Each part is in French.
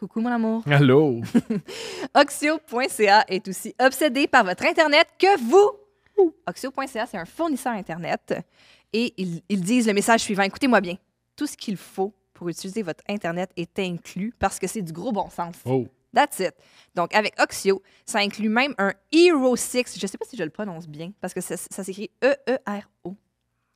Coucou mon amour. Allô. Oxio.ca est aussi obsédé par votre Internet que vous. Oxio.ca, c'est un fournisseur Internet. Et ils, disent le message suivant, écoutez-moi bien, tout ce qu'il faut pour utiliser votre Internet est inclus parce que c'est du gros bon sens. Oh. That's it. Donc, avec Oxio, ça inclut même un Hero 6. Je ne sais pas si je le prononce bien parce que ça, ça s'écrit E-E-R-O.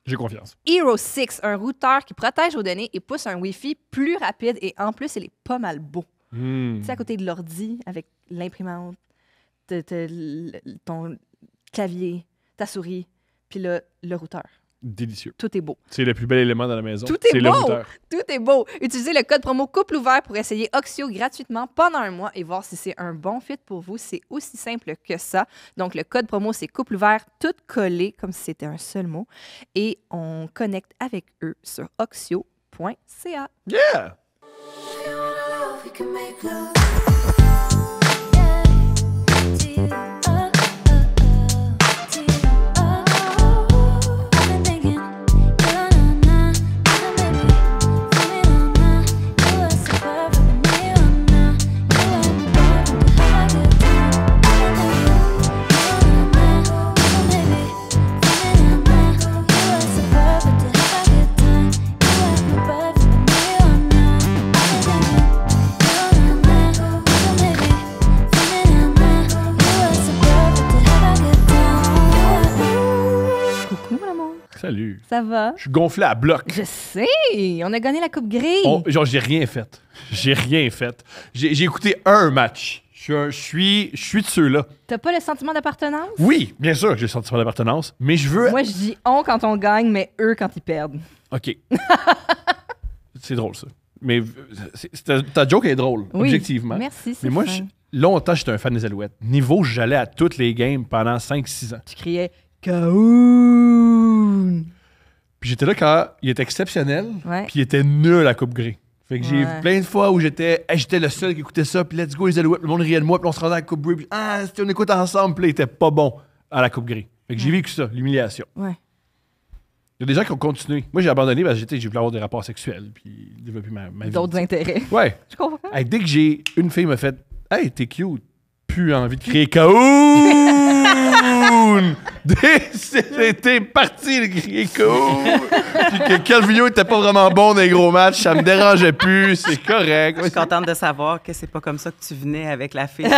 J'ai confiance. Hero 6, un routeur qui protège vos données et pousse un Wi-Fi plus rapide et en plus, il est pas mal beau. Hmm. Tu à côté de l'ordi, avec l'imprimante, ton clavier, ta souris, puis le, le routeur. Délicieux. Tout est beau. C'est le plus bel élément dans la maison. Tout est, routeur. beau. Tout est beau. Utilisez le code promo couple ouvert pour essayer Oxio gratuitement pendant un mois et voir si c'est un bon fit pour vous. C'est aussi simple que ça. Donc, le code promo, c'est couple ouvert, tout collé, comme si c'était un seul mot. Et on connecte avec eux sur oxio.ca. Yeah! we can make love Salut. Ça va? Je suis gonflé à bloc. Je sais. On a gagné la Coupe Grise. genre, j'ai rien fait. J'ai rien fait. J'ai écouté un match. Je suis je suis, de ceux-là. T'as pas le sentiment d'appartenance? Oui, bien sûr que j'ai le sentiment d'appartenance, mais je veux. Moi, je dis on quand on gagne, mais eux quand ils perdent. OK. c'est drôle, ça. Mais ta, joke est drôle, objectivement. Merci, Mais moi, longtemps, j'étais un fan des Alouettes. Niveau, j'allais à toutes les games pendant 5-6 ans. Tu criais « K.O. Puis j'étais là quand il était exceptionnel, puis il était nul à Coupe Grey. Fait que j'ai eu plein de fois où j'étais j'étais le seul qui écoutait ça, puis let's go, les Alouettes, le monde riait de moi, puis on se rendait à la Coupe Gris. puis ah, on écoute ensemble, puis il était pas bon à la Coupe Grey. Fait que j'ai vécu ça, l'humiliation. Ouais. Il y a des gens qui ont continué. Moi, j'ai abandonné parce que j'ai voulu avoir des rapports sexuels puis ma, ma vie. D'autres intérêts. Ouais. Je comprends. dès que j'ai une fille me fait Hey, t'es cute, plus envie de créer KO! C'était parti le crier cool! Puis que Calvillo était pas vraiment bon dans les gros matchs, ça me dérangeait plus, c'est correct. Je suis contente de savoir que c'est pas comme ça que tu venais avec la fille. Cool!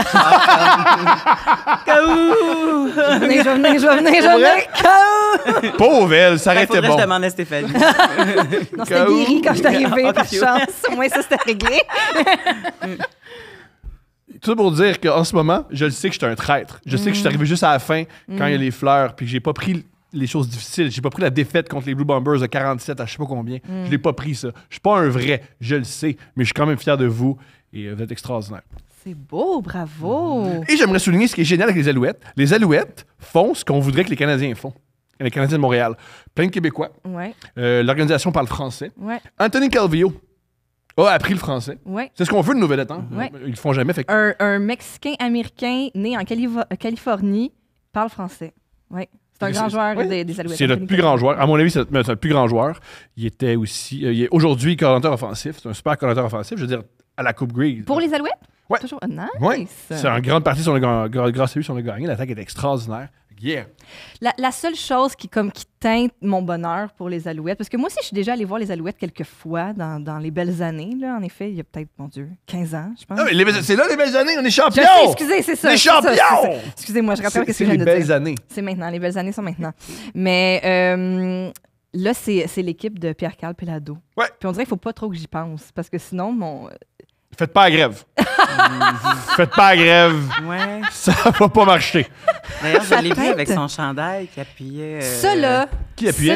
Je venir, je venais, je venais, je venais, Pauvre elle, ça été ben, bon. Je demandais à Stéphanie. non, c'était guéri quand je suis arrivée, par chance. Au moins, ça, c'était réglé. Mm tout ça pour dire qu'en ce moment, je le sais que je suis un traître. Je sais que je suis arrivé juste à la fin quand il y a mm. les fleurs, puis que j'ai pas pris les choses difficiles. J'ai pas pris la défaite contre les Blue Bombers de 47 à je sais pas combien. Mm. Je l'ai pas pris ça. Je suis pas un vrai, je le sais, mais je suis quand même fier de vous et euh, vous êtes extraordinaire. C'est beau, bravo. Et j'aimerais souligner ce qui est génial avec les Alouettes. Les Alouettes font ce qu'on voudrait que les Canadiens font. Les Canadiens de Montréal. Plein de Québécois. Euh, l'organisation parle français. Anthony Calvillo, a oh, appris le français. C'est ce qu'on veut de nouvelle hein. état Ils le font jamais. un, Mexicain-Américain né en euh, Californie parle français. C'est un grand joueur des, Alouettes. C'est notre plus grand joueur. À mon avis, c'est notre, plus grand joueur. Il était aussi. Euh, il est aujourd'hui coronateur offensif. C'est un super coronateur offensif. Je veux dire, à la Coupe Grey. Pour les Alouettes? Oui, Toujours oh, nice. C'est en grande partie, sur le grand. grâce à lui, si gagné. L'attaque est extraordinaire. La, seule chose qui, comme, qui teinte mon bonheur pour les Alouettes, parce que moi aussi, je suis déjà allée voir les Alouettes quelques fois dans, dans les belles années. Là. En effet, il y a peut-être, mon Dieu, 15 ans, je pense. Ah c'est là les belles années, on est champions! excusez, c'est ça. Les champions! Excusez-moi, je rappelle que c'est les belles années. C'est maintenant, les belles années sont maintenant. Mais euh, là, c'est l'équipe de Pierre-Carl Pelado. Ouais. Puis on dirait qu'il ne faut pas trop que j'y pense, parce que sinon, mon Faites pas la grève. Faites pas la grève. Ouais. Ça va pas marcher. D'ailleurs, je l'ai vu avec son chandail qui appuyait. Euh, là. Qui appuyait?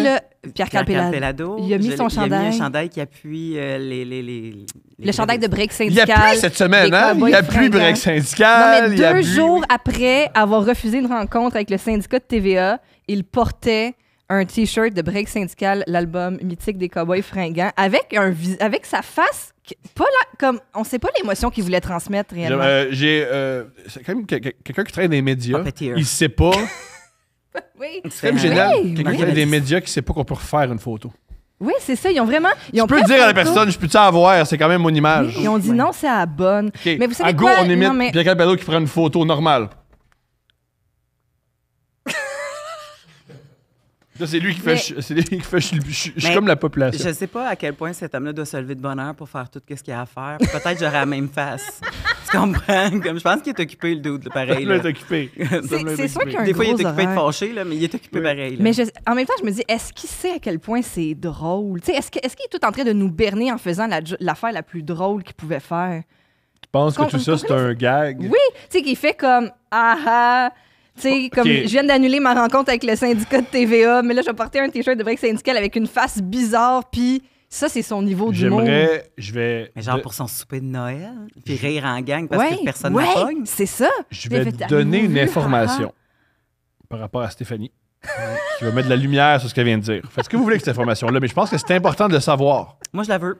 Pierre, Pierre Il a mis son chandail. Il a mis un chandail qui appuie euh, les, les, les, Le chandail de break syndical. Il appuie cette semaine, hein? Il appuie break syndical. Non, mais deux jours après avoir refusé une rencontre avec le syndicat de TVA, il portait un t-shirt de break syndical, l'album mythique des cowboys fringants, avec, un avec sa face. Pas là, comme on sait pas l'émotion qu'il voulait transmettre réellement. Euh, j'ai euh, c'est quand même quelqu'un qui traîne dans les médias. Ah, il sait pas. oui. C'est quand même génial. quelqu'un qui traîne des médias qui sait pas qu'on peut refaire une photo. Oui, c'est ça. Ils ont vraiment. Ils ont tu peux dire à la personne, je peux t'avoir, c'est quand même mon image. ils ont dit non, c'est à la bonne. Mais vous savez à quoi? go, on émite mais... Pierre Bello qui prend une photo normale. c'est lui qui fait. C'est lui qui fait. Je suis comme la population. Je ne sais pas à quel point cet homme-là doit se lever de bonheur pour faire tout ce qu'il a à faire. Peut-être j'aurais la même face. tu comprends? je pense qu'il est occupé, le doute, pareil. Il est occupé. C'est- sûr Des fois, il est occupé de fâcher, là, mais il est occupé pareil. Mais en même temps, je me dis, est-ce qu'il sait à quel point c'est drôle? Est-ce ce qu'il est tout en train de nous berner en faisant l'affaire la plus drôle qu'il pouvait faire? Tu penses que tout ça, c'est un gag? Oui, tu sais, qu'il fait comme Ah ah, tu sais, comme je viens d'annuler ma rencontre avec le syndicat de TVA, mais là, je vais porter un t-shirt de break syndical avec une face bizarre, puis ça, c'est son niveau d'humour. J'aimerais, je vais. Mais genre pour son souper de Noël, puis rire en gang parce que personne ne C'est ça. Je vais donner une information par rapport à Stéphanie. Je vais mettre de la lumière sur ce qu'elle vient de dire. Faites ce que vous voulez avec cette information-là, mais je pense que c'est important de le savoir. Moi, je la veux.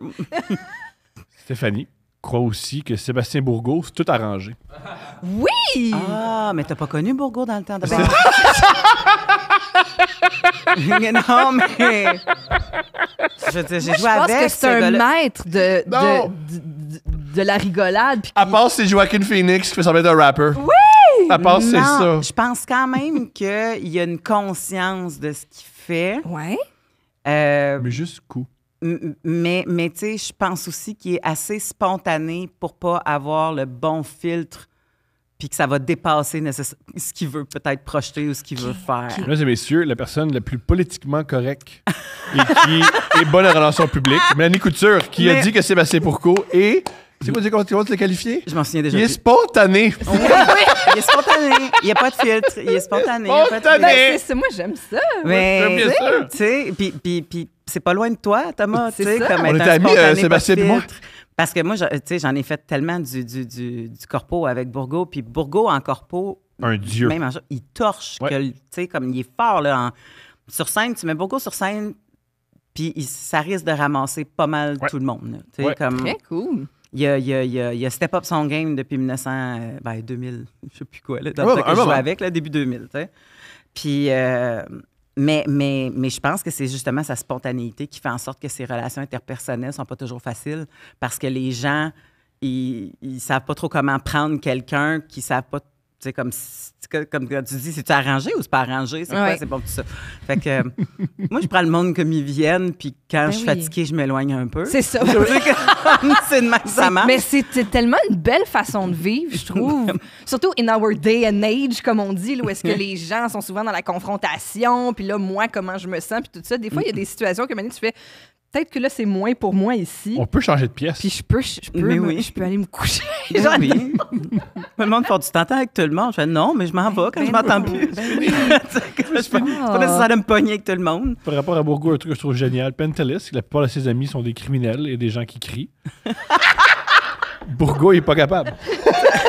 Stéphanie, crois aussi que Sébastien Bourgault, c'est tout arrangé. Oui! Ah, mais t'as pas connu Bourgault dans le temps de ben... Non, mais. Je, pense que c'est un maître de, de, de, la rigolade. À part c'est Joaquin Phoenix qui fait semblant un rapper. Oui! À part c'est ça. Je pense quand même qu'il y a une conscience de ce qu'il fait. Ouais. Euh, mais Mais coup mais, mais tu sais, je pense aussi qu'il est assez spontané pour pas avoir le bon filtre puis que ça va dépasser ce qu'il veut peut-être projeter ou ce qu'il veut faire. Mesdames et messieurs, la personne la plus politiquement correcte et qui est bonne en relations publiques, Mélanie Couture, qui a dit que Sébastien Pourcault est... Tu quoi, comment tu le qualifier? Je m'en souviens déjà. Il est spontané. Oui, il est spontané. Il n'y a pas de filtre. Il est spontané. Il est spontané. moi, j'aime ça. Mais, Tu sais, puis c'est pas loin de toi, Thomas. comme On est amis, euh, Sébastien et moi. Parce que moi, tu sais, j'en ai fait tellement du, corpo avec Bourgo. Puis Bourgo en corpo, un dieu. il torche, tu sais, comme il est fort là, sur scène. Tu mets Bourgo sur scène, puis il, ça risque de ramasser pas mal tout le monde. comme, Très cool. Il a, a, step up son game depuis 1900, 2000, euh, ben, je sais plus quoi, là, dans le que avec, début 2000. Puis, euh, mais, mais, je pense que c'est justement sa spontanéité qui fait en sorte que ces relations interpersonnelles sont pas toujours faciles parce que les gens, ils ne savent pas trop comment prendre quelqu'un, qui ne savent pas sais, comme, comme quand tu dis, c'est-tu arrangé ou c'est pas arrangé? C'est C'est bon, tout ça. Fait que euh, moi, je prends le monde comme ils viennent, puis quand ben je suis fatiguée, je m'éloigne un peu. C'est ça. c'est ça marche. Mais c'est tellement une belle façon de vivre, je trouve. Surtout in our day and age, comme on dit, où est-ce que les gens sont souvent dans la confrontation, puis là, moi, comment je me sens, puis tout ça. Des fois, il y a des situations que maintenant, tu fais peut-être que là, c'est moins pour moi ici. On peut changer de pièce. Puis je peux, je, peux, je peux aller me coucher. Mais faire le monde fait du t'entends avec tout le monde. Je fais non, mais je m'en ben vais quand je m'entends plus. C'est je pas ah. nécessaire de me pogner avec tout le monde. Par rapport à Bourgo, un truc que je trouve génial, Pentelis, la plupart de ses amis sont des criminels et des gens qui crient. Bourgo, il pas capable.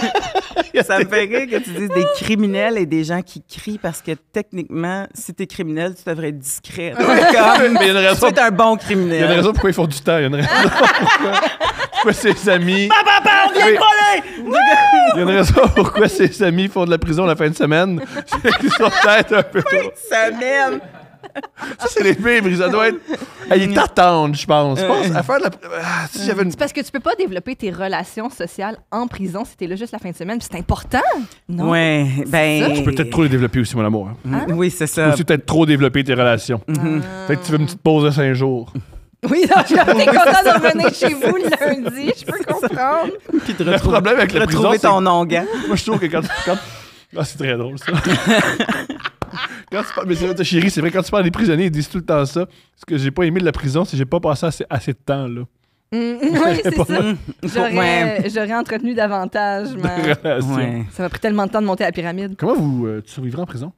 ça me fait rire que tu dises des criminels et des gens qui crient parce que techniquement, si t'es criminel, tu devrais être discret. Comme, mais une raison, tu es un bon criminel. Il y a une raison pourquoi ils font du temps. Il y a une raison pourquoi, ses amis. Papa, on vient Il y a une raison pourquoi ses amis font de la prison la fin de semaine. Ils sont peut-être un peu. Fin de semaine! ça, c'est les fibres, Ça doit être. Ils t'attendent, je pense. Je pense à faire la. Ah, c'est parce que tu peux pas développer tes relations sociales en prison si t'es là juste la fin de semaine. c'est important. Non? Ouais. Ben. Tu peux peut-être trop les développer aussi, mon amour. Hein. Mm. Ah. Oui, c'est ça. Tu peux peut-être trop développer tes relations. Peut-être ah. que tu veux une petite pause de cinq jours. Oui, non, je suis content de revenir chez vous le lundi, je peux comprendre. le problème avec la prison, retrouver ton ongle. Moi, je trouve que quand, tu quand... c'est très drôle, ça. quand tu parles, mais vrai, chérie, c'est vrai, quand tu parles des prisonniers, ils disent tout le temps ça. Ce que j'ai pas aimé de la prison, c'est que j'ai pas passé assez, assez de temps, là. Mm, mm, oui, c'est ça. J'aurais, j'aurais entretenu davantage. Mais... Ça m'a pris tellement de temps de monter à la pyramide. Comment vous euh, tu survivrez en prison?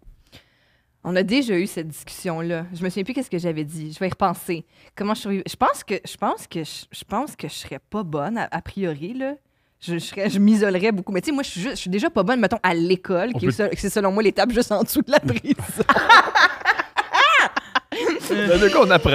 On a déjà eu cette discussion-là. Je me souviens plus qu'est-ce que j'avais dit. Je vais y repenser. Comment je Je pense que je pense que je, pense que je serais pas bonne a, a priori là je, m'isolerais beaucoup. Mais tu sais, moi, je suis, déjà pas bonne, mettons, à l'école, qui c'est selon moi l'étape juste en dessous de la prise. Ben, de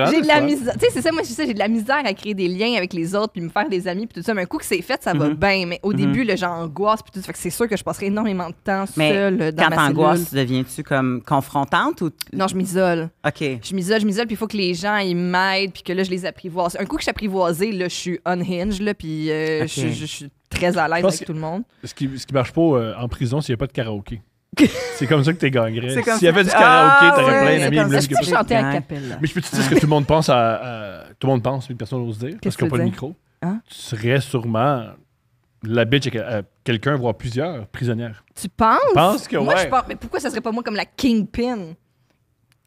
J'ai de la misère. Tu sais, c'est ça, moi, je ça, j'ai de la misère à créer des liens avec les autres, puis me faire des amis, puis tout ça. Mais un coup que c'est fait, ça va mhm. bien. Mais au mhm. début, le genre angoisse, puis tout ça. Fait que c'est sûr que je passerai énormément de temps Mais seule dans Quand ma Quand deviens-tu comme confrontante ou. Non, je m'isole. OK. Je m'isole, je m'isole, puis il faut que les gens, ils m'aident, puis que là, je les apprivoise. Un coup que je suis là, je suis unhinged, là, puis euh, je suis très à l'aise avec tout le monde. Ce qui, ce qui marche pas euh, en prison, c'est qu'il n'y a pas de karaoké. c'est comme ça que t'es gangré. S'il y avait du karaoké, ah, t'aurais plein d'amis. Je peux chanter à capelle. Mais je peux te dire ce que tout le monde pense à. tout le monde pense, mais personne ose dire, parce qu'ils a pas de micro. Hein? Tu serais sûrement la bitch à quelqu'un, voire plusieurs prisonnières. Tu penses? Moi, je pense, mais pourquoi ça serait pas moi comme la kingpin?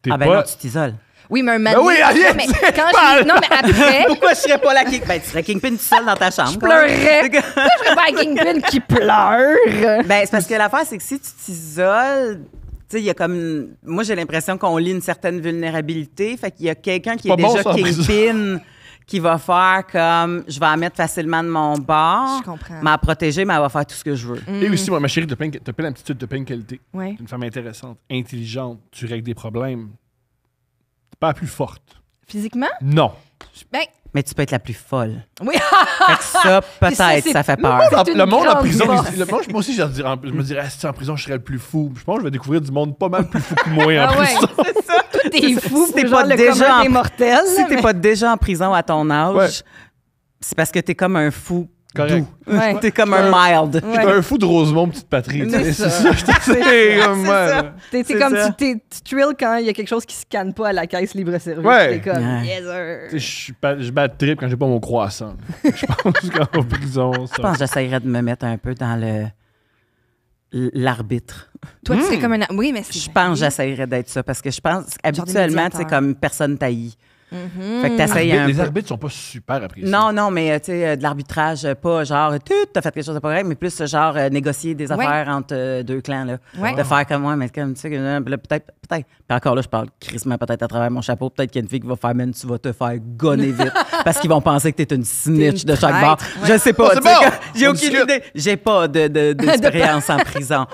ah ben non, tu t'isoles. Oui, mais un ben oui, mais quand je... Non, mais après. Pourquoi je serais pas la Kingpin? Ben, tu serais Kingpin tout seul dans ta chambre. Je hein. pleurerais. Pourquoi je serais pas la Kingpin qui pleure? Ben, c'est parce que l'affaire, c'est que si tu t'isoles, tu sais, il y a comme. Moi, j'ai l'impression qu'on lit une certaine vulnérabilité. Fait qu'il y a quelqu'un qui est, déjà Kingpin qui va faire comme je vais la mettre facilement de mon bord, Je comprends. m'a protéger, mais elle va faire tout ce que je veux. Et aussi, ma chérie, t'as plein, as plein d'aptitudes, t'as de qualités. Ouais. une femme intéressante, intelligente, tu règles des problèmes, la plus forte. Physiquement? Non. Ben. mais tu peux être la plus folle. Oui. ça, peut-être, ça, fait peur. Ah, le monde, en, prison, moi aussi, je, je me dirais, ah, si en prison, je serais le plus fou. Je pense que je vais découvrir du monde pas mal plus fou que moi en ah prison. C'est ça. T'es fou, si t'es pas, déjà en, pas déjà en prison à ton âge, c'est parce que t'es comme un fou Correct. T'es comme un mild. J'étais un fou de Rosemont, petite patrie. C'est ça. C'est comme. T'es comme tu trilles quand il y a quelque chose qui se canne pas à la caisse libre-service. Ouais. T'es comme, yes, Je bats trip quand j'ai pas mon croissant. Je pense qu'en prison. Je pense que j'essaierais de me mettre un peu dans le. L'arbitre. Toi, tu es hmm. comme un. Oui, mais Je pense que j'essaierais d'être ça parce que je pense habituellement, tu sais, comme personne taillie. Mhm. Les arbitres sont pas super appréciés. Non, non, mais euh, tu sais, euh, de l'arbitrage, euh, pas genre, tu as fait quelque chose de pas correct, mais plus genre négocier des affaires entre deux clans, là. De faire comme moi, mais comme tu sais, peut-être, peut-être. Puis encore là, je parle crissement peut-être à travers mon chapeau. Peut-être qu'il y a une fille qui va faire, même tu vas te faire gonner vite parce qu'ils vont penser que t'es une snitch de chaque bord. Je sais pas. Oh, j'ai aucune idée. J'ai pas d'expérience en prison.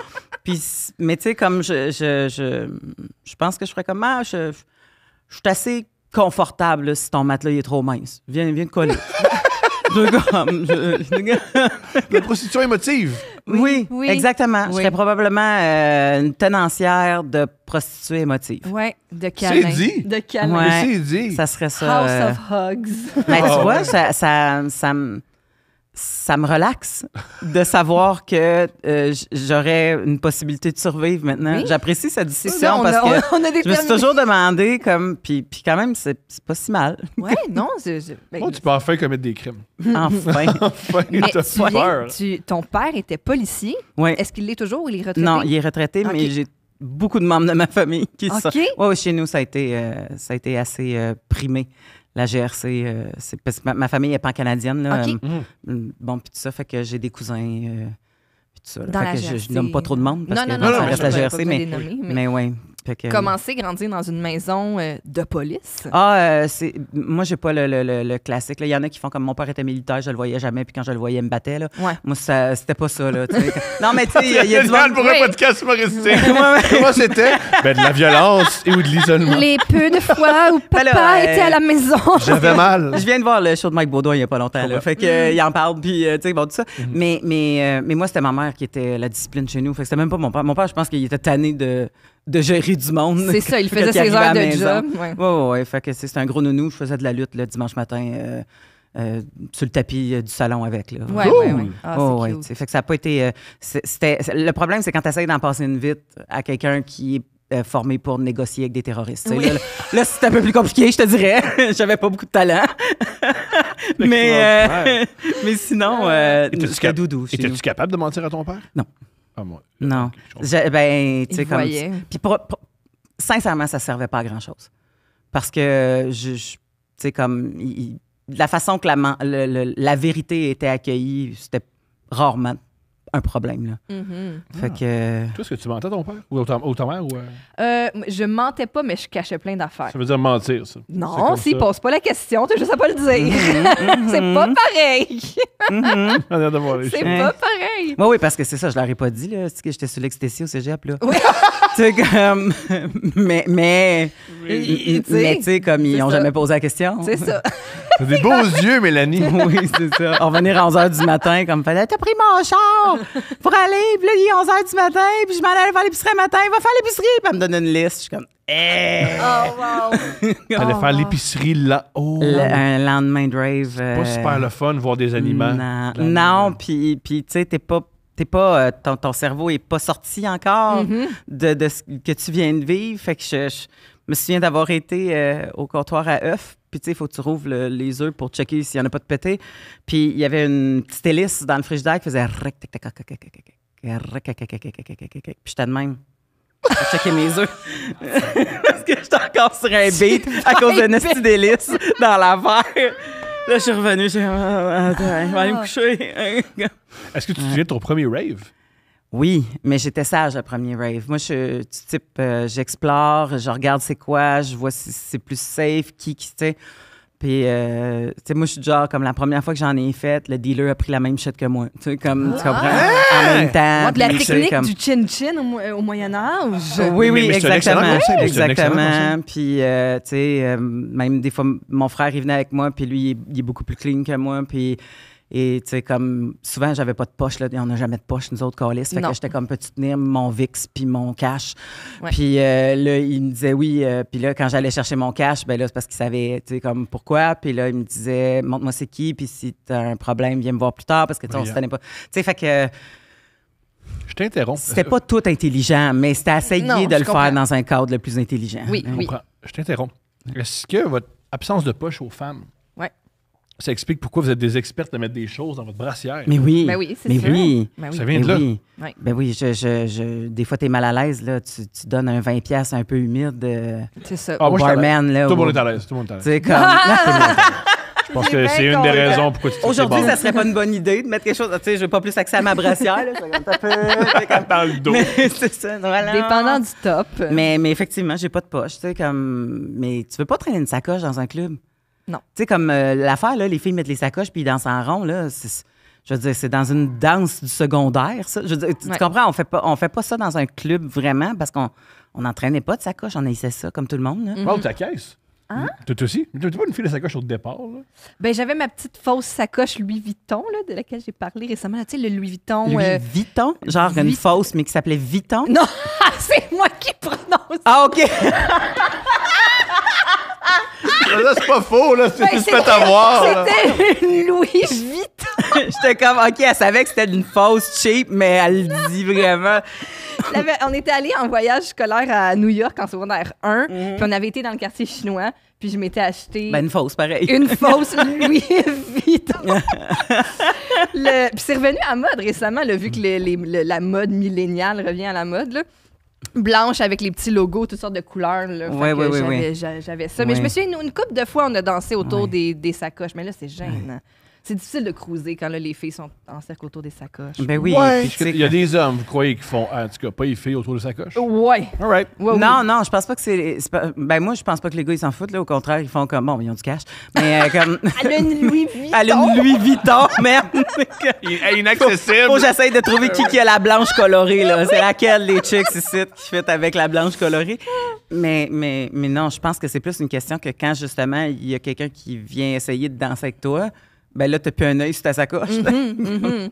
Puis, mais tu sais, comme je je, je, je, pense que je ferais comme, moi ah, je, je suis assez confortable si ton matelas est trop mince. Viens, viens te coller. Deux gommes. Je... La prostitution émotive. Oui, oui. exactement. Je serais probablement euh, une tenancière de prostituée émotive. Oui, de câlin. C'est dit. De câlin. Oui, c'est Ça serait ça. House euh, of Hugs. Mais ben, tu ah, vois, ça, ça, ça, me ça me relaxe de savoir que euh, j'aurais une possibilité de survivre maintenant. J'apprécie cette décision parce que je me suis toujours demandé comme puis, puis quand même c'est pas si mal. Oui, non, ben, tu peux enfin commettre des crimes. Enfin, enfin mais tu peur. ton père était policier. Oui. Est-ce qu'il l'est toujours ou il est retraité Non, il est retraité mais j'ai beaucoup de membres de ma famille qui sont. Ouais, chez nous ça a été euh, ça a été assez euh, primé la GRC, euh, c'est parce que ma, famille est pas canadienne euh, mm. mm, bon, puis tout ça, fait que j'ai des cousins. Euh, puis tout ça, fait que je, nomme pas trop de monde parce que ça reste la GRC, mais oui commencer à grandir dans une maison euh, de police. Ah, euh, c'est moi j'ai pas le, classique. Il y en a qui font comme mon père était militaire, je le voyais jamais, puis quand je le voyais, il me battait. Là. Moi, ça, c'était pas ça. Là, non, mais tu sais, il y a du mal pour un podcast humoristique. Comment c'était? Ben, de la violence et ou de l'isolement. Les peu de fois où ben papa euh, était à la maison. J'avais mal. Je viens de voir le show de Mike Baudouin il y a pas longtemps. fait que, euh, il en parle, puis tu sais, bon, tout ça. Mhm. Mais, mais, mais moi, c'était ma mère qui était la discipline chez nous. Fait que c'était même pas mon père. Mon père, je pense qu'il était tanné de de gérer du monde. C'est ça, il faisait ses heures de job. Oui, oui, ouais, que c'est un gros nounou. Je faisais de la lutte le dimanche matin. Euh, euh, sur le tapis euh, du salon avec. Oui, oui, oui. Fait que ça n'a pas été. le problème, c'est quand tu essaies d'en passer une vite à quelqu'un qui est formé pour négocier avec des terroristes. Là, c'est un peu plus compliqué, je te dirais. J'avais pas beaucoup de talent. mais, mais sinon, c'était doudou. Étais-tu capable de mentir à ton père? Non. Non. ben, tu sais, comme. Puis, sincèrement, ça servait pas à grand-chose. Parce que, je, tu sais, comme. la façon que la, la vérité était accueillie, c'était rarement un problème. Là. Mm-hmm. Fait ah. que. Euh, Toi, est-ce que tu mentais à ton père ou à ta, mère? Ou... Euh, je mentais pas, mais je cachais plein d'affaires. Ça veut dire mentir, ça. Non, s'il pose pas la question, t'as juste à pas le dire. Mm-hmm, c'est pas mm-hmm. pareil. c'est pas pareil. Oui, oui, parce que c'est ça, je leur ai pas dit, là, que j'étais sur l'ecstasy au cégep, là. Oui. comme. mais, mais. Mais, tu sais, comme ils ont jamais posé la question. C'est ça. T'as des beaux yeux, Mélanie. oui, c'est ça. On venir à 11 h du matin, comme, fallait, t'as pris mon char! pour aller. Puis là, il est 11h du matin, puis je m'en allais faire l'épicerie le matin. Va faire l'épicerie. Puis elle me donne une liste. Je suis comme, eh! Oh, wow! T'allais faire l'épicerie là-haut. un lendemain drive c'est pas euh, super le fun voir des animaux Non, puis, puis tu sais, t'es pas pas euh, ton, cerveau est pas sorti encore mm-hmm. de, de, ce que tu viens de vivre fait que je, je me souviens d'avoir été euh, au comptoir à œufs puis, tu sais, il faut que tu rouvres les œufs pour checker s'il n'y en a pas de pété. Puis, il y avait une petite hélice dans le frigidaire qui faisait Puis, j'étais de même. À checker mes œufs. Parce que j'étais encore sur un beat à cause d'une petite hélice dans verre. Là, je suis revenue, j'ai dit, attends, je vais aller me ah. coucher. Est-ce que tu te souviens de ton premier rave? Oui, mais j'étais sage à premier rave. Moi, je suis type, euh, j'explore, je regarde c'est quoi, je vois si c'est plus safe, qui, qui, tu sais. Puis, euh, tu sais, moi, je suis genre, comme la première fois que j'en ai fait, le dealer a pris la même shit que moi. Tu sais, comme, tu comprends? Ah! En même temps. la technique du chin-chin au, euh, Moyen-Âge. Oui, oui, exactement. exactement. Puis, euh, tu sais, même des fois, mon frère, il venait avec moi, puis lui, il est, il est beaucoup plus clean que moi. Puis, et tu sais, comme souvent, j'avais pas de poche, là. On n'a jamais de poche, nous autres, callistes. Fait que j'étais comme, petit tu tenir mon VIX puis mon cash? Puis euh, là, il me disait oui. Euh, puis là, quand j'allais chercher mon cash, ben là, c'est parce qu'il savait, tu sais, comme pourquoi. Puis là, il me disait, montre-moi c'est qui. Puis si t'as un problème, viens me voir plus tard parce que tu on hein. se pas. Tu sais, fait que. Je t'interromps. C'était pas tout intelligent, mais c'était assez de le faire dans un cadre le plus intelligent. Oui, hein? oui. Je t'interromps. Est-ce que votre absence de poche aux femmes, ça explique pourquoi vous êtes des expertes à mettre des choses dans votre brassière. Mais oui. Ben oui, mais oui. Ben oui. Ça vient de là. oui, ben je, des fois, tu es mal à l'aise. Là. Tu, donnes un 20$ un peu humide euh, C'est ça. Ah, au tout le monde est à l'aise. Tout le monde est à l'aise. Comme... je pense que c'est une des raisons pourquoi tu Aujourd'hui, ça serait pas une bonne idée de mettre quelque chose. Tu sais, je veux pas plus accès à ma brassière. Là, comme dans le dos. c'est ça, Dépendant du top. Mais, mais effectivement, j'ai pas de poche. Tu sais, comme. Mais tu veux pas traîner une sacoche dans un club? Non. Tu sais, comme euh, l'affaire, là, les filles mettent les sacoches puis dansent en rond, là. Je veux dire, c'est dans une danse du secondaire, ça. Je tu, comprends? On fait pas, on fait pas ça dans un club vraiment parce qu'on n'entraînait pas de sacoche. On essayait ça comme tout le monde. Là. Mm ta caisse. Hein? aussi? Tu pas une fille de sacoche au départ? Ben, j'avais ma petite fausse sacoche Louis Vuitton, de laquelle j'ai parlé récemment. tu sais, le Louis Vuitton. Louis euh, Vuitton? Genre une fausse, mais qui s'appelait Vuitton? Non, c'est moi qui prononce. Ah, OK! c'est pas faux, là. C'est te avoir. C'était une Louis Vuitton. J'étais comme, OK, elle savait que c'était une fausse cheap, mais elle le dit vraiment. on était allé en voyage scolaire à New York en secondaire 1, mhm. puis on avait été dans le quartier chinois, puis je m'étais acheté. Ben, une fausse, pareil. Une fausse Louis Vuitton. puis c'est revenu à mode récemment, vu que la mode milléniale revient à la mode, là blanche avec les petits logos, toutes sortes de couleurs. Là. oui, j'avais, ça. Mais je me suis une, une couple de fois, on a dansé autour des, des, sacoches. Mais là, c'est gênant. C'est difficile de cruiser quand les filles sont en cercle autour des sacoches. Ben oui. Il y a des hommes, vous croyez, qui font, en tout cas, pas les filles autour des sacoches? Ouais. All right. oui. Non, non, je pense pas que c'est. Ben, moi, je pense pas que les gars, ils s'en foutent, là. Au contraire, ils font comme. Bon, ils ont du cash. Mais euh, comme. Elle a une Louis Vuitton. Elle a une Louis Vuitton, merde. Il est inaccessible. Faut que j'essaye de trouver qui, qui a la blanche colorée, là. C'est laquelle, les chicks ici, qui fait avec la blanche colorée. Mais, mais, mais non, je pense que c'est plus une question que quand, justement, il y a quelqu'un qui vient essayer de danser avec toi, ben là, t'as plus un œil sur ta sacoche. Mhm, mhm.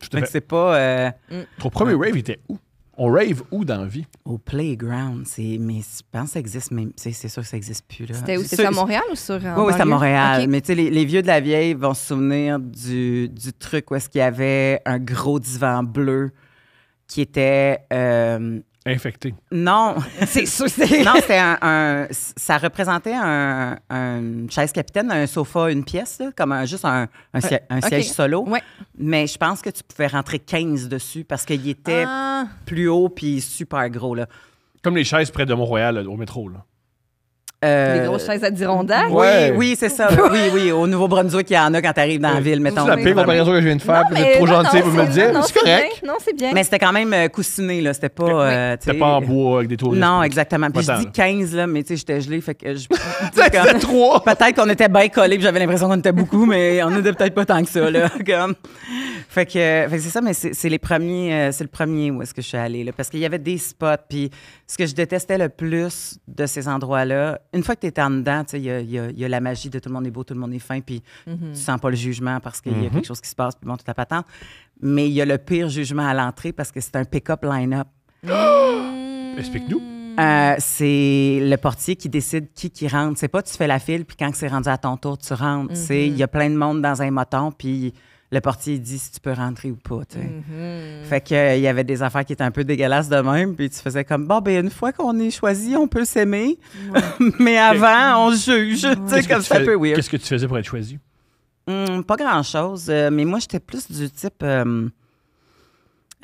Je -hmm, c'est pas. Euh, Ton premier rave, il était où? On rave où dans la vie? Au Playground. Mais je pense que ça existe, mais c'est sûr que ça n'existe plus. C'était où? C'était à Montréal ou sur. Oui, oui, c'est à Montréal. Mais tu sais, les, vieux de la vieille vont se souvenir du, du truc où est-ce qu'il y avait un gros divan bleu qui était. Euh, infecté. Non, c'est Non, c'était un, Ça représentait un, une chaise capitaine, un sofa, une pièce, comme juste un, siège, solo. Mais je pense que tu pouvais rentrer 15 dessus parce qu'il était ah. plus haut puis super gros. Comme les chaises près de Montréal, au métro. Là. Euh, les grosses chaises à Dirondac. Oui, oui, c'est ça. oui, oui, au Nouveau-Brunswick, il y en a quand t'arrives dans la ville, mettons. C'est la pire comparaison que je viens de faire, vous êtes trop gentil pour me le dire. C'est correct. Non, c'est bien. Mais c'était quand même euh, coussiné, là. C'était pas. Euh, c'était pas en bois avec des touristes. Non, exactement. Puis je dis 15, là, mais tu sais, j'étais gelée, fait que je. C'était 3. Peut-être qu'on était bien collés, puis j'avais l'impression qu'on était beaucoup, mais on était peut-être pas tant que ça, là. Comme. Fait que, c'est ça, mais c'est les premiers. C'est le premier où est-ce que je suis allée, Parce qu'il y avait des spots, puis ce que je détestais le plus de ces endroits-là, une fois que tu es en dedans, il y a, la magie de tout le monde est beau, tout le monde est fin, puis mhm. tu sens pas le jugement parce qu'il y a mhm. quelque chose qui se passe, puis bon, toute la patente. Mais il y a le pire jugement à l'entrée parce que c'est un pick-up line-up. Explique-nous. Hmm. Euh, c'est le portier qui décide qui qui rentre. C'est pas tu fais la file, puis quand c'est rendu à ton tour, tu rentres. Mhm. Il y a plein de monde dans un moton, puis le portier dit si tu peux rentrer ou pas. Mm-hmm. Fait qu'il euh, il y avait des affaires qui étaient un peu dégueulasses de même, puis tu faisais comme bon, ben une fois qu'on est choisi, on peut s'aimer, mais avant, on juge. Tu sais, comme ça, un peu weird. Qu'est-ce que tu faisais pour être choisi? Hmm, pas grand-chose, euh, mais moi, j'étais plus du type.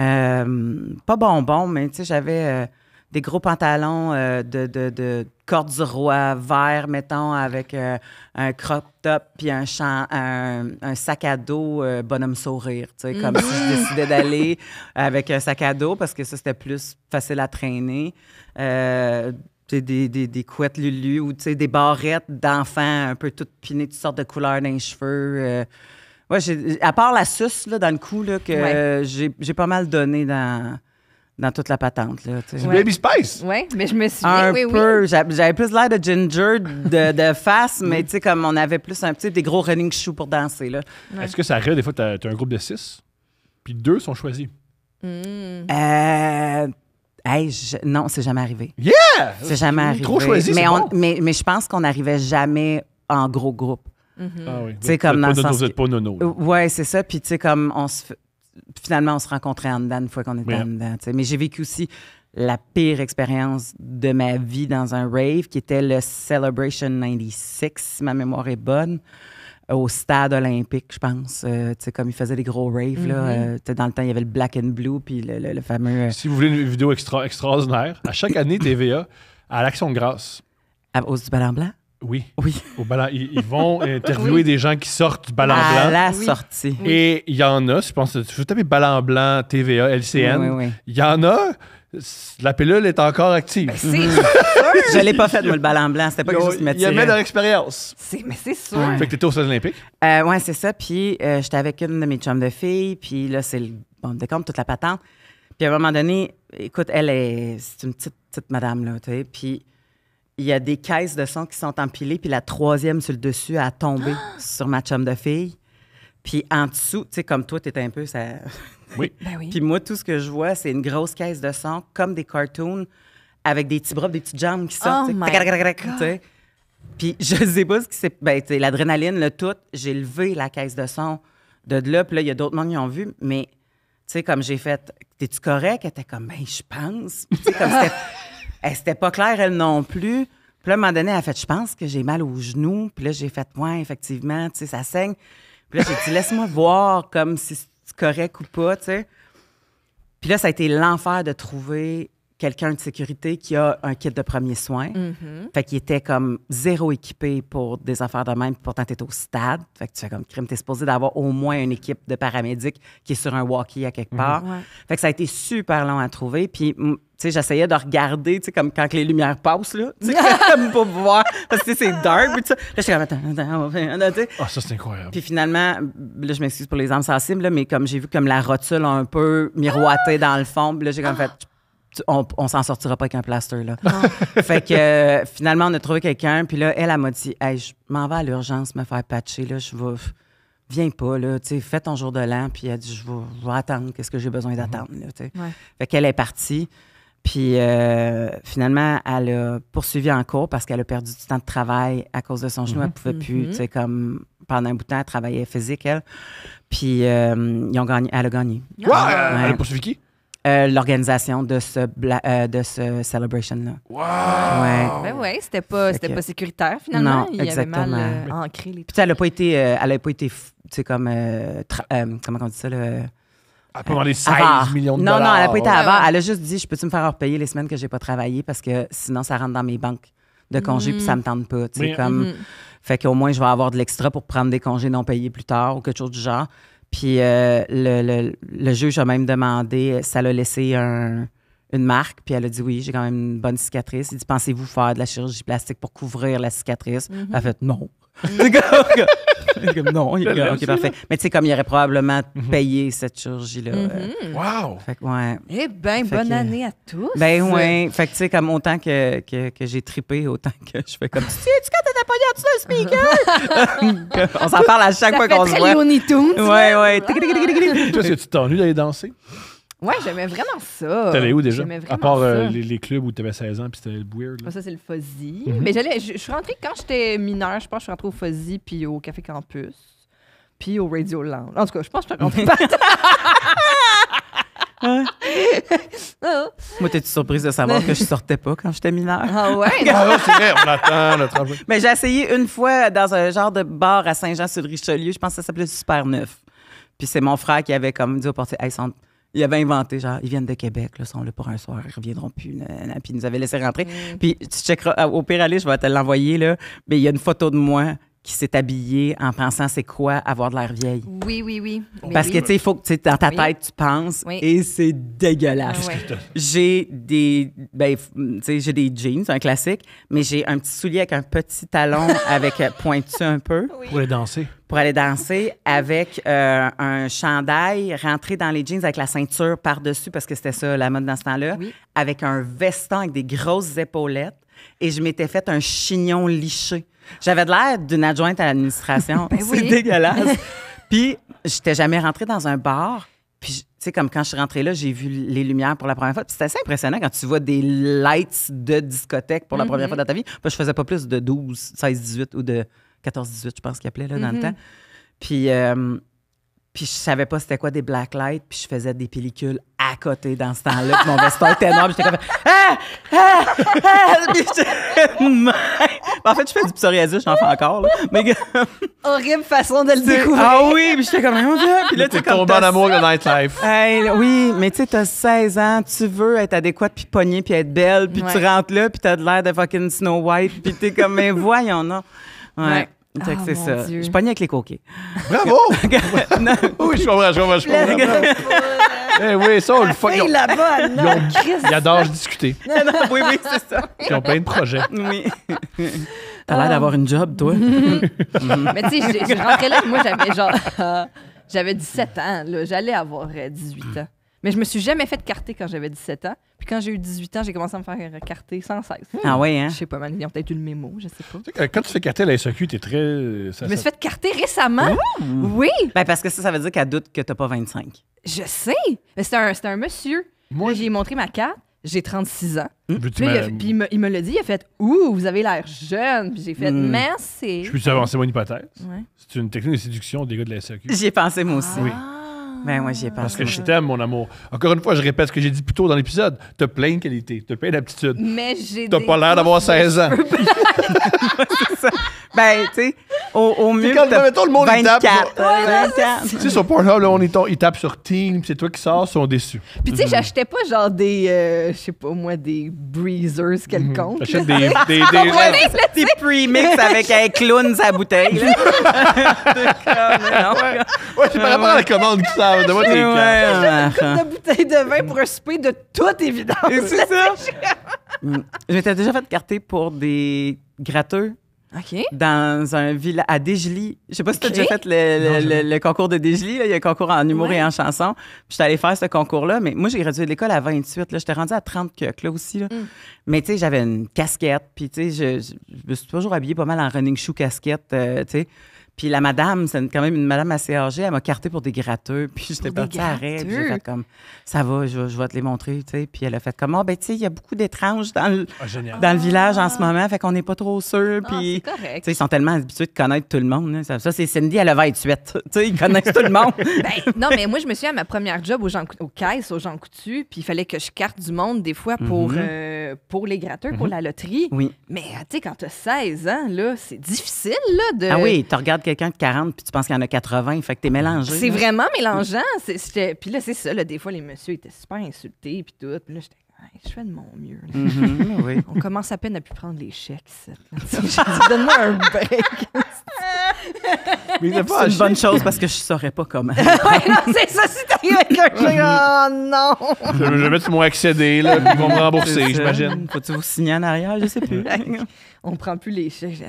Euh, pas bonbon, mais tu sais, j'avais des gros pantalons de, de, de cordes du roi vert, mettons, avec euh, un crop top puis un, sac à dos euh, bonhomme sourire. Tu sais, comme si je mm-hmm. décidais d'aller avec un sac à dos parce que ça, c'était plus facile à traîner. Euh, des, couettes Lulu ou des barrettes d'enfants un peu toutes pinées, toutes sortes de couleurs dans les cheveux. Ouais, à part la suce là, dans le coup là, que j'ai pas mal donné dans, dans toute la patente. Là, Baby Spice? Oui, mais je me suis Un oui, peu. J'avais plus l'air de Ginger de, face, mais tu sais, comme on avait plus un petit des gros running shoes pour danser. là. Est-ce que ça arrive, des fois, tu as, un groupe de six, puis deux sont choisis? Hmm. Euh. Hey, non, c'est jamais arrivé. Yeah! C'est jamais arrivé. Trop choisi, mais, on, mais, je pense qu'on n'arrivait jamais en gros groupe. Mm-hmm. ah oui. C'est comme Pas nono. Oui, c'est ça. Puis tu sais comme on se, finalement, on se rencontrait en dedans une fois qu'on était en dedans. Mais j'ai vécu aussi la pire expérience de ma vie dans un rave, qui était le Celebration 96, si ma mémoire est bonne, au stade olympique, je pense. Euh, comme ils faisaient des gros raves, mhm. euh, dans le temps, il y avait le Black and Blue, puis le, fameux... Euh, si vous voulez une vidéo extraordinaire, à chaque année, TVA, à l'Action de grâce. À, aux du Ballon Blanc? Oui. Oui. Au ils, vont interviewer des gens qui sortent du ballon blanc. À la sortie. Et il y en a, je pense, Tu veux taper ballon blanc, TVA, LCN. Il y en a, la pilule est encore active. Mais ben, c'est je l'ai pas faite, moi, le ballon blanc. C'était pas que je me mettre. Il y avait dans l'expérience. Mais c'est sûr. Tu Fait que t'étais aux Jeux Olympiques? Euh, ouais, c'est ça. Puis euh, j'étais avec une de mes chums de filles. Puis là, c'est le bon de compte, toute la patente. Puis à un moment donné, écoute, elle est. C'est une petite, petite madame, là, tu sais. Puis il y a des caisses de sang qui sont empilées, puis la troisième sur le dessus a tombé sur ma chum de fille. Puis en dessous, tu sais, comme toi, t'es un peu ça. Oui. ben Puis moi, tout ce que je vois, c'est une grosse caisse de sang, comme des cartoons, avec des petits bras, des petites jambes qui sortent. Oh puis je sais pas ce qui s'est. Ben, l'adrénaline, le tout. J'ai levé la caisse de sang de là, puis là, il y a d'autres gens qui ont vu, mais tu sais, comme j'ai fait, t'es-tu correct? Elle était comme, ben, je pense. Tu comme Elle, eh, c'était pas clair, elle non plus. Puis là, à un moment donné, elle a fait, je pense que j'ai mal aux genoux. Puis là, j'ai fait, ouais, effectivement, tu sais, ça saigne. Puis là, j'ai dit, laisse-moi voir comme si c'est correct ou pas, tu sais. Puis là, ça a été l'enfer de trouver quelqu'un de sécurité qui a un kit de premiers soins. Mm-hmm. Fait qu'il était comme zéro équipé pour des affaires de même, pourtant t'es au stade. Fait que tu fais comme crime, t'es supposé d'avoir au moins une équipe de paramédics qui est sur un walkie à quelque mm-hmm. part. Fait que ça a été super long à trouver. Puis tu sais, j'essayais de regarder, tu sais, comme quand les lumières passent, là, tu sais, comme pour voir, parce que c'est dark, tu Là, j'étais comme, attends, attends, Ah, ça, c'est incroyable. Puis finalement, là, je m'excuse pour les âmes sensibles, mais comme j'ai vu comme la rotule un peu miroiter dans le fond, là, j'ai comme ah! fait, on, s'en sortira pas avec un plaster là. fait que euh, finalement on a trouvé quelqu'un puis là elle, a m'a dit je m'en vais à l'urgence me faire patcher là, je viens pas là, tu fais ton jour de l'an puis elle dit je vais, attendre qu'est-ce que j'ai besoin d'attendre mhm. Fait qu'elle est partie. Puis euh, finalement, elle a poursuivi en cours parce qu'elle a perdu du temps de travail à cause de son genou. Elle pouvait plus, mhm. tu sais, comme pendant un bout de temps, elle travaillait physique, elle. Puis euh, ils ont gagné, elle a gagné. Elle a poursuivi qui? Euh, l'organisation de ce, euh, de ce celebration-là. Wow! Ouais. Ben ouais, c'était pas, c'était pas sécuritaire finalement. Non, Il exactement. avait mal euh, Puis, elle n'a pas été, elle a pas été, tu sais, comme, comment on dit ça, le... Elle ah, pas vendu 16 millions de dollars. Non, non, elle n'a pas été avant. Elle a juste dit, je peux-tu me faire repayer les semaines que j'ai pas travaillé parce que sinon, ça rentre dans mes banques de congés puis ça mm. me tente pas. Tu sais, comme... Mm-hmm. Fait qu'au moins, je vais avoir de l'extra pour prendre des congés non payés plus tard ou quelque chose du genre. Puis euh, le, juge a même demandé, ça l'a laissé une marque, puis elle a dit oui, j'ai quand même une bonne cicatrice. Il dit, pensez-vous faire de la chirurgie plastique pour couvrir la cicatrice? Elle a mhm. fait non. non, il, ok, parfait. Mais tu sais, comme il aurait probablement mhm. payé cette chirurgie-là. Waouh mhm. wow! Fait que, ouais. Eh bien, bonne année à tous! Ben oui. Fait que tu sais, comme autant que, que, que j'ai tripé, autant que je fais comme. tu sais, quand t'étais pas en le speaker? on s'en parle à chaque fois qu'on se voit. Tu Ouais, ouais. Toi, tu tu d'aller danser? Ouais, j'aimais vraiment ça. T'allais où déjà? À part euh, les, clubs où t'avais 16 ans puis c'était weird. Ah, ça, c'est le Fuzzy. Mhm. Mais j'allais, je suis rentrée quand j'étais mineure, je pense que je suis rentrée au Fuzzy puis au Café Campus puis au Radio Land. En tout cas, je pense que je suis rentrée hein? Moi, t'es-tu surprise de savoir que je sortais pas quand j'étais mineure? Ah ouais? ah c'est vrai, on attend notre Mais j'ai essayé une fois dans un genre de bar à Saint-Jean-sur-Richelieu. Je pense que ça s'appelait Super Neuf. Puis c'est mon frère qui avait comme dit au portier, il avait inventé, genre, ils viennent de Québec, là, sont là pour un soir, ils reviendront plus. puis nous avaient laissé rentrer. Mm. Puis tu checkeras, au pire je vais te l'envoyer, là. Mais il y a une photo de moi qui s'est habillé en pensant c'est quoi avoir de l'air vieille. Oui, oui, oui. Parce que, tu sais, il faut que tu dans ta tête, tu penses et c'est dégueulasse. J'ai des, ben, j'ai des jeans, un classique, mais j'ai un petit soulier avec un petit talon avec euh, pointu un peu. Pour aller danser. Pour aller danser avec euh, un chandail rentré dans les jeans avec la ceinture par-dessus, parce que c'était ça la mode dans ce temps-là, avec un veston avec des grosses épaulettes et je m'étais fait un chignon liché. J'avais de l'air d'une adjointe à l'administration. Ben c'est dégueulasse. puis, j'étais jamais rentrée dans un bar. Puis, tu sais, comme quand je suis rentrée là, j'ai vu les lumières pour la première fois. Puis, c'est assez impressionnant quand tu vois des lights de discothèque pour la première mhm. fois dans ta vie. Moi, je faisais pas plus de 12, 16, 18 ou de 14, 18, je pense qu'il appelait là, dans le mhm. temps. Puis, euh, puis je savais pas c'était quoi des blacklights, puis je faisais des pellicules à côté dans ce temps-là. Puis mon veston était énorme, j'étais comme ah, ah, ah. en fait, je fais du psoriasis, j'en fais encore. Là. Mais horrible façon de le découvrir. Ah oui, puis j'étais comme mon dieu. Puis là tu tombé en amour de nightlife. Hey, oui, mais tu sais t'as 16 ans, tu veux être adéquate puis pognée, puis être belle, puis tu rentres là puis t'as de l'air de fucking Snow White, puis t'es comme mais voyons non. ouais. Je oh, c'est mon Dieu. Je avec les coquets. Bravo! oui, je suis je comprends, je suis bravo. Eh oui, ça, on le fait. Ils, ont- là-bas, non, adorent discuter. oui, oui, c'est ça. Ils ont plein de projets. Oui. T'as l'air ah. d'avoir une job, toi. Mais tu sais, je, rentrais là, moi, j'avais genre. j'avais 17 ans, J'allais avoir 18 euh, ans. Mais je me suis jamais fait carter quand j'avais 17 ans. Puis quand j'ai eu 18 ans, j'ai commencé à me faire carter sans cesse. Ah oui, hein? Je sais pas, ils ont peut-être eu le mémo, je sais pas. quand tu fais carter à la SAQ, t'es très. je me suis fait carter récemment. Oui. Ben parce que ça, ça veut dire qu'elle doute que t'as pas 25. Je sais. Mais c'est un, un monsieur. Moi, j'ai montré ma carte j'ai 36 ans. Mmh. Puis, il, me, l'a dit, il a fait Ouh, vous avez l'air jeune. Puis j'ai fait mmh. Merci. Je peux avancer mon hypothèse ouais. C'est une technique de séduction des gars de la SAQ. J'y ai pensé, moi aussi. Ah. Ben Parce que je t'aime, mon amour. Encore une fois, je répète ce que j'ai dit plus tôt dans l'épisode. T'as plein de qualités, t'as plein d'aptitudes. Mais j'ai. T'as pas l'air d'avoir 16 ans. Ben, tu sais, au, au mieux. Quand, le monde, 24, euh, Sur, Tu sais, sur Pornhub, là, on est, ils tapent sur Team, c'est toi qui sors, ils sont déçus. Puis, tu sais, j'achetais pas genre des, euh, je sais pas moi, des breezers mhm. quelconques. J'achète des, des, des, des, des pre avec un clown sa bouteille. Là. non. Ouais, c'est par rapport à la commande qui sort. De moi, t'es ouais, une de bouteille de vin pour un souper de toute évidence. C'est ça. Je m'étais déjà fait carter pour des gratteux dans un village à Dégely. Je sais pas si tu as déjà fait le, concours de Dégely. Il y a un concours en humour et en chanson. J'étais suis allée faire ce concours-là. Mais moi, j'ai gradué de l'école à 28. Je J'étais rendue à 30 que là aussi. Mm. Mais, tu sais, j'avais une casquette. Puis, tu sais, je, me suis toujours habillée pas mal en running shoe casquette, euh, tu sais. Puis la madame, c'est quand même une madame assez âgée, elle m'a carté pour des gratteurs. Puis j'étais partie à J'ai fait comme, ça va, je, vais te les montrer, tu sais. Puis elle a fait comme, oh, ben, tu sais, il y a beaucoup d'étranges dans le, ah, village en ce ah. moment, fait qu'on n'est pas trop sûr. Ah, puis, tu sais, ils sont tellement habitués de connaître tout le monde. Hein. Ça, c'est Cindy, elle a 28. Tu sais, ils connaissent tout le monde. ben, non, mais moi, je me suis à ma première job au gens, aux caisse aux gens coutus, puis il fallait que je carte du monde des fois mm-hmm. pour, euh, pour les gratteurs, pour mm-hmm. la loterie. Oui. Mais, tu sais, quand as 16 ans, là, c'est difficile, là, de. Ah oui, tu regardes quelqu'un de 40 puis tu penses qu'il y en a 80. Fait que t'es mélangé. C'est vraiment mélangeant. C'est, puis là, c'est ça. Là, des fois, les messieurs étaient super insultés puis tout. Puis là, j'étais je fais de mon mieux. Mm-hmm, On commence à peine à plus prendre les chèques. Donne-moi un break. Mais c'est, pas une bonne chose parce que je saurais pas comment. non, c'est ça, si t'arrives avec un oh non! Je, vais mettre là, ils vont me rembourser, j'imagine. Faut-tu vous signer en arrière? Je sais plus. On prend plus les chèques.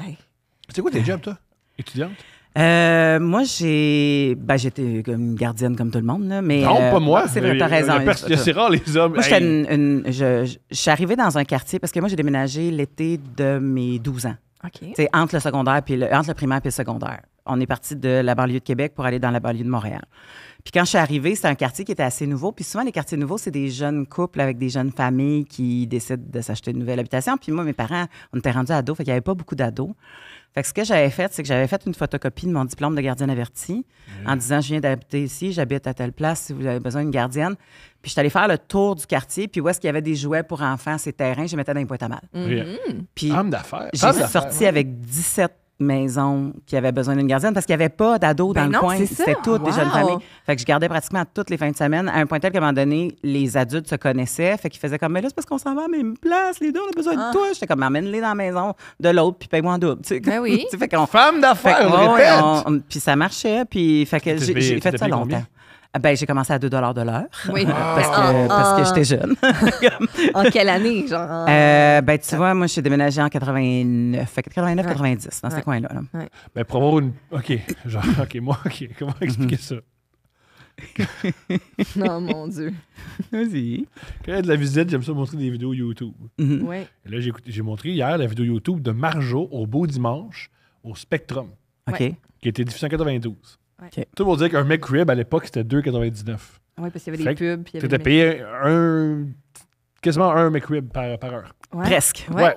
C'est quoi tes jobs, toi? étudiante? Euh, moi, j'ai. Ben, j'étais comme gardienne comme tout le monde, là, mais. Non, pas euh, moi. C'est vrai, t'as raison. C'est rare, les hommes. Moi, une, je, suis arrivée dans un quartier parce que moi, j'ai déménagé l'été de mes 12 ans. OK. C'est entre le secondaire puis entre le primaire et le secondaire. On est parti de la banlieue de Québec pour aller dans la banlieue de Montréal. Puis quand je suis arrivée, c'est un quartier qui était assez nouveau. Puis souvent, les quartiers nouveaux, c'est des jeunes couples avec des jeunes familles qui décident de s'acheter une nouvelle habitation. Puis moi, mes parents, on était rendus ados, fait qu'il n'y avait pas beaucoup d'ados. Fait que ce que j'avais fait, c'est que j'avais fait une photocopie de mon diplôme de gardienne avertie mmh. en disant je viens d'habiter ici, j'habite à telle place si vous avez besoin d'une gardienne. Puis je suis allée faire le tour du quartier, puis où est-ce qu'il y avait des jouets pour enfants, ces terrains, je les mettais dans les à mal. Mmh. Mmh. Puis d'affaires. J'ai sorti avec 17 maison qui avait besoin d'une gardienne parce qu'il n'y avait pas d'ados dans ben le coin. C'était toutes des jeunes familles. Fait que je gardais pratiquement toutes les fins de semaine à un point tel qu'à un moment donné, les adultes se connaissaient. Fait qu'ils faisaient comme, mais là, c'est parce qu'on s'en va à la même place. Les deux, on a besoin de ah. toi. J'étais comme, amène-les dans la maison de l'autre puis paye-moi en double. Ben Femme d'affaires, Puis ça marchait. Puis fait que j'ai fait ça longtemps. Ah, ben, j'ai commencé à 2 de l'heure. Oui. Parce que, ah, parce que ah. j'étais jeune. en quelle année, genre? Euh, ben, tu vois, moi, je suis déménagée en 89, 89, 90, dans ce ces coins-là. Ben, pour avoir une. OK. Genre, OK, moi, Comment mhm. expliquer ça? non, mon Dieu. Vas-y. Quand il y a de la visite, j'aime ça montrer des vidéos YouTube. Mhm. Oui. là, j'ai montré hier la vidéo YouTube de Marjo au Beau Dimanche au Spectrum. OK. Qui était diffusée en 92. Okay. Tout pour dire qu'un McRib à l'époque, c'était 2,99. Oui, parce qu'il y avait des pubs. Tu étais payé un, quasiment un McRib par, heure. Presque. Ouais.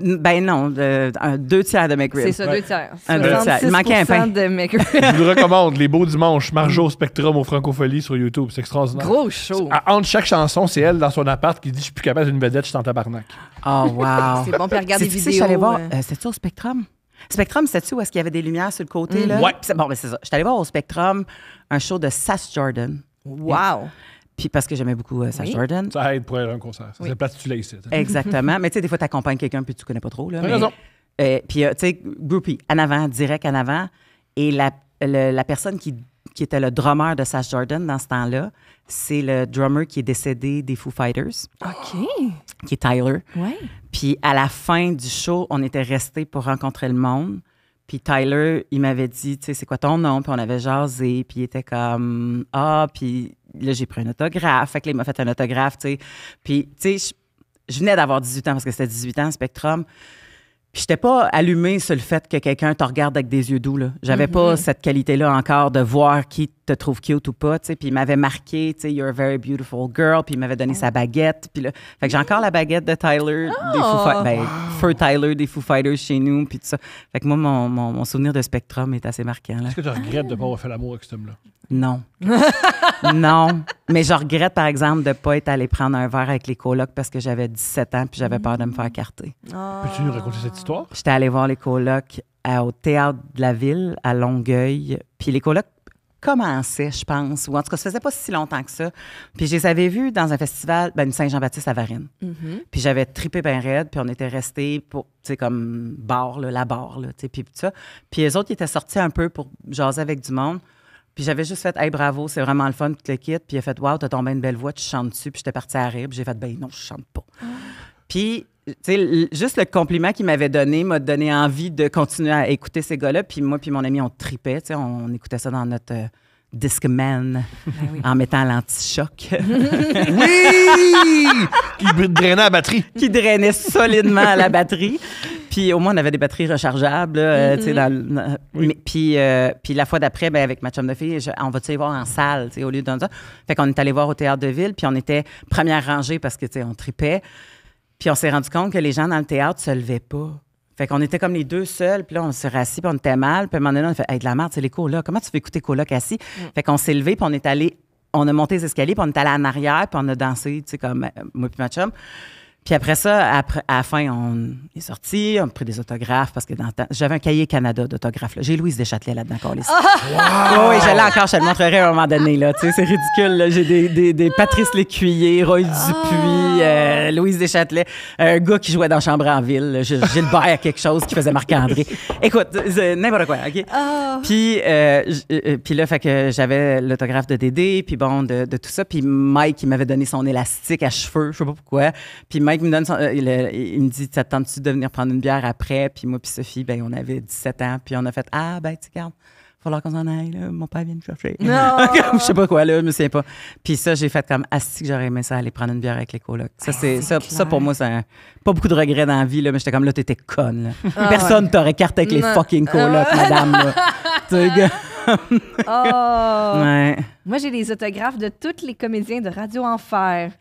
Ben non, un, deux tiers de McRib. C'est ça, deux tiers. Un Il manquait un pain. De McRib. Je vous recommande Les Beaux Dimanches, Marjo mm. Spectrum au Francofolie sur YouTube. C'est extraordinaire. Gros show. À, entre chaque chanson, c'est elle dans son appart qui dit Je suis plus capable d'une vedette, je suis en tabarnak. Oh, wow. c'est bon, puis regarder des vidéos. C'est ça, voir. Euh. Euh, Spectrum? Spectrum, sais tu où est-ce qu'il y avait des lumières sur le côté? Mm. Là? Ouais. Bon, mais ben, c'est ça. Je suis allée voir au Spectrum un show de Sass Jordan. Wow! Puis parce que j'aimais beaucoup euh, Sash Jordan. Ça aide pour aller à un concert. Ça oui. s'appelle tu l'as ici. Exactement. mais tu sais, des fois, tu accompagnes quelqu'un puis tu connais pas trop. Là, mais, raison. Euh, puis, euh, tu sais, groupie, en avant, direct en avant. Et la, la personne qui, qui, était le drummer de Sash Jordan dans ce temps-là, c'est le drummer qui est décédé des Foo Fighters. OK. Qui est Tyler. Oui. Puis à la fin du show, on était resté pour rencontrer le monde. Puis Tyler, il m'avait dit, tu sais, c'est quoi ton nom? Puis on avait jasé. Puis il était comme, ah, puis là, j'ai pris un autographe. Fait que là, il m'a fait un autographe, tu sais. Puis, tu sais, je, venais d'avoir 18 ans parce que c'était 18 ans, Spectrum. Puis j'étais pas allumée sur le fait que quelqu'un te regarde avec des yeux doux, là. J'avais pas mhm. cette qualité-là encore de voir qui te trouves cute ou pas, tu sais. Puis il m'avait marqué, tu sais, You're a very beautiful girl. Puis il m'avait donné sa oh. baguette. Puis là, fait que j'ai encore la baguette de Tyler, des Foo oh. ben, Tyler, des Foo Fighters chez nous. Puis tout ça. Fait que moi, mon, mon, souvenir de Spectrum est assez marquant. Est-ce que tu regrettes de ne pas avoir fait l'amour avec cet homme-là? Non. non. Mais je regrette, par exemple, de ne pas être allé prendre un verre avec les colocs parce que j'avais 17 ans puis j'avais peur de me faire carter. Oh. Peux-tu nous raconter cette histoire? J'étais allé voir les colocs euh, au théâtre de la ville à Longueuil. Puis les colocs commençait, je pense, ou en tout cas, ça faisait pas si longtemps que ça. Puis je les avais vus dans un festival, ben, Saint-Jean-Baptiste à Varennes. Mm-hmm. Puis j'avais tripé ben raide, puis on était restés pour, tu sais, comme bar, là, la bar, là, tu sais, puis tout ça. Puis les autres, étaient sortis un peu pour jaser avec du monde. Puis j'avais juste fait, hey, bravo, c'est vraiment le fun, tu le quittes. » Puis il fait, waouh t'as tombé une belle voix, tu chantes dessus. Puis j'étais partie à rire, puis j'ai fait, ben non, je chante pas. Ah. Puis juste le compliment qu'il m'avait donné m'a donné envie de continuer à écouter ces gars-là. Puis moi, puis mon ami, on tripait. On, écoutait ça dans notre euh, Discman ben en mettant l'antichoc. choc oui! Qui drainait la batterie. Qui drainait solidement la batterie. Puis au moins, on avait des batteries rechargeables. puis, la fois d'après, ben, avec ma chum de fille, on va aller voir en salle au lieu d'un. Fait qu'on est allé voir au théâtre de ville, puis on était première rangée parce que on tripait. Puis on s'est rendu compte que les gens dans le théâtre se levaient pas. Fait qu'on était comme les deux seuls, puis là, on se rassis, puis on était mal. Puis à un moment donné, on a fait hey, de la merde, c'est les colocs. Comment tu veux écouter colocs assis? Mm. Fait qu'on s'est levé, puis on est allé, on a monté les escaliers, puis on est allé en arrière, puis on a dansé, tu sais, comme euh, moi, puis ma puis après ça, à la fin, on est sorti, on a pris des autographes parce que dans j'avais un cahier Canada d'autographes. J'ai Louise Deschâtelet là-dedans, encore ici. Ah! oui, je l'ai encore, je te le montrerai à un moment donné. Là. Tu sais, c'est ridicule. J'ai des, Patrice Lécuyer, Roy ah! Dupuis, euh, Louise Deschâtelet, un gars qui jouait dans Chambre en ville, à quelque chose qui faisait Marc-André. Écoute, n'importe quoi, OK? Ah! Puis, euh, euh, puis là, fait que j'avais l'autographe de Dédé, puis bon, de, tout ça. Puis Mike, il m'avait donné son élastique à cheveux, je sais pas pourquoi. Puis Mike, euh, euh, il, me dit Ça tente-tu de venir prendre une bière après Puis moi, puis Sophie, ben, on avait 17 ans, puis on a fait Ah, ben, tu gardes falloir qu'on s'en aille, mon père vient de chercher. je sais pas quoi, là, je me souviens pas. Puis ça, j'ai fait comme, ah, que j'aurais aimé ça, aller prendre une bière avec les colocs. Ça, ah, c'est, ça, pour moi, c'est pas beaucoup de regrets dans la vie, là, mais j'étais comme, là, t'étais conne, ah, Personne t'aurait carté avec les fucking colocs, ah, madame, oh! Moi, j'ai les autographes de tous les comédiens de Radio Enfer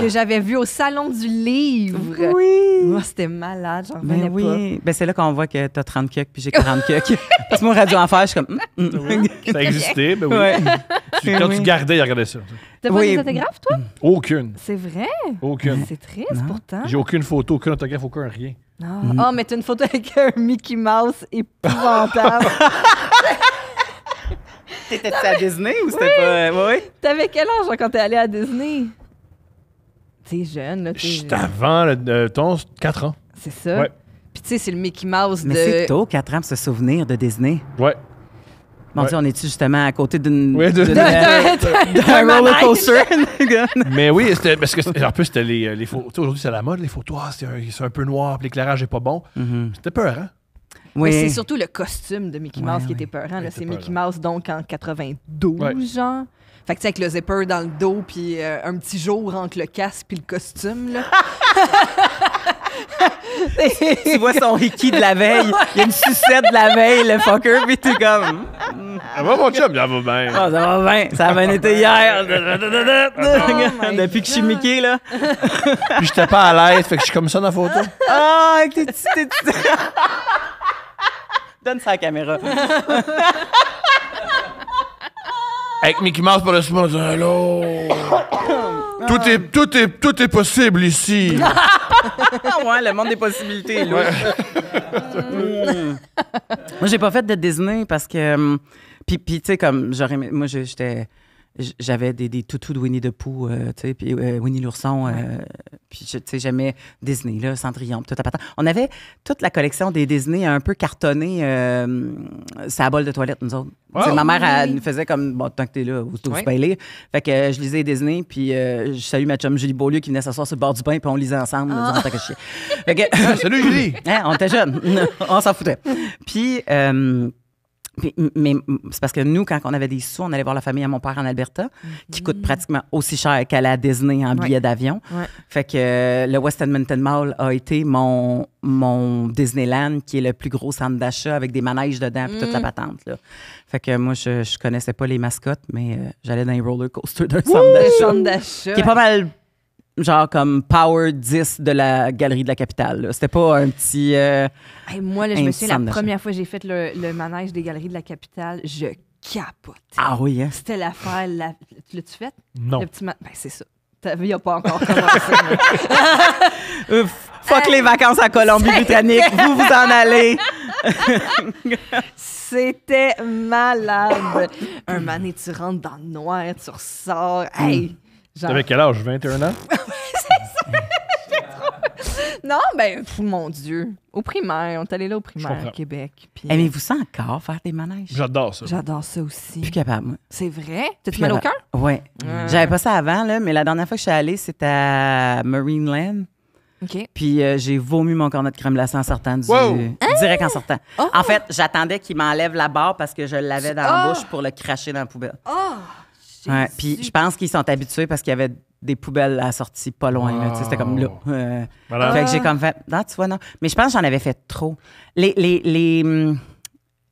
que j'avais vus au Salon du Livre. Oui! Moi, oh, c'était malade, j'en ben revenais oui. pas. Ben, c'est là qu'on voit que t'as 30 cucs puis j'ai 40 cucs. Parce que moi, Radio Enfer, je suis comme... Mm, mm. Ça existait, ben oui. Tu, quand tu gardais, il regardait ça. T'as pas des autographes, toi? Aucune. C'est vrai? Aucune. C'est triste, pourtant. J'ai aucune photo, aucun autographe, aucun rien. Oh, ah. mais ah, tu mais t'as une photo avec un Mickey Mouse épouvantable. T'étais à Disney ou c'était pas. Euh, oui. T'avais quel âge quand t'es allé à Disney? T'es jeune, là. J'étais avant le, ton 4 ans. C'est ça. Ouais. Puis tu sais, c'est le Mickey Mouse de. Mais c'est tôt, 4 ans, pour se souvenir de Disney. Ouais. bon on est-tu justement à côté d'une. Oui, d'un roller coaster? mais oui, parce que, en plus, c'était euh, les, photos. Aujourd'hui, c'est la mode, les photos. Ah, c'est un, peu noir, l'éclairage est pas bon. Mm-hmm. C'était peur, hein? Oui. c'est surtout le costume de Mickey Mouse qui était peurant. là c'est Mickey Mouse, donc, en 92, genre. Fait que, tu sais, avec le zipper dans le dos, puis euh, un petit jour entre le casque puis le costume, là. tu vois son Ricky de la veille, il y a une sucette de la veille, le fucker, puis tout comme. Ça ah, va, mon chum, ça va bien. Ah, ça va bien, ça a bien été hier. Ah, oh Depuis que je suis Mickey, là. puis j'étais pas à l'aise, fait que je suis comme ça dans la photo. Ah, oh, t'es. Donne ça à la caméra. Avec Mickey Mouse pour le moi, hello. tout, est, tout, est, tout est possible ici. Ah ouais, le monde des possibilités. est moi, j'ai pas fait de Disney parce que. Hum, puis, tu sais, comme, j'aurais. Moi, j'étais j'avais des, toutous de Winnie de Pooh, euh, puis euh, Winnie l'ourson, euh, puis tu sais, j'aimais Disney, là, Cendrillon, tout à part. On avait toute la collection des Disney un peu cartonnée, sa bol de toilette, nous autres. Ma mère, elle nous faisait comme, bon, tant que t'es là, vous tout lire. Fait que je lisais Disney, puis je salue ma chum Julie Beaulieu qui venait s'asseoir sur le bord du bain, puis on lisait ensemble, oh. en tant que chien. Ah, salut Julie! hein, on était jeunes, on s'en foutait. Puis mais c'est parce que nous, quand on avait des sous, on allait voir la famille à mon père en Alberta, qui coûte mhm. pratiquement aussi cher qu'aller à Disney en billet d'avion. Fait que euh, le West Edmonton Mall a été mon, mon Disneyland, qui est le plus gros centre d'achat avec des manèges dedans et toute la mhm. patente. Fait que moi, je, connaissais pas les mascottes, mais euh, j'allais dans les roller coasters d'un centre d'achat. Qui est pas mal genre comme Power 10 de la galerie de la capitale. C'était pas un petit. Euh, moi, je me souviens, la première fois que j'ai fait le, manège des galeries de la capitale, je capote. Ah oui, hein? C'était l'affaire. La... L'as-tu fait? Non. Le petit Ben, c'est ça. Il n'y a pas encore commencé. fuck les vacances à Colombie-Britannique. Vous, vous en allez. C'était malade. Un mané, tu rentres dans le noir, tu ressors. Hey! T'avais quel âge? 21 ans? Non, ben, mon Dieu. Au primaire, on est allé là au primaire au Québec. puis- eh, Aimez-vous euh, ça encore, faire des manèges? J'adore ça. J'adore ça aussi. Plus capable, moi. C'est vrai? T'as-tu mal au cœur? Oui. J'avais pas ça avant, là, mais la dernière fois que je suis allée, c'était à Marine OK. Puis euh, j'ai vomi mon cornet de crème glacée en sortant du. Hein? Direct en sortant. En oh! fait, j'attendais qu'il m'enlève la barre parce que je l'avais dans la oh! bouche pour le cracher dans la poubelle. Oh! puis je pense qu'ils sont habitués parce qu'il y avait des poubelles à la sortie pas loin. C'était comme là. Fait que j'ai comme fait. Non, ah, tu vois, non. Mais je pense que j'en avais fait trop. Les, les, les, hum,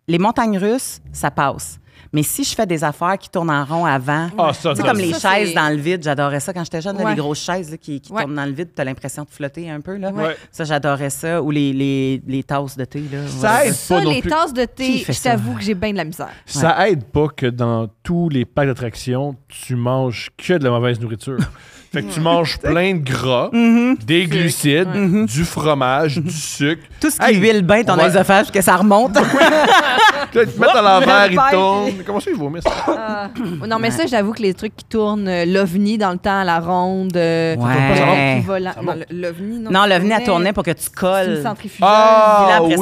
les montagnes russes, ça passe. Mais si je fais des affaires qui tournent en rond avant, ah, comme les chaises dans le vide, j'adorais ça quand j'étais jeune, ouais. les grosses chaises qui, qui tournent dans le vide, tu as l'impression de flotter un peu. Là. Ça, j'adorais ça. Ou les, les, les, tasses de thé. Là, ça aide pas les tasses de thé, je t'avoue que j'ai bien de la misère. Ça aide pas que dans tous les parcs d'attractions, tu manges que de la mauvaise nourriture. Fait que tu manges plein de gras, mhm. des glucides, mhm. du fromage, du sucre. Tout ce qui huile bien ton ouais. parce que ça remonte. Tu te mets à l'envers, il tourne. Comment ça, ils vomir ça? Ah. Non, mais ça, j'avoue que les trucs qui tournent, euh, l'OVNI dans le temps à la ronde, euh, ça volant. Non, l'OVNI, non. non, l'ovni a tourné pour que tu c'est une colles. centrifugeuse. Ah, oui,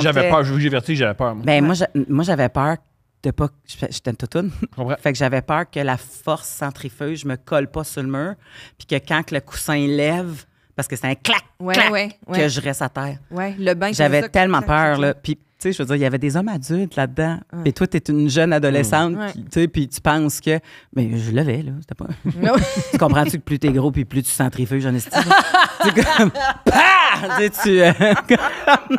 j'avais- peur. J'ai vous que j'avais peur. moi. Ben, moi, moi, j'avais peur de pas. J'étais une fait que j'avais peur que la force centrifuge me colle pas sur le mur, puis que quand le coussin lève, parce que c'est un clac, que je reste à terre. Ouais, le bain. J'avais tellement peur là. Puis je veux dire, il y avait des hommes adultes là-dedans. Et toi, tu es une jeune adolescente, tu sais, puis tu penses que. Mais je l'avais, là. C'était pas. tu comprends-tu que plus t'es gros, puis plus tu centrifuges j'en estime? Pah! Tu ajoutes euh,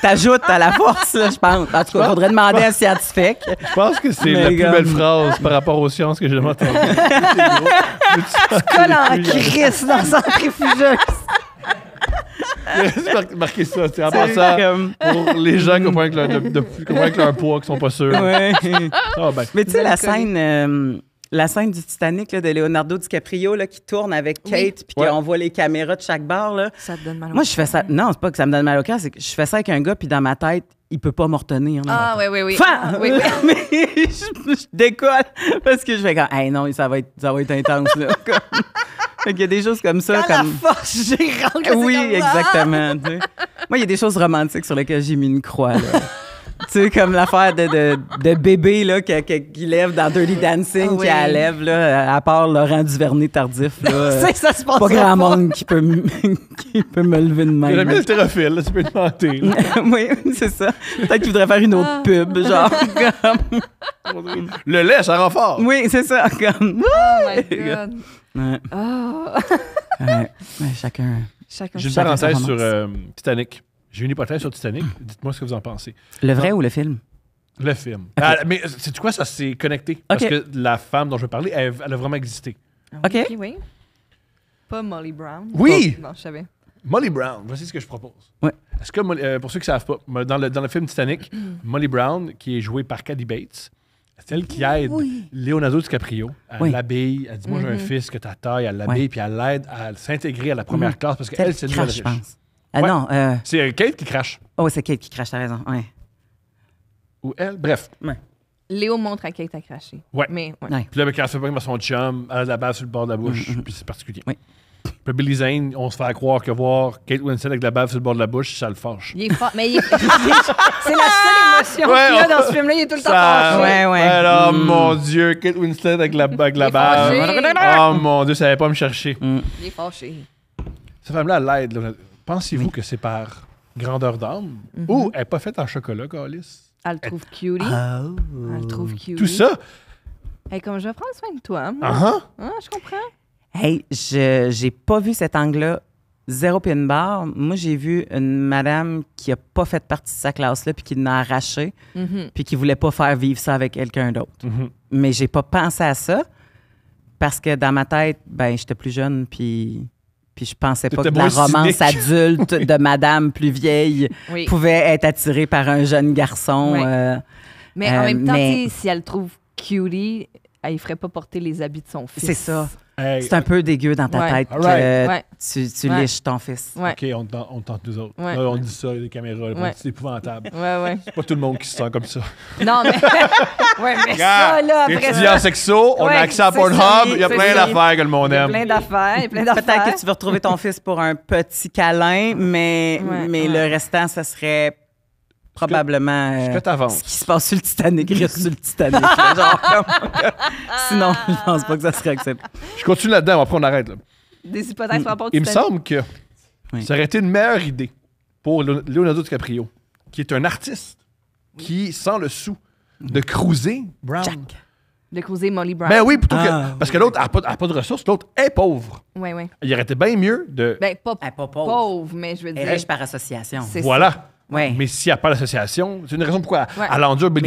T'ajoutes à la force, je pense. En tout cas, faudrait demander à un scientifique. Je pense que c'est la plus belle phrase par rapport aux sciences que j'ai jamais entendue. tu- colles en crise dans le centrifugeuse. marquer ça. C'est part ça comme... pour les gens qui ont avec, leur, poids, qui sont pas sûrs. Ah, ben. Mais tu sais, la scène... Euh, la scène du Titanic là, de Leonardo DiCaprio là, qui tourne avec Kate puis qu'on voit les caméras de chaque bar. Là. Ça te donne mal au Moi, je fais ça. Hein. Non, c'est pas que ça me donne mal au cœur, c'est que je fais ça avec un gars puis dans ma tête, il peut pas m'en retenir. Ah, ah, oui, oui, oui. Enfin, mais je, décolle parce que je fais comme, hey, non, ça va être, ça va être intense. Là. il y a des choses comme ça. Quand comme... la force Oui, exactement. Moi, il y a des choses romantiques sur lesquelles j'ai mis une croix. Là. tu sais, comme l'affaire de, de, bébé là, qui, lève dans Dirty Dancing, ah qui lève, là, à part Laurent Duvernay tardif. Là, ça se pas grand monde qui peut, qui peut me lever de main. J'ai mis le tu peux te mentir. oui, c'est ça. Peut-être qu'il voudrait faire une autre pub, ah. genre. le lait, ça rend Oui, c'est ça. Comme... Oh my God. Ouais. Oh. chacun. J'ai une parenthèse sur euh, Titanic. J'ai une hypothèse sur Titanic. Dites-moi ce que vous en pensez. Le vrai ah. ou le film? Le film. Ah, mais c'est quoi, ça c'est connecté. Parce que la femme dont je veux parler, elle, a vraiment existé. Ah OK. oui. Pas Molly Brown. Oui! Oh, je savais. Molly Brown, voici ce que je propose. Ouais. Est-ce que, euh, pour ceux qui ne savent pas, dans le, dans le film Titanic, Molly Brown, qui est jouée par Caddy Bates, c'est elle qui aide Leonardo DiCaprio. à oui. l'habille, elle dit Moi, j'ai un mhm. fils que ta taille, elle l'habille, puis elle l'aide à s'intégrer à la première mhm. classe parce qu'elle, c'est une je pense. Ah non. Euh... C'est euh, Kate qui crache. Oh, c'est Kate qui crache, t'as raison. Ouais. Ou elle, bref. Léo montre à Kate à cracher. Ouais. Mais, Puis là, quand elle se fait par son chum, elle a la bave sur le bord de la bouche, mm, mm, mm. puis c'est particulier. Oui. Puis Billy Zane, on se fait croire que voir Kate Winslet avec de la bave sur le bord de la bouche, ça le fâche. Il est mais c'est la seule émotion qu'il a dans ce film-là. Il est tout le temps fâché. Ouais, ouais. Oh mon Dieu, Kate Winslet avec la, avec la bave. Oh mon Dieu, ça n'allait pas me chercher. Il est fâché. Cette femme-là, elle l'aide. Pensez-vous que c'est par grandeur d'âme mhm. ou elle n'est pas faite en chocolat, Alice? Elle trouve cutie. Ah, elle Elle trouve oh. cutie. Tout ça. Hey, comme je vais prendre soin de toi. Moi. Ah, hein? ah, je comprends. Hey, je j'ai pas vu cet angle-là. Zéro pin bar. Moi, j'ai vu une madame qui a pas fait partie de sa classe-là, puis qui l'a arraché, mhm. puis qui voulait pas faire vivre ça avec quelqu'un d'autre. Mhm. Mais j'ai pas pensé à ça parce que dans ma tête, ben, j'étais plus jeune, puis puis je pensais pas que la romance adulte de madame plus vieille pouvait être attirée par un jeune garçon. Euh, mais en même euh, temps, si elle trouve cutie, ah, il ne ferait pas porter les habits de son fils. C'est ça. c'est un peu dégueu dans ta tête que tu, tu liches ton fils. OK, on, tente nous autres. on dit ça, les caméras, c'est épouvantable. C'est pas tout le monde qui se sent comme ça. Non, mais, ouais, mais ça, là, après Étudiants sexo, on a accès à Pornhub, il y a plein d'affaires que le monde aime. Plein d'affaires, plein d'affaires. Peut-être que tu veux retrouver ton fils pour un petit câlin, mais, mais le restant, ça serait probablement euh, ce qui se passe sur le Titanic sur le Titanic. Sinon, je pense pas que ça serait acceptable. Je continue là-dedans, après on arrête. Là. Des hypothèses par rapport Il me semble que ça aurait été une meilleure idée pour Leonardo DiCaprio, qui est un artiste, qui sent le sou de cruiser Brown. Jack. De cruiser Molly Brown. Ben oui, plutôt que. Ah, parce que l'autre a pas, de ressources, l'autre est pauvre. Oui, oui. Il aurait été bien mieux de. Ben, pas, pauvre. mais je veux dire. par association. Voilà. Ouais. Mais n'y a pas l'association, c'est une raison pourquoi ouais. elle endure Non,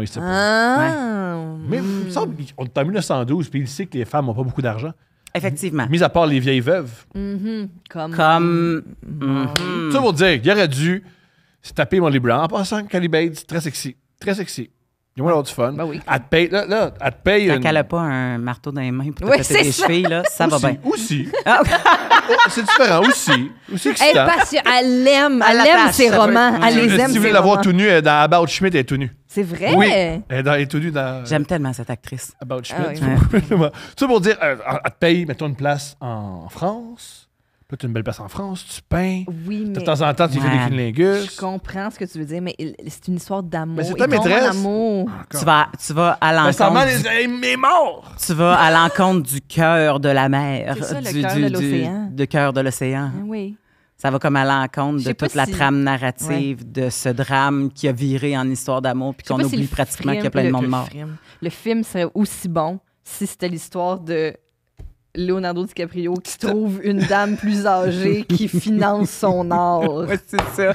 il sait pas. Ah. Mais il me semble est en 1912, puis il sait que les femmes n'ont pas beaucoup d'argent. Effectivement. Mis à part les vieilles veuves. Mm-hmm. Comme. Comme. Mm-hmm. Mm-hmm. Ça veut dire qu'il aurait dû se taper mon libra en passant Cali Bates, très sexy. Très sexy. Ils vont avoir du fun. Ben oui. Elle te paye, là, là, elle te paye Tant une... qu'elle n'a pas un marteau dans les mains pour te oui, péter les chevilles, là, ça va bien. Aussi. Ah oh, c'est différent, aussi. Aussi excitant. Elle, elle aime, elle, elle aime ses romans. Elle les aime, Si vous veux la voir tout nu, dans About Schmidt, elle est tout nue. C'est vrai? Oui. Elle est, tout nue dans... J'aime tellement cette actrice. About ah Schmidt. Tout Ça pour dire, euh, elle te paye, mettons, une place en France tu une belle place en France, tu peins. De temps en temps, tu fais des lingus. Je comprends ce que tu veux dire, mais c'est une histoire d'amour. Mais c'est ta maîtresse. Tu vas, tu vas à l'encontre. Les... morts. Tu vas à l'encontre du cœur de la mer. Ça, du, cœur de l'océan. cœur de l'océan. Oui. Ça va comme à l'encontre de toute la trame narrative de ce drame qui a viré en histoire d'amour puis qu'on oublie pratiquement qu'il y a plein de monde mort. Le film serait aussi bon si c'était l'histoire de Leonardo DiCaprio qui trouve une dame plus âgée qui finance son art. c'est ça.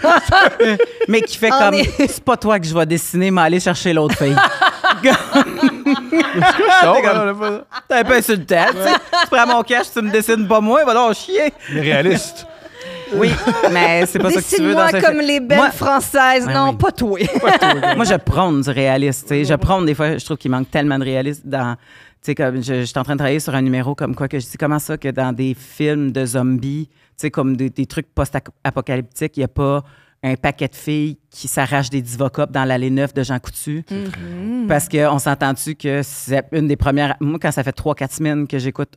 mais qui fait comme c'est pas toi que je vais dessiner, mais aller chercher l'autre fille. T'es hein, un peu insulté. Tu prends mon cash, tu me dessines pas moi, va donc chier. Mais réaliste. Oui, mais c'est pas ça tu Dessine-moi comme les belles françaises. non, pas toi. moi, je prends du réaliste. Je prends des fois, je trouve qu'il manque tellement de réaliste dans comme je, suis en train de travailler sur un numéro comme quoi que je dis comment ça que dans des films de zombies, tu sais, comme des, trucs post-apocalyptiques, il n'y a pas un paquet de filles qui s'arrachent des divocopes dans l'allée 9 de Jean Coutu. Parce qu'on s'entend-tu que c'est une des premières. Moi, quand ça fait trois, quatre semaines que j'écoute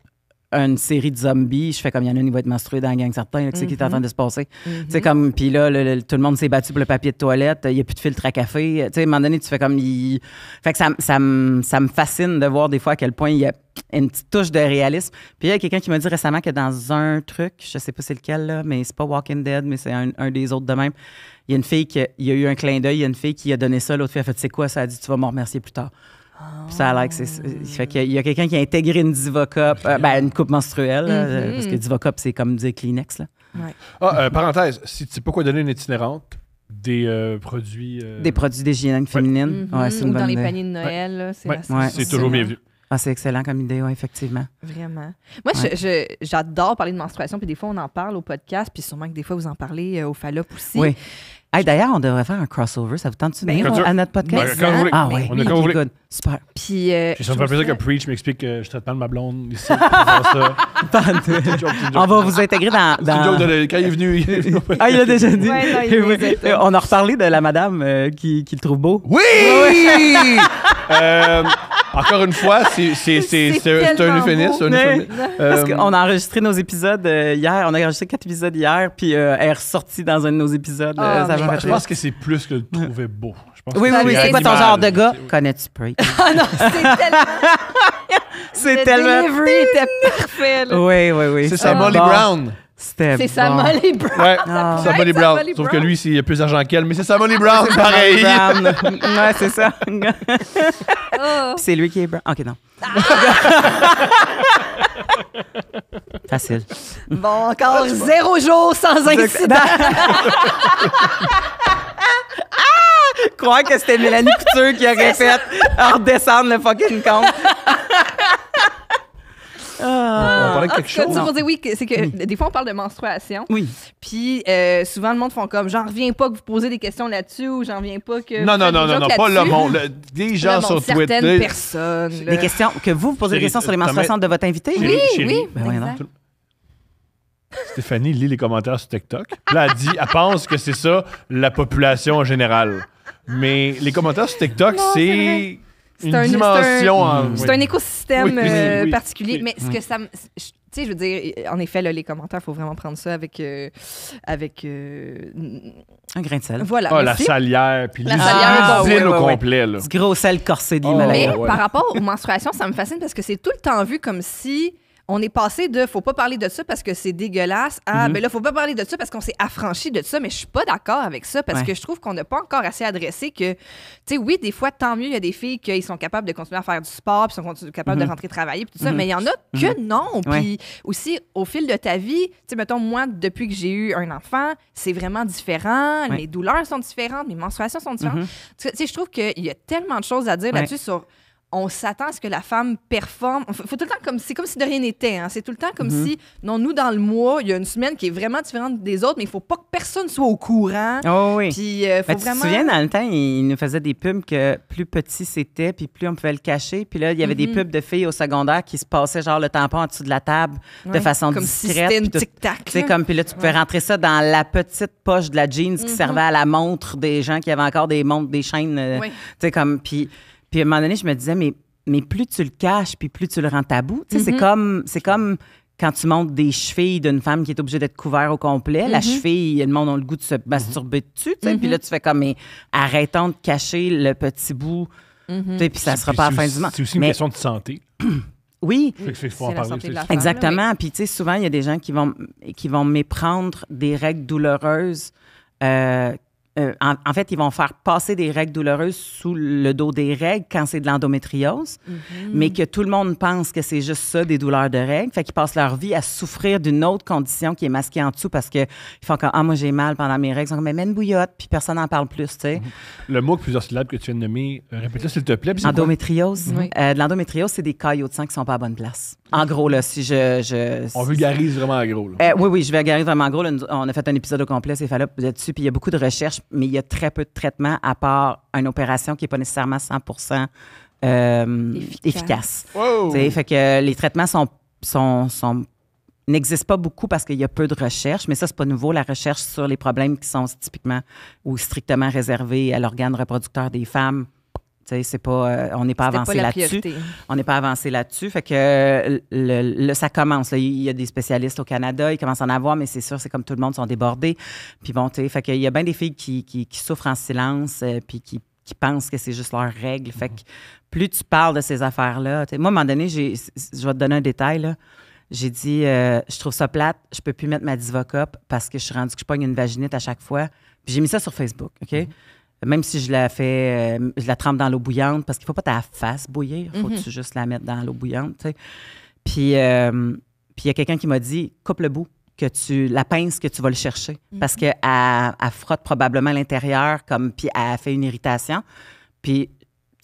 une série de zombies, je fais comme il y en a un qui va être menstrué dans la gang certain, c'est mm qui est en train mhm. de se passer. Mhm. comme, puis là, tout le monde s'est battu pour le papier de toilette, il n'y a plus de filtre à café. Tu sais, à un moment donné, tu fais comme. Fait que ça, me fascine de voir des fois à quel point il y a une petite touche de réalisme. Puis il y a quelqu'un qui m'a dit récemment que dans un truc, je sais pas c'est lequel, là, mais c'est pas Walking Dead, mais c'est un, des autres de même. Il y a une fille qui y a eu un clin d'œil, il y a une fille qui a donné ça, l'autre fille a fait c'est quoi ça, a dit tu vas me remercier plus tard. Ça a l'air que c'est. qu'il y a quelqu'un qui a intégré une Divocop, euh, ben, une coupe menstruelle, mm-hmm. parce que Divocop, c'est comme dire Kleenex. Là. Ah, euh, parenthèse, si tu sais pas quoi donner une itinérante, des euh, produits. Des produits d'hygiène féminine. Mm-hmm. c'est Ou dans les paniers de Noël, c'est C'est toujours bienvenu. Ah, c'est excellent comme idée, effectivement. Vraiment. Moi, j'adore parler de menstruation, puis des fois, on en parle au podcast, puis sûrement que des fois, vous en parlez au Fallop aussi. Oui. D'ailleurs, on devrait faire un crossover. Ça vous tente-tu de ben, venir à notre podcast? Ben, quand vous ah oui, on Super. Puis, euh, je suis pas plaisir que Preach m'explique que je traite mal ma blonde ici. ça. on va vous intégrer dans. quand il est venu. Il est ah, il l'a déjà dit. On a reparlé de la madame euh, qui, qui, le trouve beau. Oui! oui! Euh, encore une fois, c'est un euphémisme. Parce euh, qu'on a enregistré nos épisodes hier. On a enregistré quatre épisodes hier, puis elle est ressortie dans un de nos épisodes. Ah, je, pense, que c'est plus que le trouver beau. oui, oui, oui. C'est quoi ton genre de gars? Connais-tu Pray? ah non, c'est tellement. c'est tellement. delivery était parfait. Là. Oui, oui, oui. C'est ça, Molly Brown. C'était C'est Molly Brown. Ouais, oh. Molly Brown. Sauf que lui, il a plus d'argent qu'elle, mais c'est Molly Brown, pareil. Brown. ouais, c'est ça. oh. c'est lui qui est Brown. OK, non. Ah. Facile. Bon, encore ah, zéro jour sans incident. ah! Croire que c'était Mélanie Couture qui aurait fait redescendre le fucking compte. Ah. on parlait ah, quelque chose. oui, c'est que des fois, on parle de menstruation. Oui. Puis euh, souvent, le monde font comme j'en reviens pas que vous posez des questions là-dessus ou j'en reviens pas que. Non, non, non, non, non, pas le monde. des gens sur Twitter. Certaines personnes. Des questions. Que vous, vous posez des questions sur les menstruations de votre invité? Oui, oui. Ben, Stéphanie lit les commentaires sur TikTok. Là, elle dit, elle pense que c'est ça, la population en général. Mais les commentaires sur TikTok, c'est un, c'est un, écosystème particulier. Mais ce que mm. ça me. Tu sais, je veux dire, en effet, là, les commentaires, il faut vraiment prendre ça avec. Euh, avec euh, un grain de sel. Voilà. Ah, la salière, puis la salière, au ah, complet. Là. gros sel corsé de ah, mais par rapport aux menstruations, ça me fascine parce que c'est tout le temps vu comme si on est passé de faut pas parler de ça parce que c'est dégueulasse à mais mhm. ben là faut pas parler de ça parce qu'on s'est affranchi de ça mais je suis pas d'accord avec ça parce que je trouve qu'on n'a pas encore assez adressé que tu sais oui des fois tant mieux il y a des filles qui sont capables de continuer à faire du sport puis sont capables de mhm. rentrer travailler tout ça mhm. mais il y en a que non puis aussi au fil de ta vie tu sais mettons moi depuis que j'ai eu un enfant c'est vraiment différent mes douleurs sont différentes mes menstruations sont différentes tu sais je trouve qu'il y a tellement de choses à dire là-dessus sur on s'attend à ce que la femme performe. Faut, tout le comme c'est comme si de rien n'était. Hein. C'est tout le temps comme mm-hmm. si non nous dans le mois il y a une semaine qui est vraiment différente des autres, mais il faut pas que personne soit au courant. Oh oui. Puis euh, ben, Tu te souviens dans le temps ils nous faisaient des pubs que plus petit c'était puis plus on pouvait le cacher. Puis là il y avait des mm-hmm. pubs de filles au secondaire qui se passaient genre le tampon en dessous de la table de façon discrète. c'était une tic tac. C'est comme puis là tu pouvais rentrer ça dans la petite poche de la jeans qui mm-hmm. servait à la montre des gens qui avaient encore des montres des chaînes. Euh, tu sais puis puis à un moment donné, je me disais, mais, plus tu le caches, puis plus tu le rends tabou. Tu c'est mhm. comme. C'est comme quand tu montes des chevilles d'une femme qui est obligée d'être couverte au complet, la mhm. cheville, le monde a le goût de se mhm. masturber dessus. Puis là, tu fais comme, mais arrêtons de cacher le petit bout. Puis ça ne sera pas à la fin du monde. C'est aussi une question de santé. Oui, exactement. Puis tu souvent il y a des gens qui vont qui vont méprendre des règles douloureuses euh, euh, en, fait, ils vont faire passer des règles douloureuses sous le dos des règles quand c'est de l'endométriose, mhm. mais que tout le monde pense que c'est juste ça, des douleurs de règles. Fait qu'ils passent leur vie à souffrir d'une autre condition qui est masquée en dessous parce qu'ils font comme Ah, moi j'ai mal pendant mes règles. Ils sont comme Mais une bouillotte, puis personne n'en parle plus, tu sais. Mhm. Le mot que plusieurs syllabes que tu viens de nommer, euh, répète-le s'il te plaît. Endométriose. Euh, de l'endométriose, c'est des caillots de sang qui sont pas à bonne place. En gros, là, si je. on vulgarise vraiment en gros. oui, oui, je vulgarise vraiment en gros. on a fait un épisode au complet, c'est là dessus, puis il y a beaucoup de recherches mais il y a très peu de traitements à part une opération qui n'est pas nécessairement 100 euh, efficace. Fait que les traitements sont, sont, sont pas beaucoup parce qu'il y a peu de recherche, mais ça, c'est pas nouveau, la recherche sur les problèmes qui sont typiquement ou strictement réservés à l'organe reproducteur des femmes pas, euh, on n'est pas avancé là-dessus. On n'est pas avancé là-dessus. Fait que euh, ça commence. Il y a des spécialistes au Canada, ils commencent à en avoir, mais c'est sûr, c'est comme tout le monde, sont débordés. Puis tu fait qu'il y a bien des filles qui, souffrent en silence, euh, puis qui, pensent que c'est juste leurs règles. Fait que plus tu parles de ces affaires-là, moi, à un moment donné, je vais te donner un détail, J'ai dit, je trouve ça plate, je peux plus mettre ma Divocop parce que je suis rendue que je pogne une vaginite à chaque fois. Puis j'ai mis ça sur Facebook, OK? Mm-hmm. Même si je la fais, euh, la trempe dans l'eau bouillante, parce qu'il ne faut pas ta face bouillir, faut que mhm. tu juste la mettre dans l'eau bouillante. Puis euh, puis il y a quelqu'un qui m'a dit coupe le bout que tu la pince que tu vas le chercher mhm. parce qu'elle frotte probablement l'intérieur comme puis elle fait une irritation. Puis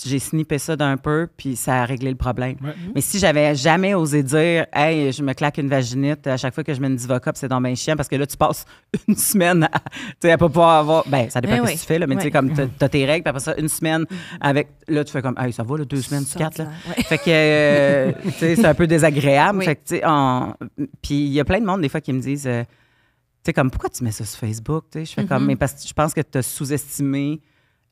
j'ai snippé ça d'un peu, puis ça a réglé le problème. Mais si j'avais jamais osé dire, hey, je me claque une vaginite à chaque fois que je mets une Divocop, c'est dans mes chiens, parce que là, tu passes une semaine à, tu pas pouvoir avoir. Ben, ça dépend de eh ce que tu fais, là, mais tu sais, comme as tes règles, puis après ça, une semaine avec. Là, tu fais comme, hey, ça va, là, deux semaines, quatre, là. Fait que, euh, tu sais, c'est un peu désagréable. Fait que, Puis il y a plein de monde, des fois, qui me disent, euh, tu sais, comme, pourquoi tu mets ça sur Facebook? je fais mm-hmm. comme, mais parce que je pense que tu as sous-estimé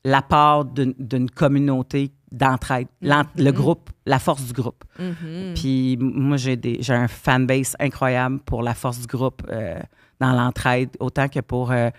la part d'une communauté d'entraide, mm-hmm. le groupe, la force du groupe. Mm-hmm. Puis moi, j'ai un fanbase incroyable pour la force du groupe euh, dans l'entraide, autant que pour euh,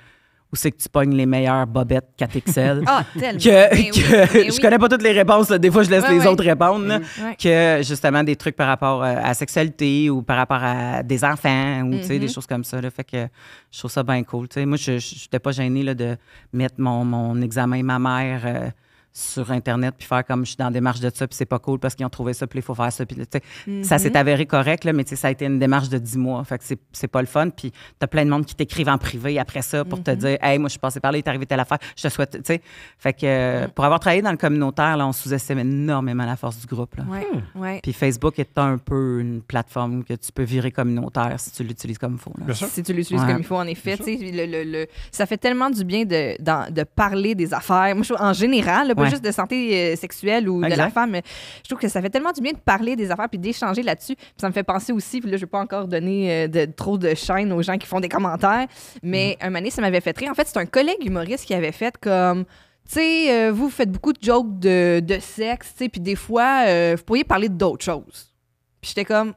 où c'est que tu pognes les meilleures bobettes 4XL. ah, tellement. Que, ben ben je connais pas toutes les réponses. Des fois, je laisse les autres répondre. Ben que justement, des trucs par rapport euh, à la sexualité ou par rapport à des enfants ou des mm-hmm. choses comme ça. Là. Fait que je trouve ça bien cool. Moi, je n'étais pas gênée là, de mettre mon, examen ma mère. Euh, sur Internet puis faire comme je suis dans des démarche de ça puis c'est pas cool parce qu'ils ont trouvé ça puis il faut faire ça puis ça mm-hmm. s'est avéré correct là, mais ça a été une démarche de 10 mois fait que c'est pas le fun puis t'as plein de monde qui t'écrivent en privé après ça pour te mm-hmm. dire hey moi je suis passé par là il est arrivé telle affaire je te souhaite tu sais fait que mm-hmm. pour avoir travaillé dans le communautaire là, on sous-estime énormément la force du groupe là. Ouais. Hmm. Ouais. puis Facebook est un peu une plateforme que tu peux virer communautaire si tu l'utilises comme il faut si tu l'utilises comme il faut en effet le, ça fait tellement du bien de, de parler des affaires moi en général juste de santé euh, sexuelle ou de la femme. Je trouve que ça fait tellement du bien de parler des affaires puis d'échanger là-dessus. ça me fait penser aussi, puis là, je vais pas encore donner euh, de, trop de chaînes aux gens qui font des commentaires, mais mhm. un moment ça m'avait fait rire. En fait, c'est un collègue humoriste qui avait fait comme tu sais, euh, vous faites beaucoup de jokes de, sexe, tu sais, puis des fois, vous pourriez parler d'autres choses. Puis j'étais comme,